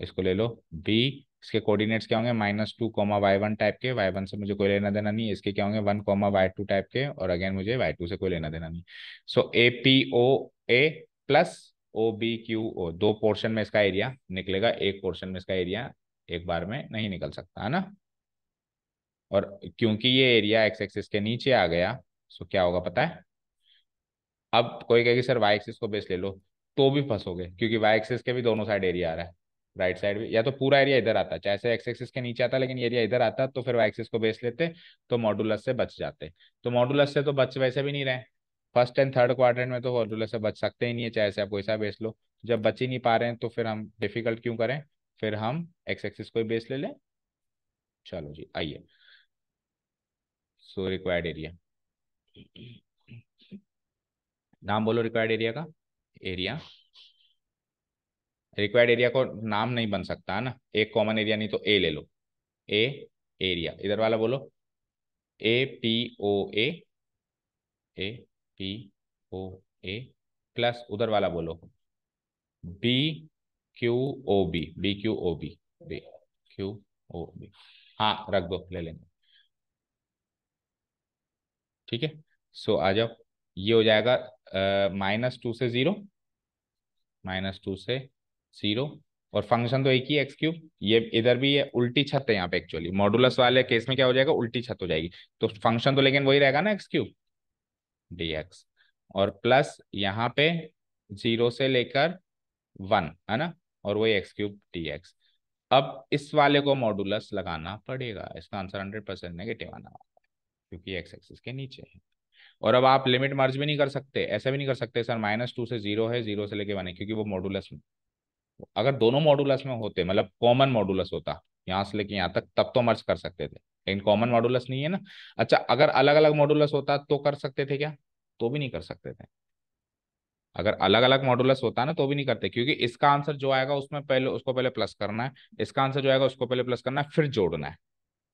इसको ले लो बी इसके कोऑर्डिनेट्स क्या होंगे minus two comma y one type के वाई वन से मुझे कोई लेना देना नहीं इसके क्या होंगे one comma y two type के और अगेन मुझे वाई टू से कोई लेना देना नहीं so A P O A plus O B Q O दो पोर्शन में इसका एरिया निकलेगा एक पोर्शन में इसका एरिया एक बार में नहीं निकल सकता है ना और क्योंकि ये एरिया एक्स एक्सिस के नीचे आ गया सो क्या होगा पता है अब कोई कहेगी सर वाई एक्सिस को बेस ले लो तो भी फंसोगे क्योंकि वाई एक्सिस के भी दोनों साइड एरिया आ रहा है राइट साइड भी या तो पूरा एरिया इधर आता चाहे एक्स एक्सिस के नीचे आता लेकिन एरिया इधर आता तो फिर वो एक्सिस को बेच लेते तो मॉडुलस से बच जाते तो मॉडुलस से तो बच वैसे भी नहीं रहे फर्स्ट एंड थर्ड क्वार्टर में तो मॉडुलस से बच सकते ही नहीं है चाहे आप वैसा बेच लो जब बच ही नहीं पा रहे हैं तो फिर हम डिफिकल्ट क्यों करें फिर हम एक्स एक्सिस को बेस ले लें चलो जी आइए सो रिक्वायर्ड एरिया नाम बोलो रिक्वायर्ड एरिया का एरिया रिक्वायर्ड एरिया को नाम नहीं बन सकता है ना एक कॉमन एरिया नहीं तो ए ले लो ए एरिया इधर वाला बोलो A P O A A P O A plus उधर वाला बोलो B Q O B B Q O B B Q O B हाँ रख दो ले लेंगे ठीक है सो आ जाओ ये हो जाएगा माइनस टू से जीरो माइनस टू से जीरो और फंक्शन तो एक ही एक्स क्यूब ये इधर भी ये उल्टी छत है यहाँ पे एक्चुअली मॉडुलस वाले केस में क्या हो जाएगा उल्टी छत हो जाएगी तो फंक्शन तो लेकिन वही रहेगा ना एक्स क्यूब डी एक्स और प्लस यहाँ पे जीरो से लेकर वन है ना और वही एक्स क्यूब डी एक्स अब इस वाले को मॉडुलस लगाना पड़ेगा इसका आंसर हंड्रेड परसेंट नेगेटिव आना क्योंकि एक्स एक्सिस के नीचे है और अब आप लिमिट मर्ज भी नहीं कर सकते ऐसा भी नहीं कर सकते सर माइनस टू से जीरो है जीरो से लेके वन है क्योंकि वो मॉडुलस अगर दोनों मॉडुलस में होते मतलब कॉमन मॉडुलस होता यहाँ से लेके यहाँ तक तब तो मर्ज कर सकते थे लेकिन कॉमन मॉडुलस नहीं है ना अच्छा अगर अलग अलग मॉडुलस होता तो कर सकते थे क्या तो भी नहीं कर सकते थे अगर अलग अलग मॉडुलस होता ना तो भी नहीं करते क्योंकि इसका आंसर जो आएगा उसमें पहले उसको पहले प्लस करना है इसका आंसर जो आएगा उसको पहले प्लस करना है फिर जोड़ना है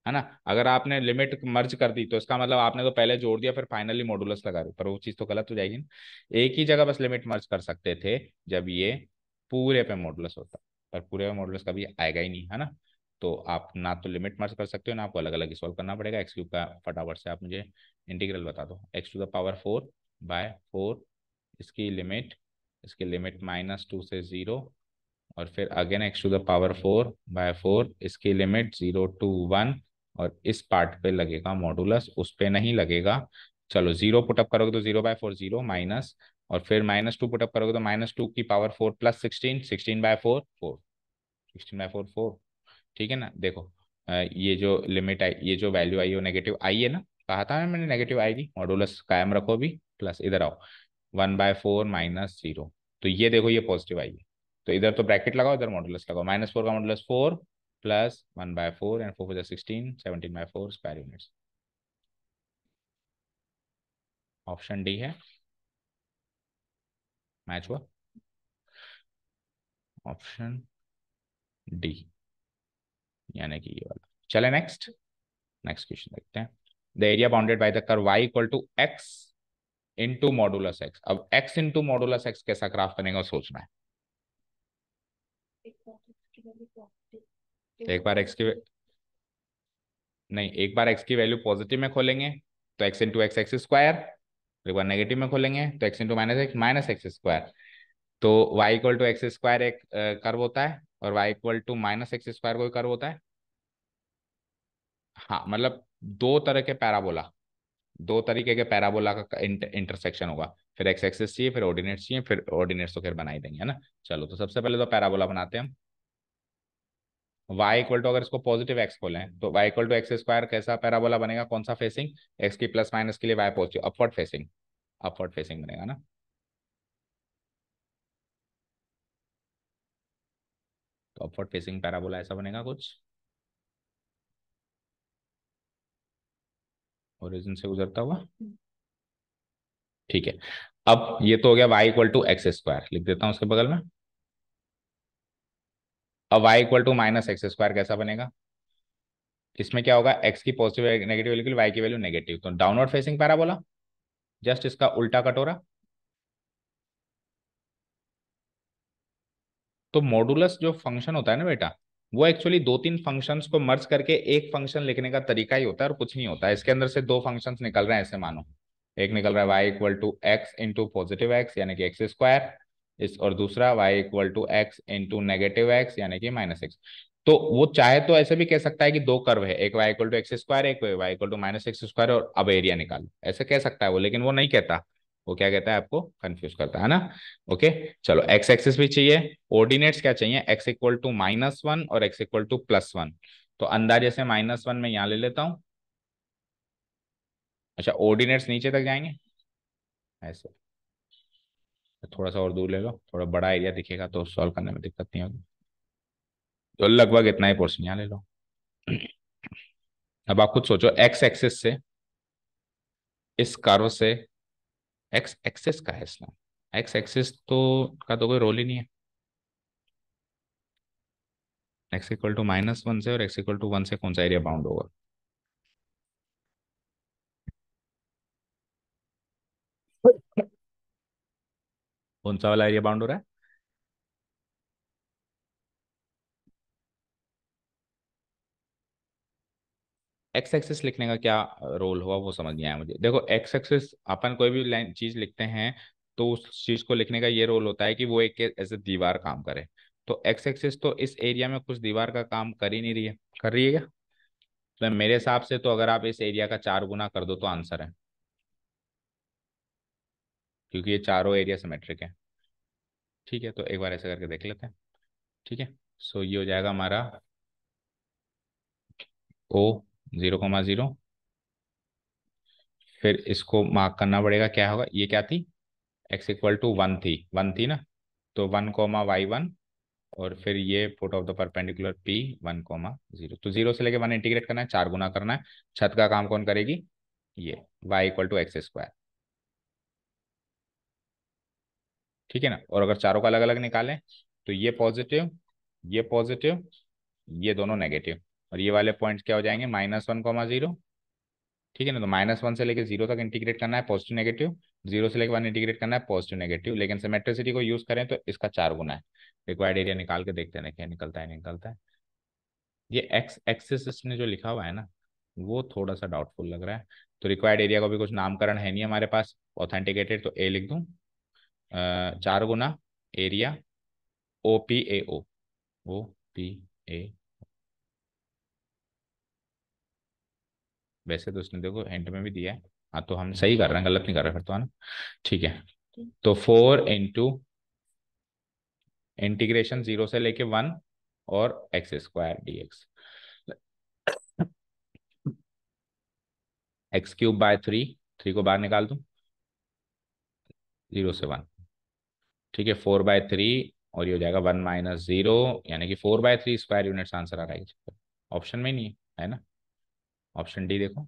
है ना अगर आपने लिमिट मर्ज कर दी तो इसका मतलब आपने तो पहले जोड़ दिया फिर फाइनली मॉडुलस लगा दी पर वो चीज़ तो गलत हो जाएगी ना एक ही जगह बस लिमिट मर्ज कर सकते थे जब ये पूरे पे मॉडुलस होता पर पूरे पे मॉडुलस कभी आएगा ही नहीं है ना तो आप ना तो लिमिट मर्ज कर सकते हो ना आपको अलग अलग सॉल्व करना पड़ेगा एक्स क्यूब का फटाफट से आप मुझे इंटीग्रल बता दो x to the power four by four इसकी लिमिट इसकी लिमिट माइनस टू से ज़ीरो और फिर again x to the power four by four इसकी लिमिट ज़ीरो टू वन और इस पार्ट पे लगेगा मॉडुलस उस पर नहीं लगेगा चलो जीरो पुटअप करोगे तो zero by four zero minus और फिर माइनस टू पुटअप करोगे तो माइनस टू की power four plus sixteen sixteen by four four sixteen by four four ठीक है ना देखो ये जो लिमिट आई ये जो वैल्यू आई वो नेगेटिव आई है ना कहा था मैंने नेगेटिव आएगी मॉडुलस कायम रखो भी प्लस इधर आओ one by four minus zero तो ये देखो ये पॉजिटिव आई है तो इधर तो ब्रैकेट लगाओ इधर मॉडुलस लगाओ माइनस फोर का modulus four plus one by four and four four sixteen seventeen by four square units option D है मैच हुआ ऑप्शन डी यानी कि ये वाला चले नेक्स्ट नेक्स्ट क्वेश्चन देखते हैं the area bounded by the curve y equal to x into modulus x अब एक्स इंटू मॉडुलस एक्स कैसा ग्राफ बनेगा सोचना है एक बार एक्स की नहीं एक बार एक्स की वैल्यू पॉजिटिव में खोलेंगे तो x into x x square एक बार नेगेटिव में खोलेंगे तो x into minus x minus x square तो y equal to x square एक कर्व होता है और y equal to minus x square कोई कर्व होता है हाँ मतलब दो तरह के पैराबोला दो तरीके के पैराबोला का इंटरसेक्शन होगा फिर एक्स एक्सेस चाहिए फिर ऑर्डिनेट्स चाहिए फिर ऑर्डिनेट्स तो फिर बनाई देंगे है ना चलो तो सबसे पहले तो पैराबोला बनाते हैं हम y इक्वल टू अगर इसको पॉजिटिव एक्स बोले तो y equal to x square कैसा पैराबोला बनेगा कौन सा फेसिंग x की प्लस माइनस के लिए y positive upward facing upward facing बनेगा ना तो अपवर्ड फेसिंग पैराबोला ऐसा बनेगा कुछ ओरिजिन से गुजरता हुआ ठीक है अब ये तो हो गया y equal to x square लिख देता हूं उसके बगल में अब y equal to minus x square कैसा बनेगा इसमें क्या होगा एक्स की पॉजिटिव नेगेटिव वैल्यू वाई की वैल्यू नेगेटिव तो डाउनवर्ड फेसिंग पैराबोला जस्ट इसका उल्टा कटोरा तो मॉडुलस जो फंक्शन होता है ना बेटा वो एक्चुअली दो तीन फंक्शंस को मर्ज करके एक फंक्शन लिखने का तरीका ही होता है और कुछ नहीं होता है इसके अंदर से दो फंक्शंस निकल रहे हैं ऐसे मानो एक निकल रहा है y equal to x into positive x यानी कि एक्स स्क्वायर इस और दूसरा y equal to x into negative x यानी कि माइनस एक्स तो वो चाहे तो ऐसे भी कह सकता है कि दो कर्व है एक y equal to x square एक y equal to minus x square और अब एरिया निकालो ऐसे कह सकता है वो लेकिन वो नहीं कहता वो क्या कहता है आपको कंफ्यूज करता है ना ओके चलो एक्स एक्सिस भी चाहिए ऑर्डिनेट्स क्या चाहिए x equal to minus one और x equal to plus one तो अंदाजे से माइनस वन में यहां ले लेता हूं अच्छा ऑर्डिनेट्स नीचे तक जाएंगे ऐसे तो थोड़ा सा और दूर ले लो थोड़ा बड़ा एरिया दिखेगा तो सॉल्व करने में दिक्कत नहीं होगी तो लगभग इतना ही पोर्शन यहाँ ले लो अब आप खुद सोचो एक्स एक्सेस से इस कारो से एक्स एक्सेस का है इसमें एक्स एक्सेस तो का तो कोई रोल ही नहीं है x equal to minus one से और एक्स इक्वल टू वन से कौन सा एरिया बाउंड होगा कौन सा वाला एरिया बाउंड हो रहा है एक्स एक्सिस लिखने का क्या रोल हुआ वो समझ नहीं आया मुझे देखो एक्स एक्सिस अपन कोई भी लाइन चीज लिखते हैं तो उस चीज को लिखने का ये रोल होता है कि वो एक ऐसे दीवार काम करे तो एक्स एक्सिस तो इस एरिया में कुछ दीवार का काम कर ही नहीं रही है कर रही है क्या तो मेरे हिसाब से तो अगर आप इस एरिया का चार गुना कर दो तो आंसर है क्योंकि ये चारों एरिया सिमेट्रिक है ठीक है तो एक बार ऐसा करके देख लेते हैं ठीक है सो ये हो जाएगा हमारा ओ जीरो कोमा जीरो फिर इसको मार्क करना पड़ेगा क्या होगा ये क्या थी एक्स इक्वल टू वन थी वन थी ना तो वन कोमा वाई वन और फिर ये foot of the perpendicular P one comma zero तो जीरो से लेके वन इंटीग्रेट करना है चार गुना करना है छत का काम कौन करेगी ये y equal to x square ठीक है ना और अगर चारों का अलग अलग निकालें तो ये पॉजिटिव ये पॉजिटिव ये दोनों नेगेटिव और ये वाले पॉइंट क्या हो जाएंगे माइनस वन कॉमा जीरो ठीक है ना तो माइनस वन से लेकर जीरो तक इंटीग्रेट करना है पॉजिटिव नेगेटिव जीरो से लेकर वन इंटीग्रेट करना है पॉजिटिव नेगेटिव लेकिन सिमेट्रिसिटी को यूज करें तो इसका चार गुना है रिक्वायर्ड एरिया निकाल के देखते हैं क्या निकलता है निकलता है ये एक्स एक्सिस ने जो लिखा हुआ है ना वो थोड़ा सा डाउटफुल लग रहा है तो रिक्वायर्ड एरिया का भी कुछ नामकरण है नहीं हमारे पास ऑथेंटिकेटेड तो ए लिख दूँ चार गुना area O P A O O P A वैसे तो उसने देखो एंड में भी दिया है हाँ तो हम सही कर रहे हैं गलत नहीं कर रहे फिर तो है ना ठीक है तो फोर इंटू इंटीग्रेशन जीरो से लेके वन और x square D x x cube by three three को बाहर निकाल दू जीरो से वन ठीक है फोर बाय थ्री और ये हो जाएगा वन माइनस जीरो यानी कि four by three square unit answer आ रहा है ऑप्शन में नहीं है है ना ऑप्शन डी देखो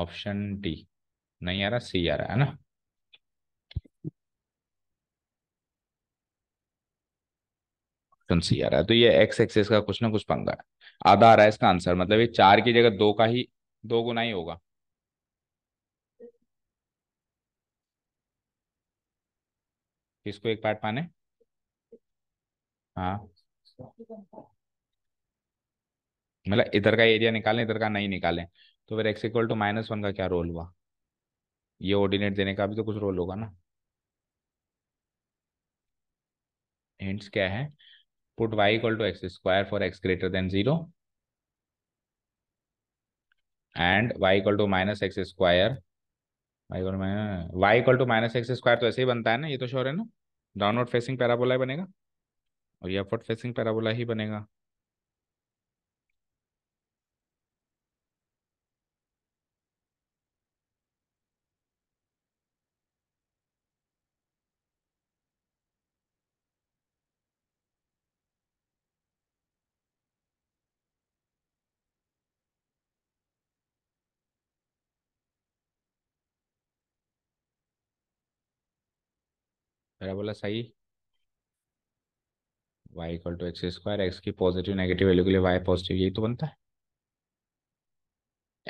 ऑप्शन डी नहीं आ रहा सी आ रहा है ना ऑप्शन सी आ रहा है तो ये एक्स एक्सेस का कुछ ना कुछ पंगा है आधा आ रहा है इसका आंसर मतलब ये चार की जगह दो का ही दो गुना ही होगा किसको एक पार्ट माने हाँ मतलब इधर का एरिया निकालें इधर का नहीं निकालें तो फिर x equal to minus one का क्या रोल हुआ ये ऑर्डिनेट देने का भी तो कुछ रोल होगा ना हिंट्स क्या है put y equal to x square for x greater than zero and y equal to minus x square y equal to minus x square तो ऐसे ही बनता है ना ये तो श्योर है ना डाउनवर्ड फेसिंग पैराबोला ही बनेगा और ये अपवर्ड फेसिंग पैराबोला ही बनेगा बोला सही y equal to x square x की पॉजिटिव नेगेटिव वैल्यू के लिए वाई पॉजिटिव यही तो बनता है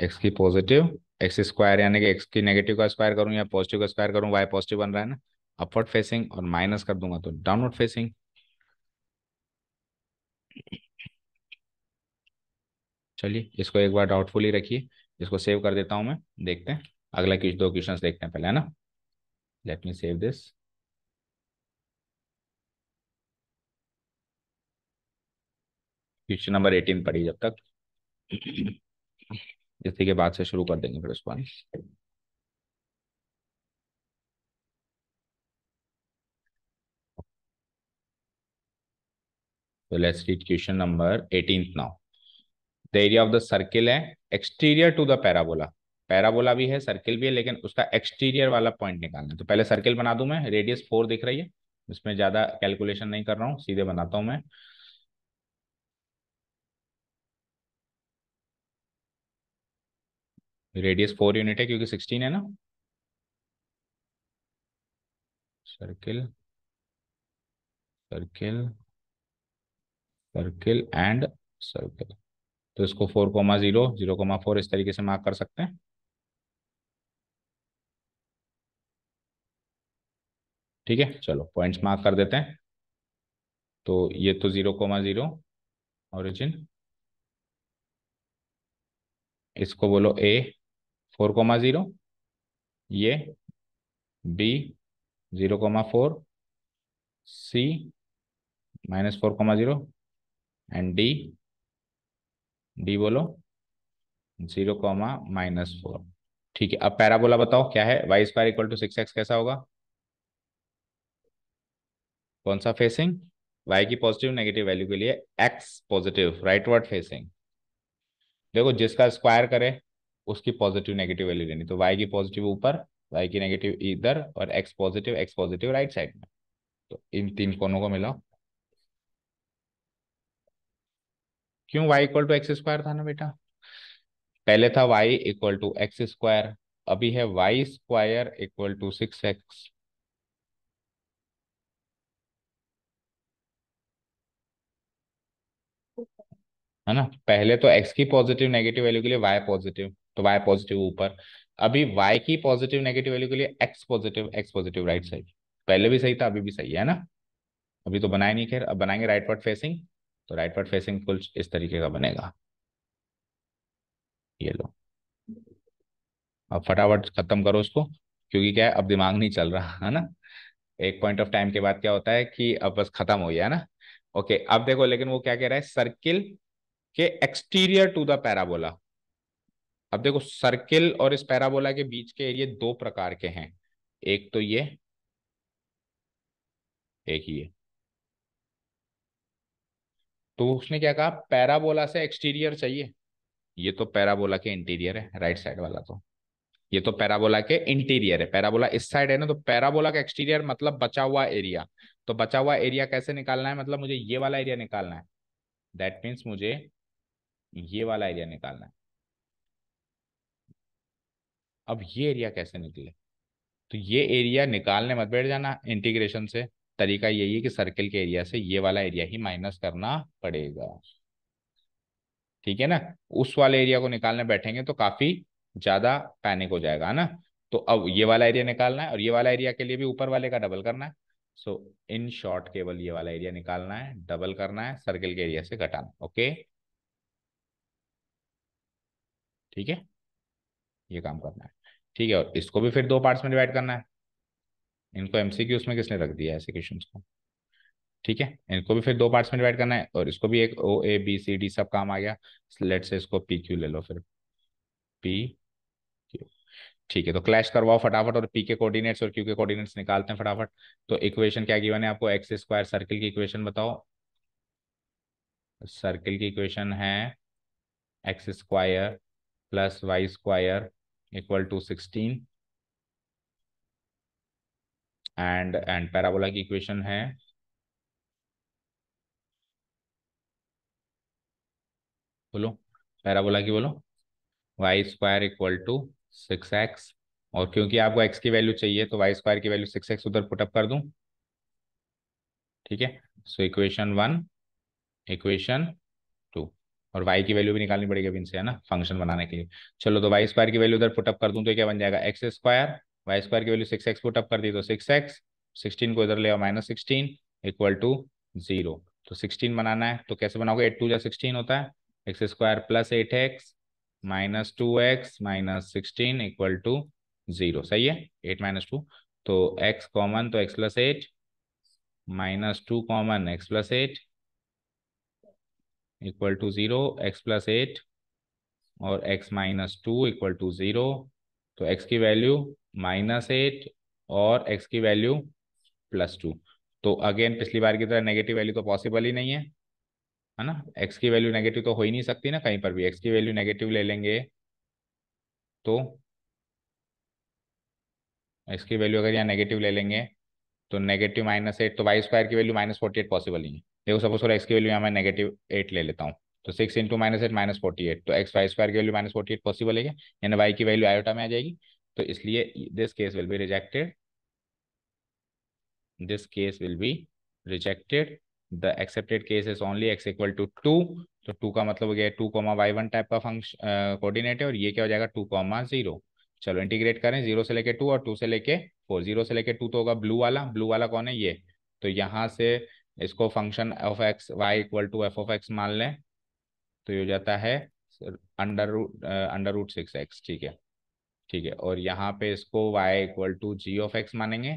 एक्स की पॉजिटिव एक्स स्क्वायर यानी कि एक्स की नेगेटिव का स्क्वायर करूँ या पॉजिटिव का स्क्वायर करूँ वाई पॉजिटिव बन रहा है ना अपवर्ड फेसिंग और माइनस कर दूंगा तो डाउनवर्ड फेसिंग चलिए इसको एक बार डाउटफुली रखिए इसको सेव कर देता हूँ मैं देखते हैं अगला क्वेश्चन दो क्वेश्चन देखते हैं पहले है ना let me save this question number eighteen पढ़ी जब तक इसी के बाद से शुरू कर देंगे फिर उसको तो let's read question number eighteen now the area of the circle है exterior to the parabola parabola भी है सर्किल भी है लेकिन उसका एक्सटीरियर वाला पॉइंट निकालना है तो पहले सर्किल बना दूं मैं रेडियस फोर दिख रही है इसमें ज्यादा कैलकुलेशन नहीं कर रहा हूँ सीधे बनाता हूँ मैं रेडियस फोर यूनिट है क्योंकि सिक्सटीन है ना circle circle circle and circle तो इसको four comma zero zero comma four इस तरीके से मार्क कर सकते हैं ठीक है चलो पॉइंट्स मार्क कर देते हैं तो ये तो जीरो कोमा जीरो ऑरिजिन इसको बोलो ए फोर कोमा जीरो ये B zero comma four C minus four comma zero and D D बोलो जीरो कोमा माइनस फोर ठीक है अब पैराबोला बताओ क्या है y square equal to six x कैसा होगा कौन सा फेसिंग वाई की पॉजिटिव नेगेटिव वैल्यू के लिए x positive rightward facing देखो जिसका स्क्वायर करे उसकी पॉजिटिव नेगेटिव वैल्यू लेनी तो वाई की पॉजिटिव ऊपर वाई की नेगेटिव इधर और x positive x positive right side में तो इन तीन कोनों को मिलाओ क्यों y equal to x square था ना बेटा पहले था y equal to x square अभी है y square equal to six x है ना पहले तो x की पॉजिटिव नेगेटिव वैल्यू के लिए y पॉजिटिव तो वाई पॉजिटिव ऊपर अभी वाई की पॉजिटिव नेगेटिव वैल्यू के लिए x positive x positive right side पहले भी सही था अभी भी सही है ना अभी तो बनाए नहीं खेर अब बनाएंगे राइट वर्ड फेसिंग तो राइट वर्ड फेसिंग कुछ इस तरीके का बनेगा ये लो अब फटाफट खत्म करो उसको क्योंकि क्या है अब दिमाग नहीं चल रहा है ना एक पॉइंट ऑफ टाइम के बाद क्या होता है कि अब बस खत्म हो गया है ना ओके अब देखो लेकिन वो क्या कह रहा है सर्किल के एक्सटीरियर टू द पैराबोला अब देखो सर्किल और इस पैराबोला के बीच के एरिए दो प्रकार के हैं एक तो ये एक ये तो उसने क्या कहा पैराबोला से एक्सटीरियर चाहिए ये तो पैराबोला के इंटीरियर है राइट साइड वाला तो ये तो पैराबोला के इंटीरियर है पैराबोला इस साइड है ना तो पैराबोला का एक्सटीरियर मतलब बचा हुआ एरिया तो बचा हुआ एरिया कैसे निकालना है मतलब मुझे ये वाला एरिया निकालना है दैट मीन्स मुझे ये वाला एरिया निकालना है अब ये एरिया कैसे निकले तो ये एरिया निकालने मत बैठ जाना इंटीग्रेशन से तरीका यही है कि सर्किल के एरिया से ये वाला एरिया ही माइनस करना पड़ेगा ठीक है ना उस वाले एरिया को निकालने बैठेंगे तो काफी ज्यादा पैनिक हो जाएगा ना तो अब ये वाला एरिया निकालना है और ये वाला एरिया के लिए भी ऊपर वाले का डबल करना है सो इन शॉर्ट केवल ये वाला एरिया निकालना है डबल करना है सर्किल के एरिया से घटाना ओके ठीक है ये काम करना है ठीक है और इसको भी फिर दो पार्ट्स में डिवाइड करना है इनको एमसीक्यू उसमें किसने रख दिया ऐसे क्वेश्चन को ठीक है इनको भी फिर दो पार्ट्स में डिवाइड करना है और इसको भी एक ओ ए बी सी डी सब काम आ गया लेट से इसको पी क्यू ले लो फिर पी क्यू ठीक है तो क्लैश करवाओ फटाफट और पी के कोऑर्डिनेट्स और क्यू के कोऑर्डिनेट्स निकालते हैं फटाफट तो इक्वेशन क्या गिवन है आपको एक्स स्क्वायर सर्किल की इक्वेशन बताओ सर्किल की इक्वेशन है x square plus y square to sixteen and and parabola की इक्वेशन है बोलो पैराबोला की बोलो y square equal to six x और क्योंकि आपको एक्स की वैल्यू चाहिए तो वाई स्क्वायर की वैल्यू सिक्स एक्स उधर पुटअप कर दूं ठीक है सो इक्वेशन वन इक्वेशन और वाई की वैल्यू भी निकालनी पड़ेगी अभी इनसे है ना फंक्शन बनाने के लिए चलो तो वाई स्क्वायर की वैल्यू उधर पुटअप कर दूँ तो क्या बन जाएगा एक्स स्क्वायर वाई स्क्वायर की वैल्यू सिक्स एक्स पुटअप कर दी तो सिक्स एक्स सिक्सटीन को इधर ले आओ minus sixteen equal to zero तो सिक्सटीन बनाना है तो कैसे बनाओगे एट टू या सिक्सटीन होता है x square plus eight x minus two x minus sixteen equal to zero सही है एट माइनस टू तो एक्स कॉमन तो x plus eight minus two common x plus eight equal to zero x plus eight और x minus two equal to zero तो x की value minus eight और x की value plus two तो again पिछली बार की तरह नेगेटिव वैल्यू तो पॉसिबल ही नहीं है है ना एक्स की वैल्यू नेगेटिव तो हो ही नहीं सकती ना कहीं पर भी एक्स की वैल्यू नेगेटिव ले लेंगे तो एक्स की वैल्यू अगर यहाँ नेगेटिव ले लेंगे तो नेगेटिव माइनस एट तो वाई स्क्वायर की value minus forty eight possible ही है देखो सपोज करो एक्स की वैल्यू यहाँ मैं नेगेटिव एट ले लेता हूँ तो six into minus eight minus forty eight तो एक्स वाई स्क्वायर की value minus forty eight possible है यानी वाई की वैल्यू आयोटा में आ जाएगी तो इसलिए this case will be rejected this case will be rejected the accepted case is only x equal to two तो टू का मतलब हो गया two comma y one type का फंक्शन कोऑर्डिनेट है और ये क्या हो जाएगा टू कॉमा जीरो चलो इंटीग्रेट करें जीरो से लेके टू और टू से लेके फोर जीरो से लेके टू तो होगा ब्लू वाला ब्लू वाला कौन है ये तो यहाँ से इसको function of x y equal to f of x मान लें तो ये हो जाता है under root under root six x ठीक है ठीक है और यहाँ पे इसको y equal to g of x मानेंगे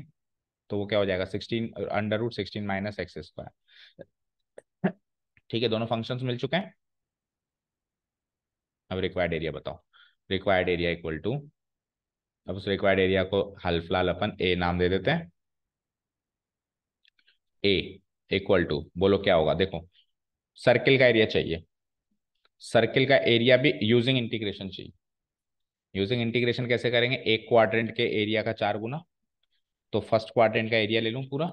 तो वो क्या हो जाएगा sixteen under root sixteen minus x square ठीक है दोनों फंक्शंस मिल चुके हैं अब रिक्वायर्ड एरिया बताओ रिक्वायर्ड एरिया इक्वल टू अब उस रिक्वायर्ड एरिया को हल फिलहाल अपन ए नाम दे देते हैं ए इक्वल टू बोलो क्या होगा देखो सर्किल का एरिया चाहिए सर्किल का एरिया भी यूजिंग इंटीग्रेशन चाहिए यूजिंग इंटीग्रेशन कैसे करेंगे एक क्वाड्रेंट के एरिया का चार गुना तो फर्स्ट क्वाड्रेंट का एरिया ले लूँ पूरा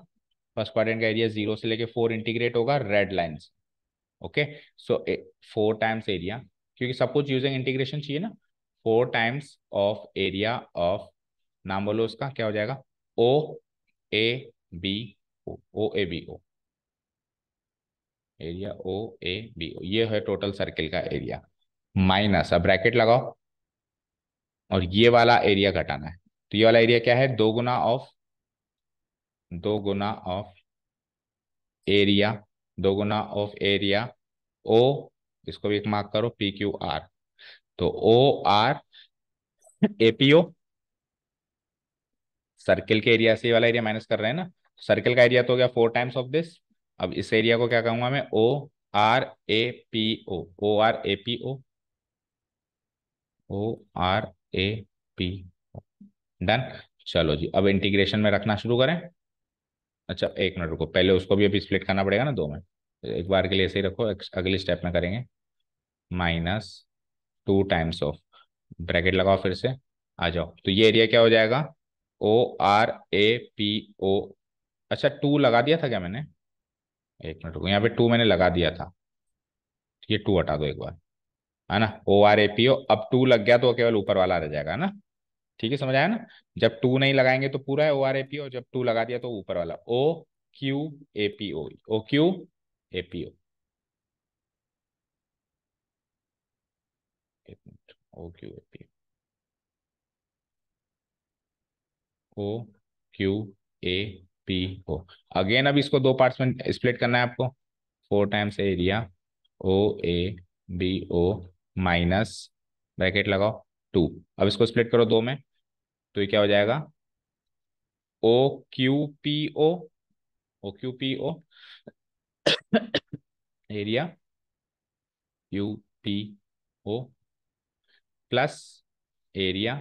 फर्स्ट क्वाड्रेंट का एरिया जीरो से लेके फोर इंटीग्रेट होगा red line okay so four times area क्योंकि सब कुछ यूजिंग इंटीग्रेशन चाहिए ना four times of area of नाम बोलो उसका क्या हो जाएगा O A B O O A B O area O A B O ये है टोटल सर्किल का एरिया माइनस अब ब्रैकेट लगाओ और ये वाला एरिया घटाना है तो ये वाला एरिया क्या है दो गुना ऑफ दो गुना ऑफ एरिया दो गुना ऑफ एरिया ओ इसको भी एक मार्क करो पी क्यू आर तो ओ आर एपीओ सर्किल के एरिया से ये वाला एरिया माइनस कर रहे हैं ना सर्किल का एरिया तो हो गया फोर टाइम्स ऑफ दिस अब इस एरिया को क्या कहूंगा मैं O R A P O O R A P O O R A P O done चलो जी अब इंटीग्रेशन में रखना शुरू करें अच्छा एक मिनट रुको पहले उसको भी अभी स्प्लिट करना पड़ेगा ना दो में एक बार के लिए ऐसे ही रखो अगले स्टेप में करेंगे minus two times of bracket लगाओ फिर से आ जाओ तो ये एरिया क्या हो जाएगा ओ आर ए पी ओ अच्छा टू लगा दिया था क्या मैंने एक मिनट रुको यहाँ पे टू मैंने लगा दिया था ये टू हटा दो एक बार है ना ओ आर ए पी ओ अब टू लग गया तो केवल ऊपर वाला रह जाएगा ना ठीक है समझ आया ना जब टू नहीं लगाएंगे तो पूरा है ओ आर ए पी ओ जब टू लगा दिया तो ऊपर वाला O Q A P O O Q A P O एक minute O Q A P O Q A P O again अब इसको दो पार्ट्स में स्प्लिट करना है आपको four times area O A B O minus bracket लगाओ two अब इसको स्प्लिट करो दो में तो ये क्या हो जाएगा O Q P O O Q P O area U P O plus area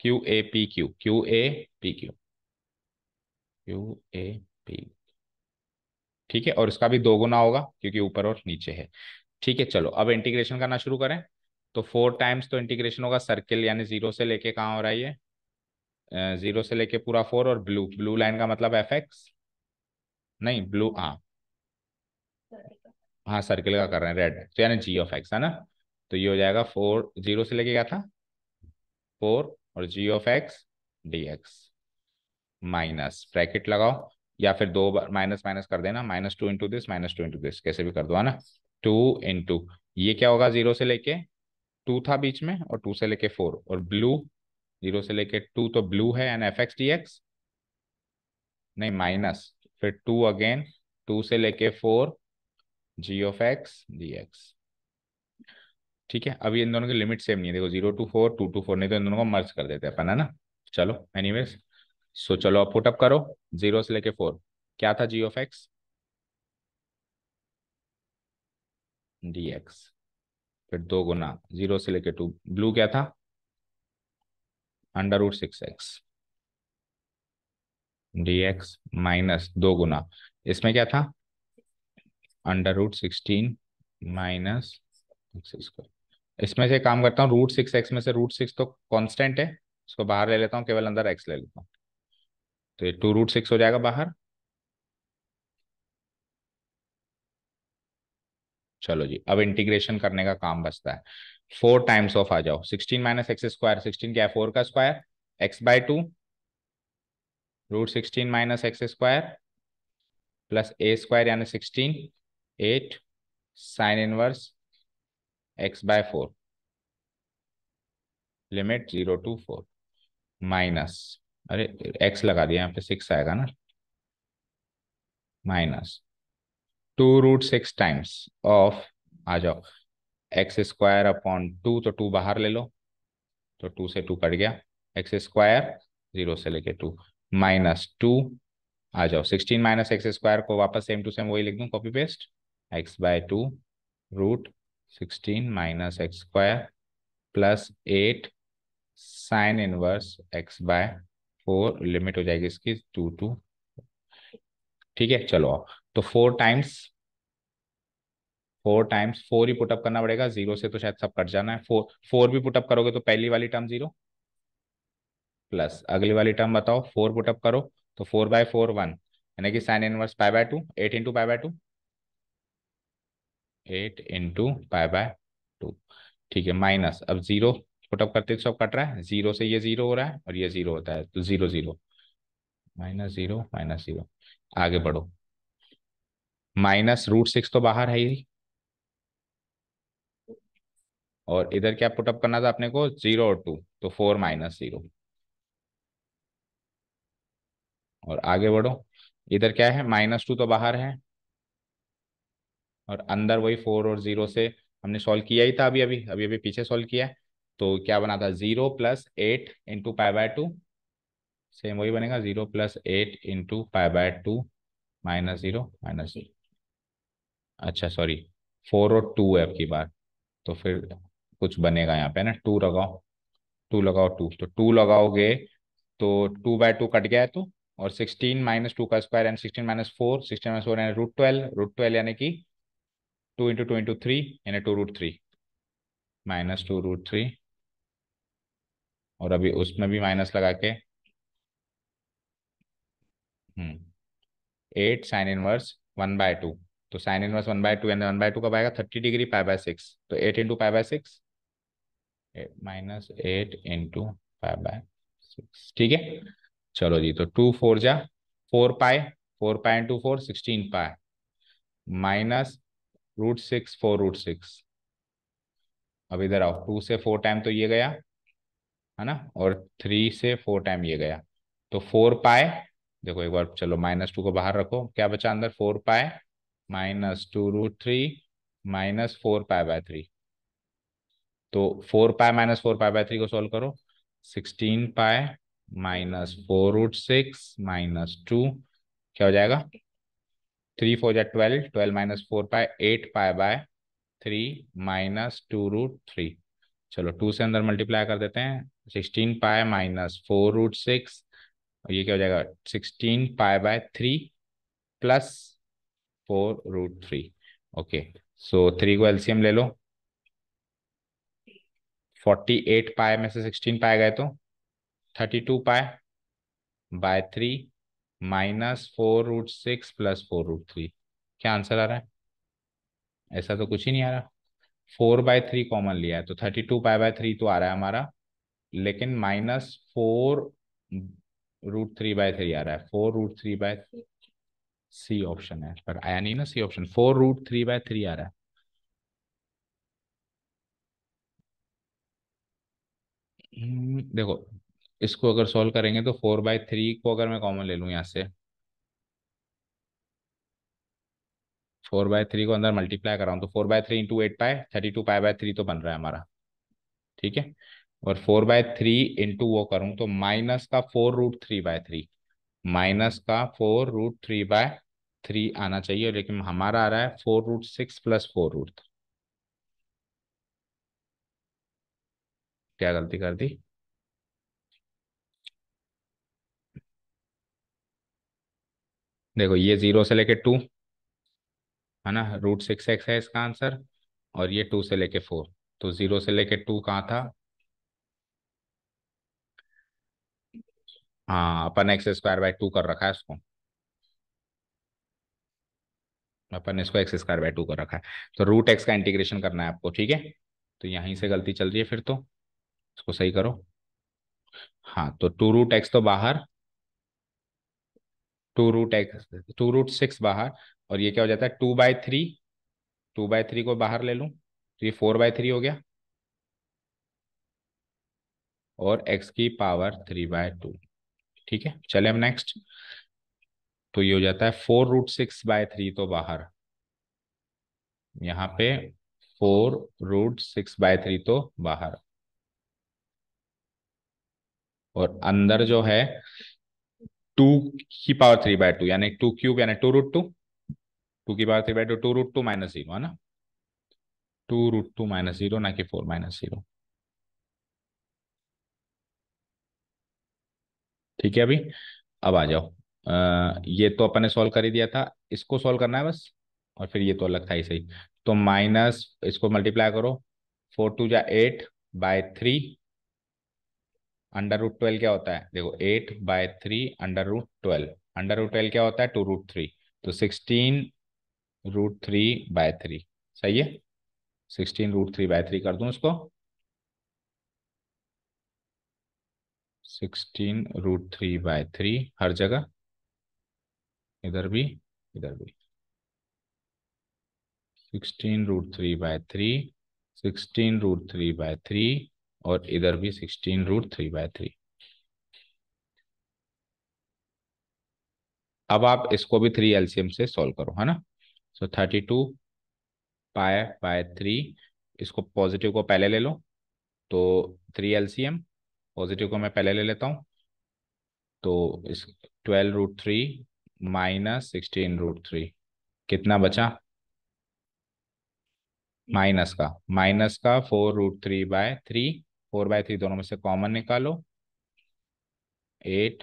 Q A P Q Q A P Q U A P ठीक है और इसका भी दो गुना होगा क्योंकि ऊपर और नीचे है ठीक है चलो अब इंटीग्रेशन करना शुरू करें तो फोर टाइम्स तो इंटीग्रेशन होगा सर्किल यानी जीरो से लेके कहाँ हो रहा है ये जीरो से लेके पूरा फोर और ब्लू ब्लू लाइन का मतलब एफ एक्स नहीं ब्लू हाँ हाँ सर्किल का कर रहे हैं रेड तो यानी जी ऑफ एक्स है ना तो ये हो जाएगा फोर जीरो से लेके क्या था फोर और g of x d x minus bracket लगाओ या फिर दो बार माइनस माइनस कर देना minus two into this minus two into this कैसे भी कर दो है ना टू इंटू ये क्या होगा जीरो से लेके टू था बीच में और टू से लेके फोर और ब्लू जीरो से लेके टू तो ब्लू है and f x d x नहीं माइनस फिर टू अगेन टू से लेके four g of x d x ठीक है अभी इन दोनों की लिमिट सेम नहीं है देखो zero to four two two four नहीं तो इन दोनों को मर्ज कर देते हैं अपन है ना चलो एनीवेज सो so, चलो अब पुटअप करो जीरो से लेके फोर क्या था g of x d x फिर दो गुना जीरो से लेके टू ब्लू क्या था under root six x d x minus दो गुना इसमें क्या था अंडर रूट सिक्सटीन माइनस इसमें से काम करता हूँ रूट सिक्स एक्स में से रूट सिक्स तो कांस्टेंट है इसको बाहर ले लेता हूँ केवल अंदर एक्स ले लेता हूँ तो ये टू रूट सिक्स हो जाएगा बाहर चलो जी अब इंटीग्रेशन करने का काम बचता है फोर टाइम्स ऑफ आ जाओ sixteen minus x square sixteen क्या है फोर का square x by two root sixteen minus x square plus a square यानी sixteen eight sine inverse x by four limit zero to four minus अरे x लगा दिया यहाँ पे six आएगा ना minus two root six times of आ जाओ एक्स स्क्वायर अपॉन टू तो टू बाहर ले लो तो टू से टू कट गया एक्स स्क्वायर जीरो से लेके टू माइनस टू आ जाओ सिक्सटीन माइनस एक्स स्क्वायर को वापस सेम टू सेम वही लिख दूँ copy paste x by two root sixteen minus x square plus eight sine inverse x by four limit हो जाएगी इसकी टू टू ठीक है चलो तो four times four times four ही पुटअप करना पड़ेगा जीरो से तो शायद सब कट जाना है फोर फोर भी पुटअप करोगे तो पहली वाली टर्म जीरो प्लस अगली वाली टर्म बताओ फोर पुटअप करो तो फोर बाय फोर वन यानी कि sine inverse pi by two eight into pi by two eight into pi by two ठीक है माइनस अब जीरो पुटअप करते सब कट रहा है जीरो से ये जीरो हो रहा है और ये जीरो होता है तो zero zero minus zero minus zero आगे बढ़ो माइनस रूट सिक्स तो बाहर है ही और इधर क्या पुटअप करना था अपने को जीरो और टू तो फोर माइनस जीरो और आगे बढ़ो इधर क्या है माइनस टू तो बाहर है और अंदर वही फोर और जीरो से हमने सॉल्व किया ही था अभी अभी अभी अभी पीछे सॉल्व किया है तो क्या बना था zero plus eight into pi by two same वही बनेगा zero plus eight into pi by two minus zero minus zero अच्छा सॉरी फोर और टू है आपकी बात बार तो फिर कुछ बनेगा यहाँ पे ना टू लगाओ टू लगाओ टू तो टू लगाओगे तो टू बाय टू कट गया है तो और सिक्सटीन माइनस टू का square and sixteen minus four sixteen minus four यानी रूट ट्वेल्व रूट ट्वेल्व यानी कि two into two into three यानी two root three minus two root three और अभी उसमें भी माइनस लगा के eight sine inverse one by two तो sine inverse one by two and one by two कब आएगा thirty degree pi by six तो eight into pi by six minus eight into pi by six ठीक है चलो जी तो two four जा four pi four pi into four sixteen pi minus root six four root six अब इधर आओ टू से फोर टाइम तो ये गया है ना और थ्री से फोर टाइम ये गया तो फोर पाए देखो एक बार चलो माइनस टू को बाहर रखो क्या बचा अंदर four pi minus two root three minus four pi by three तो four pi minus four pi by three को सॉल्व करो sixteen pi minus four root six minus two क्या हो जाएगा थ्री फोर जा twelve twelve minus four pi eight pi by three minus two root three चलो two से अंदर multiply कर देते हैं sixteen pi minus four root six ये क्या हो जाएगा sixteen pi by three plus four root three okay so three को एलसीएम ले लो फोर्टी एट पाए में से सिक्सटीन पाए गए तो thirty two pi by three minus four root six plus four root three क्या आंसर आ रहा है ऐसा तो कुछ ही नहीं आ रहा फोर बाय थ्री कॉमन लिया है तो thirty two pi by three तो आ रहा है हमारा लेकिन minus four root three by three आ रहा है four root three by C option है पर आया नहीं ना C option four root three by three आ रहा है हम्म, देखो इसको अगर सॉल्व करेंगे तो फोर बाय थ्री को अगर मैं कॉमन ले लू यहां से फोर बाय थ्री को अंदर मल्टीप्लाई कराऊँ तो four by three into eight pi thirty two pi by three तो बन रहा है हमारा ठीक है और फोर बाय थ्री इंटू वो करूं तो माइनस का four root three by three minus का four root three by three आना चाहिए लेकिन हमारा आ रहा है four root six plus four root three क्या गलती कर दी देखो ये जीरो से लेके टू है ना रूट सिक्स एक्स है इसका आंसर और ये टू से लेके फोर तो जीरो से लेके टू कहाँ था हाँ अपन एक्स स्क्वायर बाय टू कर रखा है उसको अपन इसको एक्स स्क्वायर बाय टू कर रखा है तो रूट एक्स का इंटीग्रेशन करना है आपको ठीक है तो यहीं से गलती चल रही है फिर तो इसको सही करो हाँ तो टू रूट एक्स तो बाहर two root x two root six बाहर और ये क्या हो जाता है two by three two by three को बाहर ले लूँ तो ये फोर बाय थ्री हो गया और एक्स की पावर थ्री बाय टू ठीक है चले हम नेक्स्ट तो ये हो जाता है four root six by three तो बाहर यहां पे four root six by three तो बाहर और अंदर जो है टू की पावर थ्री बाय टू यानी टू क्यूब यानी टू रूट टू टू की power three by two two root two minus zero है ना two root two minus zero ना कि फोर माइनस जीरो ठीक है अभी अब आ जाओ आ, ये तो अपन ने सॉल्व कर ही दिया था इसको सॉल्व करना है बस और फिर ये तो अलग था ही सही तो माइनस इसको मल्टीप्लाई करो फोर टू या eight by three under root twelve क्या होता है देखो eight by three under root twelve under root twelve क्या होता है टू रूट थ्री तो sixteen root three by three सही है sixteen root three by three कर दूँ उसको sixteen root three by three हर जगह इधर भी इधर भी sixteen root three by three sixteen root three by three और इधर भी sixteen root three by three अब आप इसको भी थ्री एलसीएम से सॉल्व करो है ना so thirty two pi by three इसको पॉजिटिव को पहले ले लो तो थ्री एलसीएम पॉजिटिव को मैं पहले ले लेता हूँ तो इस twelve root three minus sixteen root three कितना बचा माइनस का माइनस का four root three by three four by three दोनों में से कॉमन निकालो eight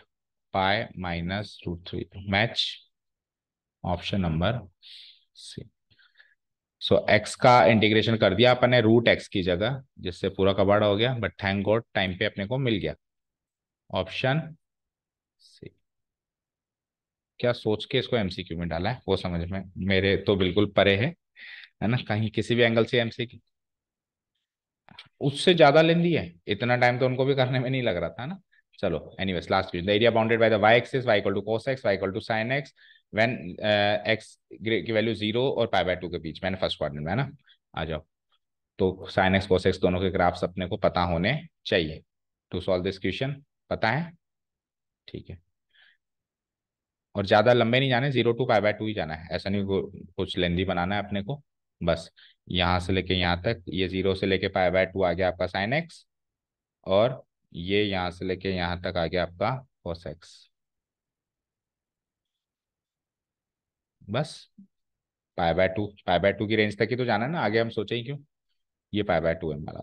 pi minus root three match option number C so so, x का इंटीग्रेशन कर दिया अपने रूट एक्स की जगह जिससे पूरा कबाड़ा हो गया बट थैंक गॉड टाइम पे अपने को मिल गया ऑप्शन सी क्या सोच के इसको एमसीक्यू में डाला है वो समझ में मेरे तो बिल्कुल परे है है ना कहीं किसी भी एंगल से एमसीक्यू उससे ज्यादा लेंदी है इतना टाइम तो उनको भी करने में नहीं लग रहा था ना चलो anyways last question the area bounded by the y axis equal to cos x y equal equal to sine x when x uh, की वैल्यू जीरो और पाई बाय टू के बीच मैंने फर्स्ट क्वार्टर में है ना आ जाओ तो साइन एक्स कोस एक्स दोनों के ग्राफ्स अपने को पता होने चाहिए टू सॉल्व दिस क्वेश्चन पता है ठीक है और ज़्यादा लंबे नहीं जाने zero to pi by two ही जाना है ऐसा नहीं कुछ लेंदी बनाना है अपने को बस यहाँ से लेके यहाँ तक ये जीरो से लेके पाई बाय टू आ गया आपका साइन एक्स और ये यहाँ से लेके यहाँ तक आ गया आपका कोस एक्स बस pi by two pi by two की रेंज तक ही तो जाना है ना आगे हम सोचे ही क्यों ये पाई बाय टू है हमारा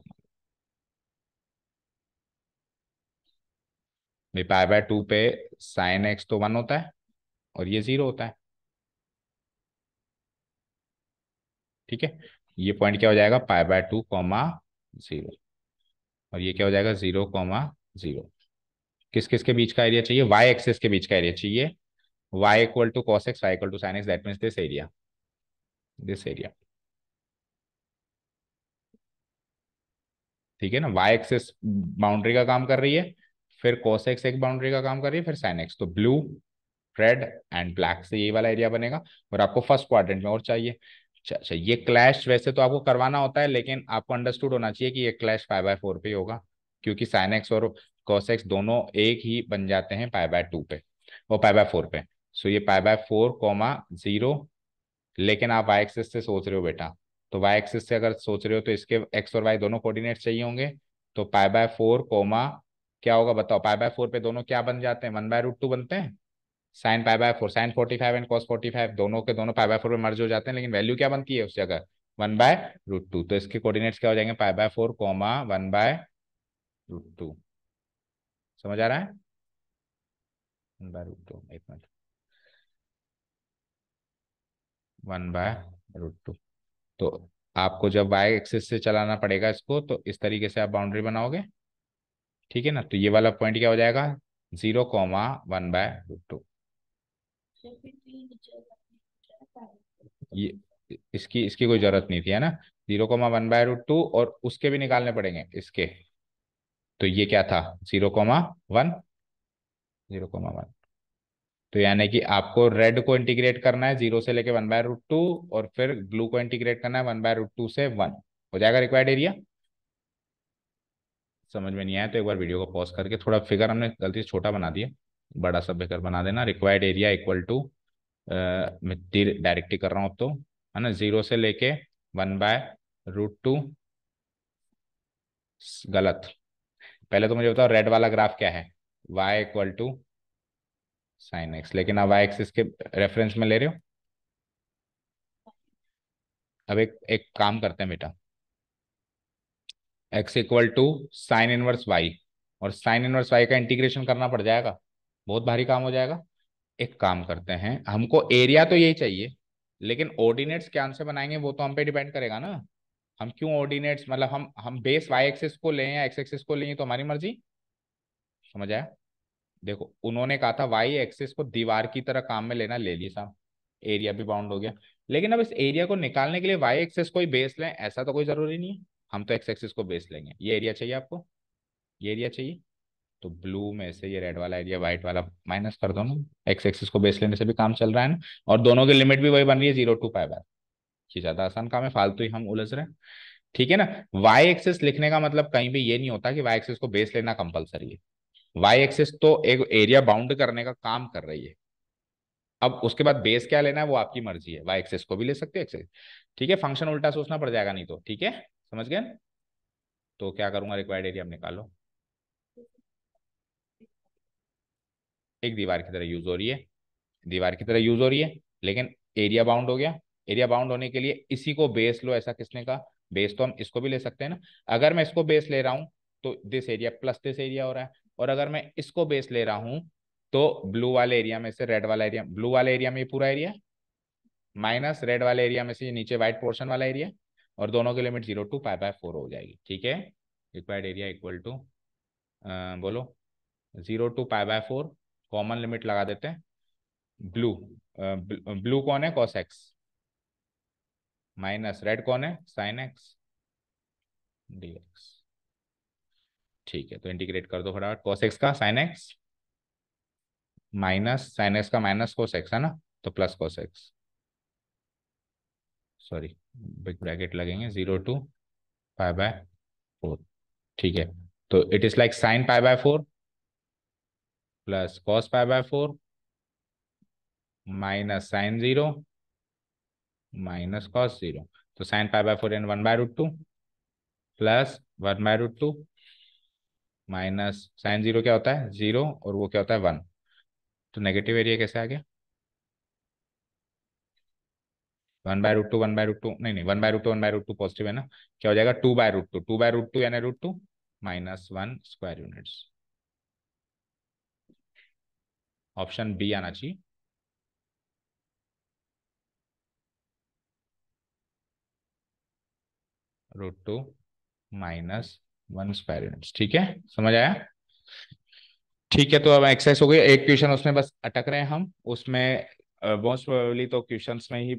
पाई बाय टू पे साइन एक्स तो वन होता है और ये जीरो होता है ठीक है ये पॉइंट क्या हो जाएगा pi by two comma zero और ये क्या हो जाएगा जीरो कॉमा जीरो किस किस के बीच का एरिया चाहिए वाई एक्सिस के बीच का एरिया चाहिए y equal to cos x, y equal to sin x. That means this area, this area. ठीक है ना y एक्सिस बाउंड्री का काम कर रही है फिर cos x एक बाउंड्री का काम कर रही है फिर sin x तो ब्लू रेड एंड ब्लैक से ये वाला एरिया बनेगा और आपको फर्स्ट क्वाड्रेंट में और चाहिए अच्छा ये क्लैश वैसे तो आपको करवाना होता है लेकिन आपको अंडरस्टूड होना चाहिए कि ये क्लैश फाइव बाय फोर पे होगा क्योंकि साइन एक्स और कॉस एक्स दोनों एक ही बन जाते हैं फाइव बाय टू पे और पाई बाय फोर पे सो ये pi by four comma zero लेकिन आप वाई एक्सेस से सोच रहे हो बेटा तो वाई एक्सेस से अगर सोच रहे हो तो इसके एक्स और वाई दोनों कोऑर्डिनेट चाहिए होंगे तो पाई बाय फोर कोमा क्या होगा बताओ पाई बाय फोर पे दोनों क्या बन जाते हैं वन बाय रूट टू बनते हैं sine pi by four sine forty five and cos forty five दोनों के दोनों पाई बाय फोर पे मर्ज हो जाते हैं लेकिन वैल्यू क्या बनती है उस जगह वन बाय रूट टू तो इसके कोऑर्डिनेट्स क्या हो जाएंगे pi by four comma one by root two समझ आ रहा है वन बाय रूट टू एक मिनट वन बाय हाँ। रूट टू तो आपको जब वाई एक्सिस से चलाना पड़ेगा इसको तो इस तरीके से आप बाउंड्री बनाओगे ठीक है ना तो ये वाला पॉइंट क्या हो जाएगा zero comma one by root two ये इसकी इसकी कोई जरूरत नहीं थी है ना zero comma one by root two और उसके भी निकालने पड़ेंगे इसके तो ये क्या था zero comma one zero comma one तो यानी कि आपको रेड को इंटीग्रेट करना है जीरो से लेके वन बाय रूट टू और फिर ब्लू को इंटीग्रेट करना है वन बाय रूट टू से वन हो जाएगा रिक्वायर्ड एरिया समझ में नहीं आया तो एक बार वीडियो को पॉज करके थोड़ा फिगर हमने गलती से छोटा बना दिया बड़ा सा फिगर बना देना रिक्वायर्ड एरिया इक्वल टू मिट्टी डायरेक्टली कर रहा हूँ अब तो है ना जीरो से लेके वन बाय रूट टू गलत पहले तो मुझे बताओ रेड वाला ग्राफ क्या है y equal to sine x लेकिन आप वाई एक्स के रेफरेंस में ले रहे हो अब एक एक काम करते हैं बेटा x equal to sine inverse y और साइन इनवर्स वाई का इंटीग्रेशन करना पड़ जाएगा बहुत भारी काम हो जाएगा एक काम करते हैं हमको एरिया तो यही चाहिए लेकिन ऑर्डिनेट्स क्या से बनाएंगे वो तो हम पे डिपेंड करेगा ना हम क्यों ऑर्डिनेट्स मतलब हम हम बेस वाई एक्सिस को लें या एक्स एक्सिस को लें तो हमारी मर्जी समझ आया देखो उन्होंने कहा था वाई एक्सिस को दीवार की तरह काम में लेना ले लिया साहब एरिया भी बाउंड हो गया लेकिन अब इस एरिया को निकालने के लिए वाई एक्सेस को ही बेस लें ऐसा तो कोई जरूरी नहीं है हम तो एक्स एक्सिस को बेस लेंगे ये एरिया चाहिए आपको ये एरिया चाहिए तो ब्लू में से ये रेड वाला एरिया व्हाइट वाला माइनस कर दो ना एक्स एक्सिस को बेस लेने से भी काम चल रहा है ना और दोनों की लिमिट भी वही बन रही है जीरो टू फाइव ये ज्यादा आसान काम है फालतू ही हम उलझ रहे हैं ठीक है ना वाई एक्सिस लिखने का मतलब कहीं भी ये नहीं होता कि वाई एक्सिस को बेस लेना कंपलसरी है वाई एक्सिस तो एक एरिया बाउंड करने का काम कर रही है अब उसके बाद बेस क्या लेना है वो आपकी मर्जी है वाई एक्सेस को भी ले सकते हैं ठीक है फंक्शन उल्टा सोचना पड़ जाएगा नहीं तो ठीक है समझ गए तो क्या करूंगा रिक्वायर्ड एरिया निकालो एक दीवार की तरह यूज हो रही है दीवार की तरह यूज हो रही है लेकिन एरिया बाउंड हो गया एरिया बाउंड होने के लिए इसी को बेस लो ऐसा किसने का बेस तो हम इसको भी ले सकते हैं ना अगर मैं इसको बेस ले रहा हूं तो this area plus this area हो रहा है और अगर मैं इसको बेस ले रहा हूं तो ब्लू वाले एरिया में से रेड वाला एरिया ब्लू वाले एरिया में ये पूरा एरिया माइनस रेड वाले एरिया में से नीचे व्हाइट पोर्शन वाला एरिया और दोनों की limit zero to five by four हो जाएगी ठीक है रिक्वायर्ड एरिया इक्वल टू बोलो zero to five by four common limit लगा देते हैं ब्लू ब्लू कौन है कॉस एक्स माइनस रेड कौन है साइन एक्स डी एक्स ठीक है तो इंटीग्रेट कर दो फटाफट कॉस एक्स का sine x minus sine x का माइनस कोस एक्स है ना तो plus cos x sorry big bracket लगेंगे zero to five by four ठीक है तो it is like sine five by four plus cos five by four minus sine zero minus cos zero तो sine five by four and one by root two plus one by root two minus sine zero क्या होता है zero और वो क्या होता है one तो नेगेटिव एरिया कैसे आ गया one by root two one by root two नहीं नहीं one by root two one by root two positive है ना क्या हो जाएगा two by root two two by root two यानी root two minus one square units option B आना चाहिए root two minus once parents ठीक है समझ आया ठीक है तो अब एक्सरसाइज हो गई एक क्वेश्चन उसमें बस अटक रहे हैं हम उसमें मोस्ट प्रोबेबली तो क्वेश्चंस में ही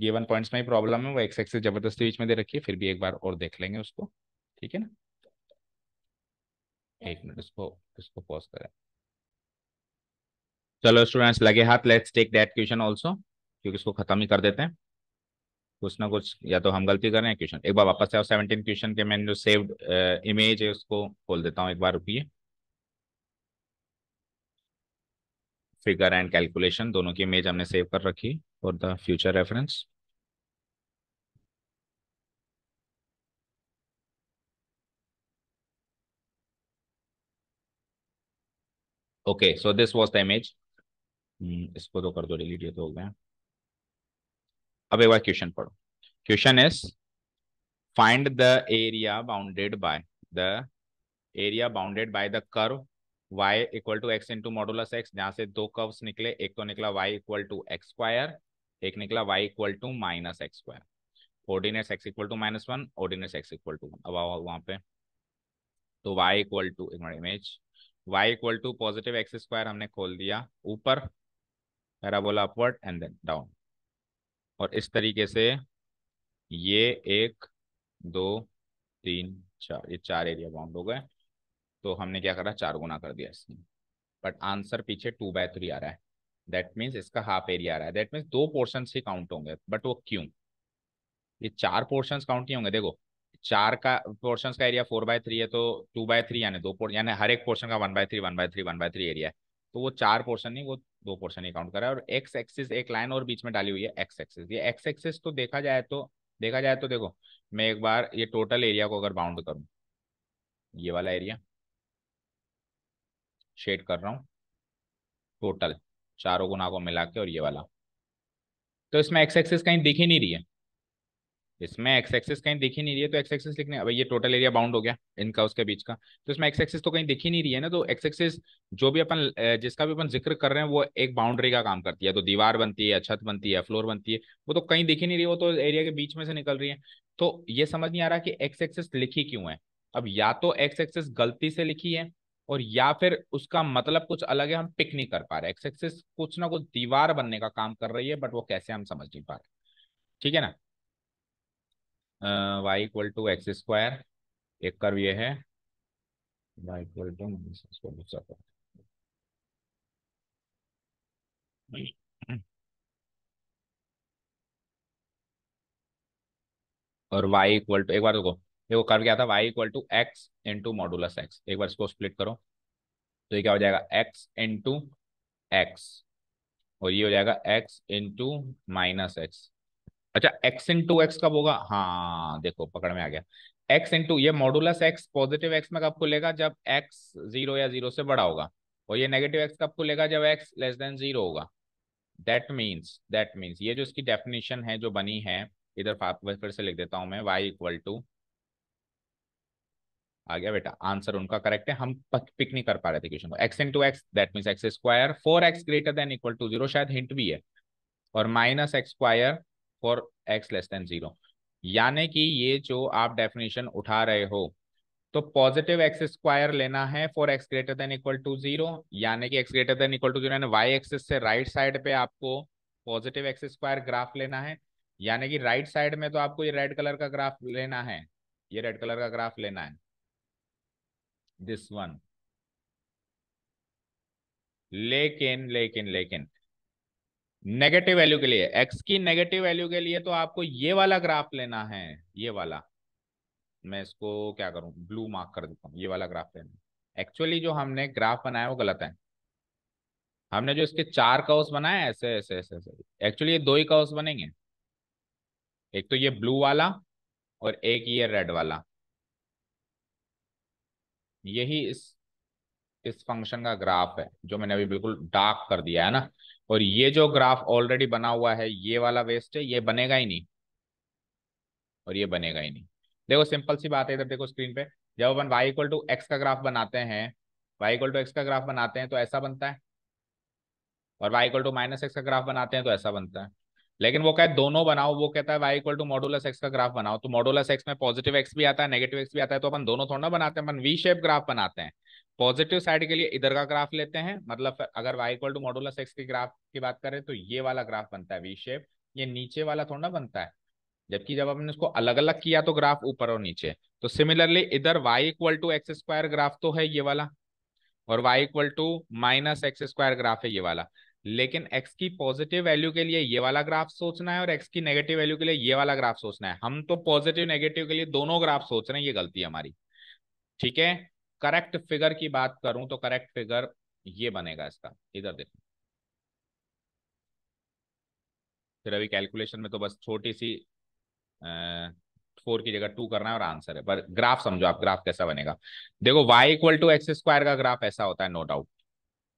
गिवन पॉइंट्स में ही प्रॉब्लम है वो एक्स एक्सेस जबरदस्ती बीच में दे रखी है फिर भी एक बार और देख लेंगे उसको ठीक है ना एक मिनट उसको उसको पॉज करें चलो स्टूडेंट्स लगे हाथ let's take that question also क्योंकि इसको खत्म ही कर देते हैं कुछ ना कुछ या तो हम गलती कर रहे हैं क्वेश्चन एक बार वापस आओ सेवनटीन क्वेश्चन के मैंने जो सेव्ड इमेज है उसको खोल देता हूँ एक बार रुकिए फिगर एंड कैलकुलेशन दोनों की इमेज हमने सेव कर रखी for the future reference okay so this was the image इसको तो कर दो डिलीट ये तो हो गया अब एक बार क्वेश्चन पढ़ो question is find the area bounded by the area bounded by the curve y equal to x into modulus x जहां से दो कर्व्स निकले एक तो निकला y equal to x square एक निकला y equal to minus x square ordinates x equal to minus one ordinates x equal to अब आओ वहां पे तो y इक्वल टू एक मिनट image y equal to positive x square हमने खोल दिया ऊपर parabola upward and then down और इस तरीके से ये एक दो तीन चार ये चार एरिया बाउंड हो गए तो हमने क्या करा चार गुना कर दिया इसमें बट आंसर पीछे टू बाय थ्री आ रहा है दैट मीन्स इसका हाफ एरिया आ रहा है दैट मीन्स दो पोर्शन ही काउंट होंगे बट वो क्यों ये चार पोर्शन काउंट नहीं होंगे देखो चार का पोर्शन का एरिया फोर बाय थ्री है तो टू बाय थ्री यानी दो यानी हर एक पोर्शन का one by three one by three one by three area है तो वो चार पोर्शन नहीं वो दो पोर्शन ही काउंट करा है और एक्स एक्सिस एक लाइन और बीच में डाली हुई है एक्स एक्सिस ये एक्स एक्सिस तो देखा जाए तो देखा जाए तो देखो मैं एक बार ये टोटल एरिया को अगर बाउंड करूँ ये वाला एरिया शेड कर रहा हूँ टोटल चारों गुना को मिला के और ये वाला तो इसमें एक्स एक्सिस कहीं दिख ही नहीं रही है इसमें एक्स एक्सेस कहीं दिख ही नहीं रही है तो एक्स एक्सेस लिखने अब ये टोटल एरिया बाउंड हो गया इनका उसके बीच का तो इसमें एक्स एक्सेस तो कहीं दिख ही नहीं रही है ना तो एक्स एक्सेस जो भी अपन जिसका भी अपन जिक्र कर रहे हैं वो एक बाउंड्री का काम करती है तो दीवार बनती है छत बनती है फ्लोर बनती है वो तो कहीं दिख ही नहीं रही वो तो एरिया के बीच में से निकल रही है तो ये समझ नहीं आ रहा कि एक्स एक्सेस लिखी क्यों है अब या तो एक्स एक्सेस गलती से लिखी है और या फिर उसका मतलब कुछ अलग है हम पिक नहीं कर पा रहे एक्स एक्सेस कुछ ना कुछ दीवार बनने का काम कर रही है बट वो कैसे हम समझ नहीं पा रहे ठीक है ना y equal to x square एक कर्व ये है y equal to minus square दूसरा कर्व और y इक्वल टू एक बार देखो देखो कर क्या था y equal to x into modulus x एक बार इसको स्प्लिट करो तो ये क्या हो जाएगा x इंटू एक्स और ये हो जाएगा x इंटू माइनस एक्स अच्छा एक्स इंटू एक्स कब होगा हाँ देखो पकड़ में आ गया एक्स इंटू ये मॉडुलस x पॉजिटिव x में कब खुलेगा जब x जीरो या जीरो से बड़ा होगा और ये नेगेटिव x कब खुलेगा जब x लेस देन जीरो होगा दैट मीन्स दैट मीन्स ये जो इसकी डेफिनेशन है जो बनी है इधर फिर से लिख देता हूँ मैं वाई इक्वल टू आ गया बेटा आंसर उनका करेक्ट है हम पिक नहीं कर पा रहे थे क्वेश्चन को x into x that means x square four x greater than equal to zero शायद हिंट भी है और minus x square for x less than zero यानी कि ये जो आप डेफिनेशन उठा रहे हो तो पॉजिटिव एक्स स्क्वायर लेना है for x greater than equal to zero यानी कि x greater than equal to zero y axis से राइट right साइड पे आपको पॉजिटिव एक्स स्क्वायर ग्राफ लेना है यानी कि राइट right साइड में तो आपको ये रेड कलर का ग्राफ लेना है ये रेड कलर का ग्राफ लेना है दिस वन लेकिन लेकिन लेकिन नेगेटिव वैल्यू के लिए एक्स की नेगेटिव वैल्यू के लिए तो आपको ये वाला ग्राफ लेना है ये वाला मैं इसको क्या करूं ब्लू मार्क कर देता हूँ ये वाला ग्राफ लेना एक्चुअली जो हमने ग्राफ बनाया वो गलत है हमने जो इसके चार काउस बनाए ऐसे ऐसे ऐसे ऐसे एक्चुअली ये दो ही काउस बनेंगे एक तो ये ब्लू वाला और एक ये रेड वाला यही इस इस फंक्शन का ग्राफ है जो मैंने अभी बिल्कुल डार्क कर दिया है ना और ये जो ग्राफ ऑलरेडी बना हुआ है ये वाला वेस्ट है ये बनेगा ही नहीं और ये बनेगा ही नहीं देखो सिंपल सी बात है इधर देखो स्क्रीन पे जब अपन वाई इक्वल टू एक्स का ग्राफ बनाते हैं वाई इक्वल टू एक्स का ग्राफ बनाते हैं तो ऐसा बनता है और y equal to minus x का ग्राफ बनाते हैं तो ऐसा बनता है लेकिन वो कहे दोनों बनाओ वो कहता है y equal to modulus x का ग्राफ बनाओ तो मॉडुलस एक्स में पॉजिटिव एक्स भी आता है नेगेटिव एक्स भी आता है तो अपन दोनों थोड़ा बनाते हैं अपन वी शेप ग्राफ बनाते हैं पॉजिटिव साइड के लिए इधर का ग्राफ लेते हैं मतलब अगर y equal to modulus x की ग्राफ की बात करें तो ये वाला ग्राफ बनता है वी शेप ये नीचे वाला थोड़ा बनता है जबकि जब हमने इसको अलग अलग किया तो ग्राफ ऊपर और नीचे तो सिमिलरली इधर y equal to x square graph तो है ये वाला और y equal to minus x square graph है ये वाला लेकिन एक्स की पॉजिटिव वैल्यू के लिए ये वाला ग्राफ सोचना है और एक्स की नेगेटिव वैल्यू के लिए ये वाला ग्राफ सोचना है हम तो पॉजिटिव नेगेटिव के लिए दोनों ग्राफ सोच रहे हैं ये गलती है हमारी ठीक है करेक्ट फिगर की बात करूं तो करेक्ट फिगर ये बनेगा इसका इधर देखो फिर अभी कैलकुलेशन में तो बस छोटी सी फोर की जगह टू करना है और आंसर है पर ग्राफ समझो आप ग्राफ कैसा बनेगा देखो y equal to x square का ग्राफ ऐसा होता है नो डाउट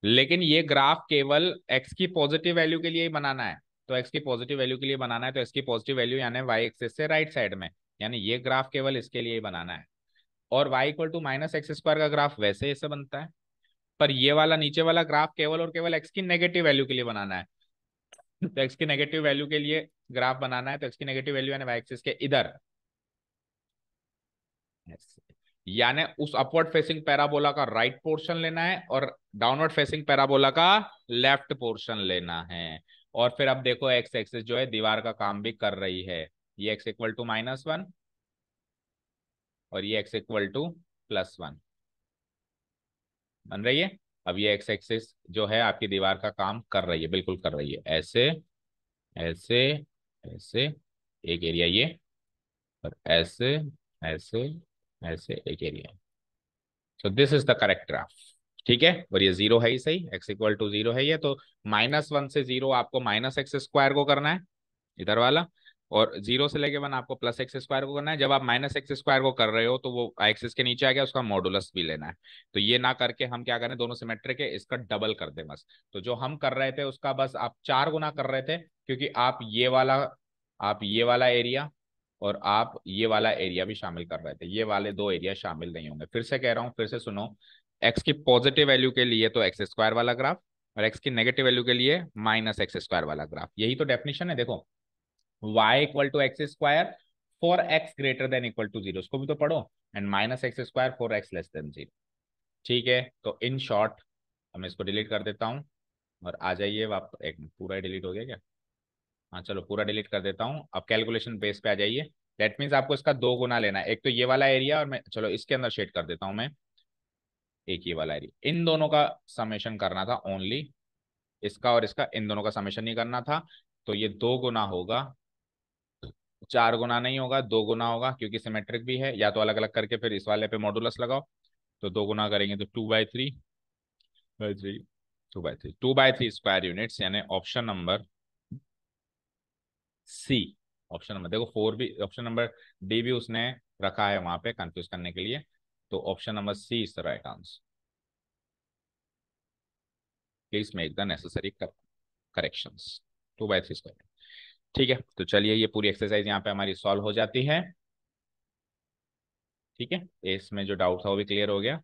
लेकिन ये ग्राफ केवल एक्स की पॉजिटिव वैल्यू के लिए ही बनाना है तो एक्स की पॉजिटिव वैल्यू के लिए बनाना है तो एक्स की पॉजिटिव वैल्यू यानी वाई एक्सेस से राइट साइड में यानी ये ग्राफ केवल इसके लिए ही बनाना है और y equal to minus x square का ग्राफ वैसे ऐसे बनता है पर ये वाला नीचे वाला ग्राफ केवल और केवल एक्स की नेगेटिव वैल्यू के लिए बनाना है तो एक्स की नेगेटिव वैल्यू के लिए ग्राफ बनाना है तो एक्स की नेगेटिव वैल्यू यानी वाई एक्सेस के इधर यानी उस अपवर्ड फेसिंग पैराबोला का राइट पोर्शन लेना है और डाउनवर्ड फेसिंग पैराबोला का लेफ्ट पोर्शन लेना है और फिर अब देखो एक्स एक्सिस जो है दीवार का काम भी कर रही है ये x equal to minus one और ये x equal to plus one बन रही है अब ये एक्स एक्सिस जो है आपकी दीवार का काम कर रही है बिल्कुल कर रही है ऐसे ऐसे ऐसे एक एरिया ये और ऐसे ऐसे ऐसे एक area so this is the correct graph ठीक है और ये जीरो है ही सही एक्स इक्वल टू जीरो है ये तो माइनस वन से जीरो आपको माइनस एक्स स्क्वायर को करना है इधर वाला और जीरो से लेके वन आपको प्लस एक्स स्क्वायर को करना है जब आप माइनस एक्स स्क्वायर को कर रहे हो तो वो एक्सिस के नीचे आ गया उसका मॉडुलस भी लेना है तो ये ना करके हम क्या करें दोनों सिमेट्रिक है इसका डबल कर दे बस तो जो हम कर रहे थे उसका बस आप चार गुना कर रहे थे क्योंकि आप ये वाला आप ये वाला एरिया और आप ये वाला एरिया भी शामिल कर रहे थे ये वाले दो एरिया शामिल नहीं होंगे फिर से कह रहा हूँ फिर से सुनो एक्स की पॉजिटिव वैल्यू के लिए तो एक्स स्क्वायर वाला ग्राफ और एक्स की नेगेटिव वैल्यू के लिए माइनस एक्स स्क्वायर वाला ग्राफ यही तो डेफिनेशन है देखो y equal to x square four x greater than equal to zero उसको भी तो पढ़ो and minus x square four x less than zero ठीक है तो इन शॉर्ट मैं इसको डिलीट कर देता हूँ और आ जाइए वापस एक पूरा डिलीट हो गया क्या हाँ चलो पूरा डिलीट कर देता हूँ अब कैलकुलेशन बेस पे आ जाइए दैट मीन्स आपको इसका दो गुना लेना है एक तो ये वाला एरिया और मैं चलो इसके अंदर शेड कर देता हूँ मैं एक ये वाला एरिया इन दोनों का समेशन करना था ओनली इसका और इसका इन दोनों का समेशन नहीं करना था तो ये दो गुना होगा चार गुना नहीं होगा दो गुना होगा क्योंकि सिमेट्रिक भी है या तो अलग अलग करके फिर इस वाले पे मॉडुलस लगाओ तो दो गुना करेंगे तो two by three by three two by three two by three square units यानी option number C option number देखो फोर भी ऑप्शन नंबर डी भी उसने रखा है वहां पे कंफ्यूज करने के लिए तो option number C is the right answer please make the necessary correction two by three square ठीक है तो चलिए ये पूरी एक्सरसाइज यहाँ पे हमारी सॉल्व हो जाती है ठीक है इसमें जो डाउट था वो भी क्लियर हो गया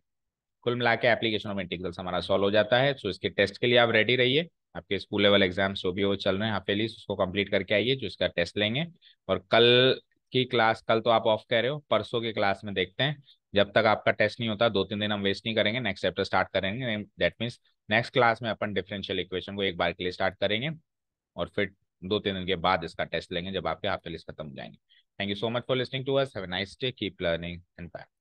कुल मिला के एप्लीकेशन ऑफ इंटीग्रल्स हमारा सॉल्व हो जाता है सो इसके टेस्ट के लिए आप रेडी रहिए आपके स्कूल लेवल एग्जाम्स जो भी वो चल रहे हैं हाफ ईयरली उसको कंप्लीट करके आइए जो इसका टेस्ट लेंगे और कल की क्लास कल तो आप ऑफ कह रहे हो परसों के क्लास में देखते हैं जब तक आपका टेस्ट नहीं होता दो तीन दिन हम वेस्ट नहीं करेंगे नेक्स्ट चैप्टर स्टार्ट करेंगे दैट मीन्स नेक्स्ट क्लास में अपन डिफरेंशियल इक्वेशन को एक बार के लिए स्टार्ट करेंगे और फिर दो तीन दिन के बाद इसका टेस्ट लेंगे जब आपके हाफ ईयरली खत्म हो जाएंगे thank you so much for listening to us have nice day keep learning and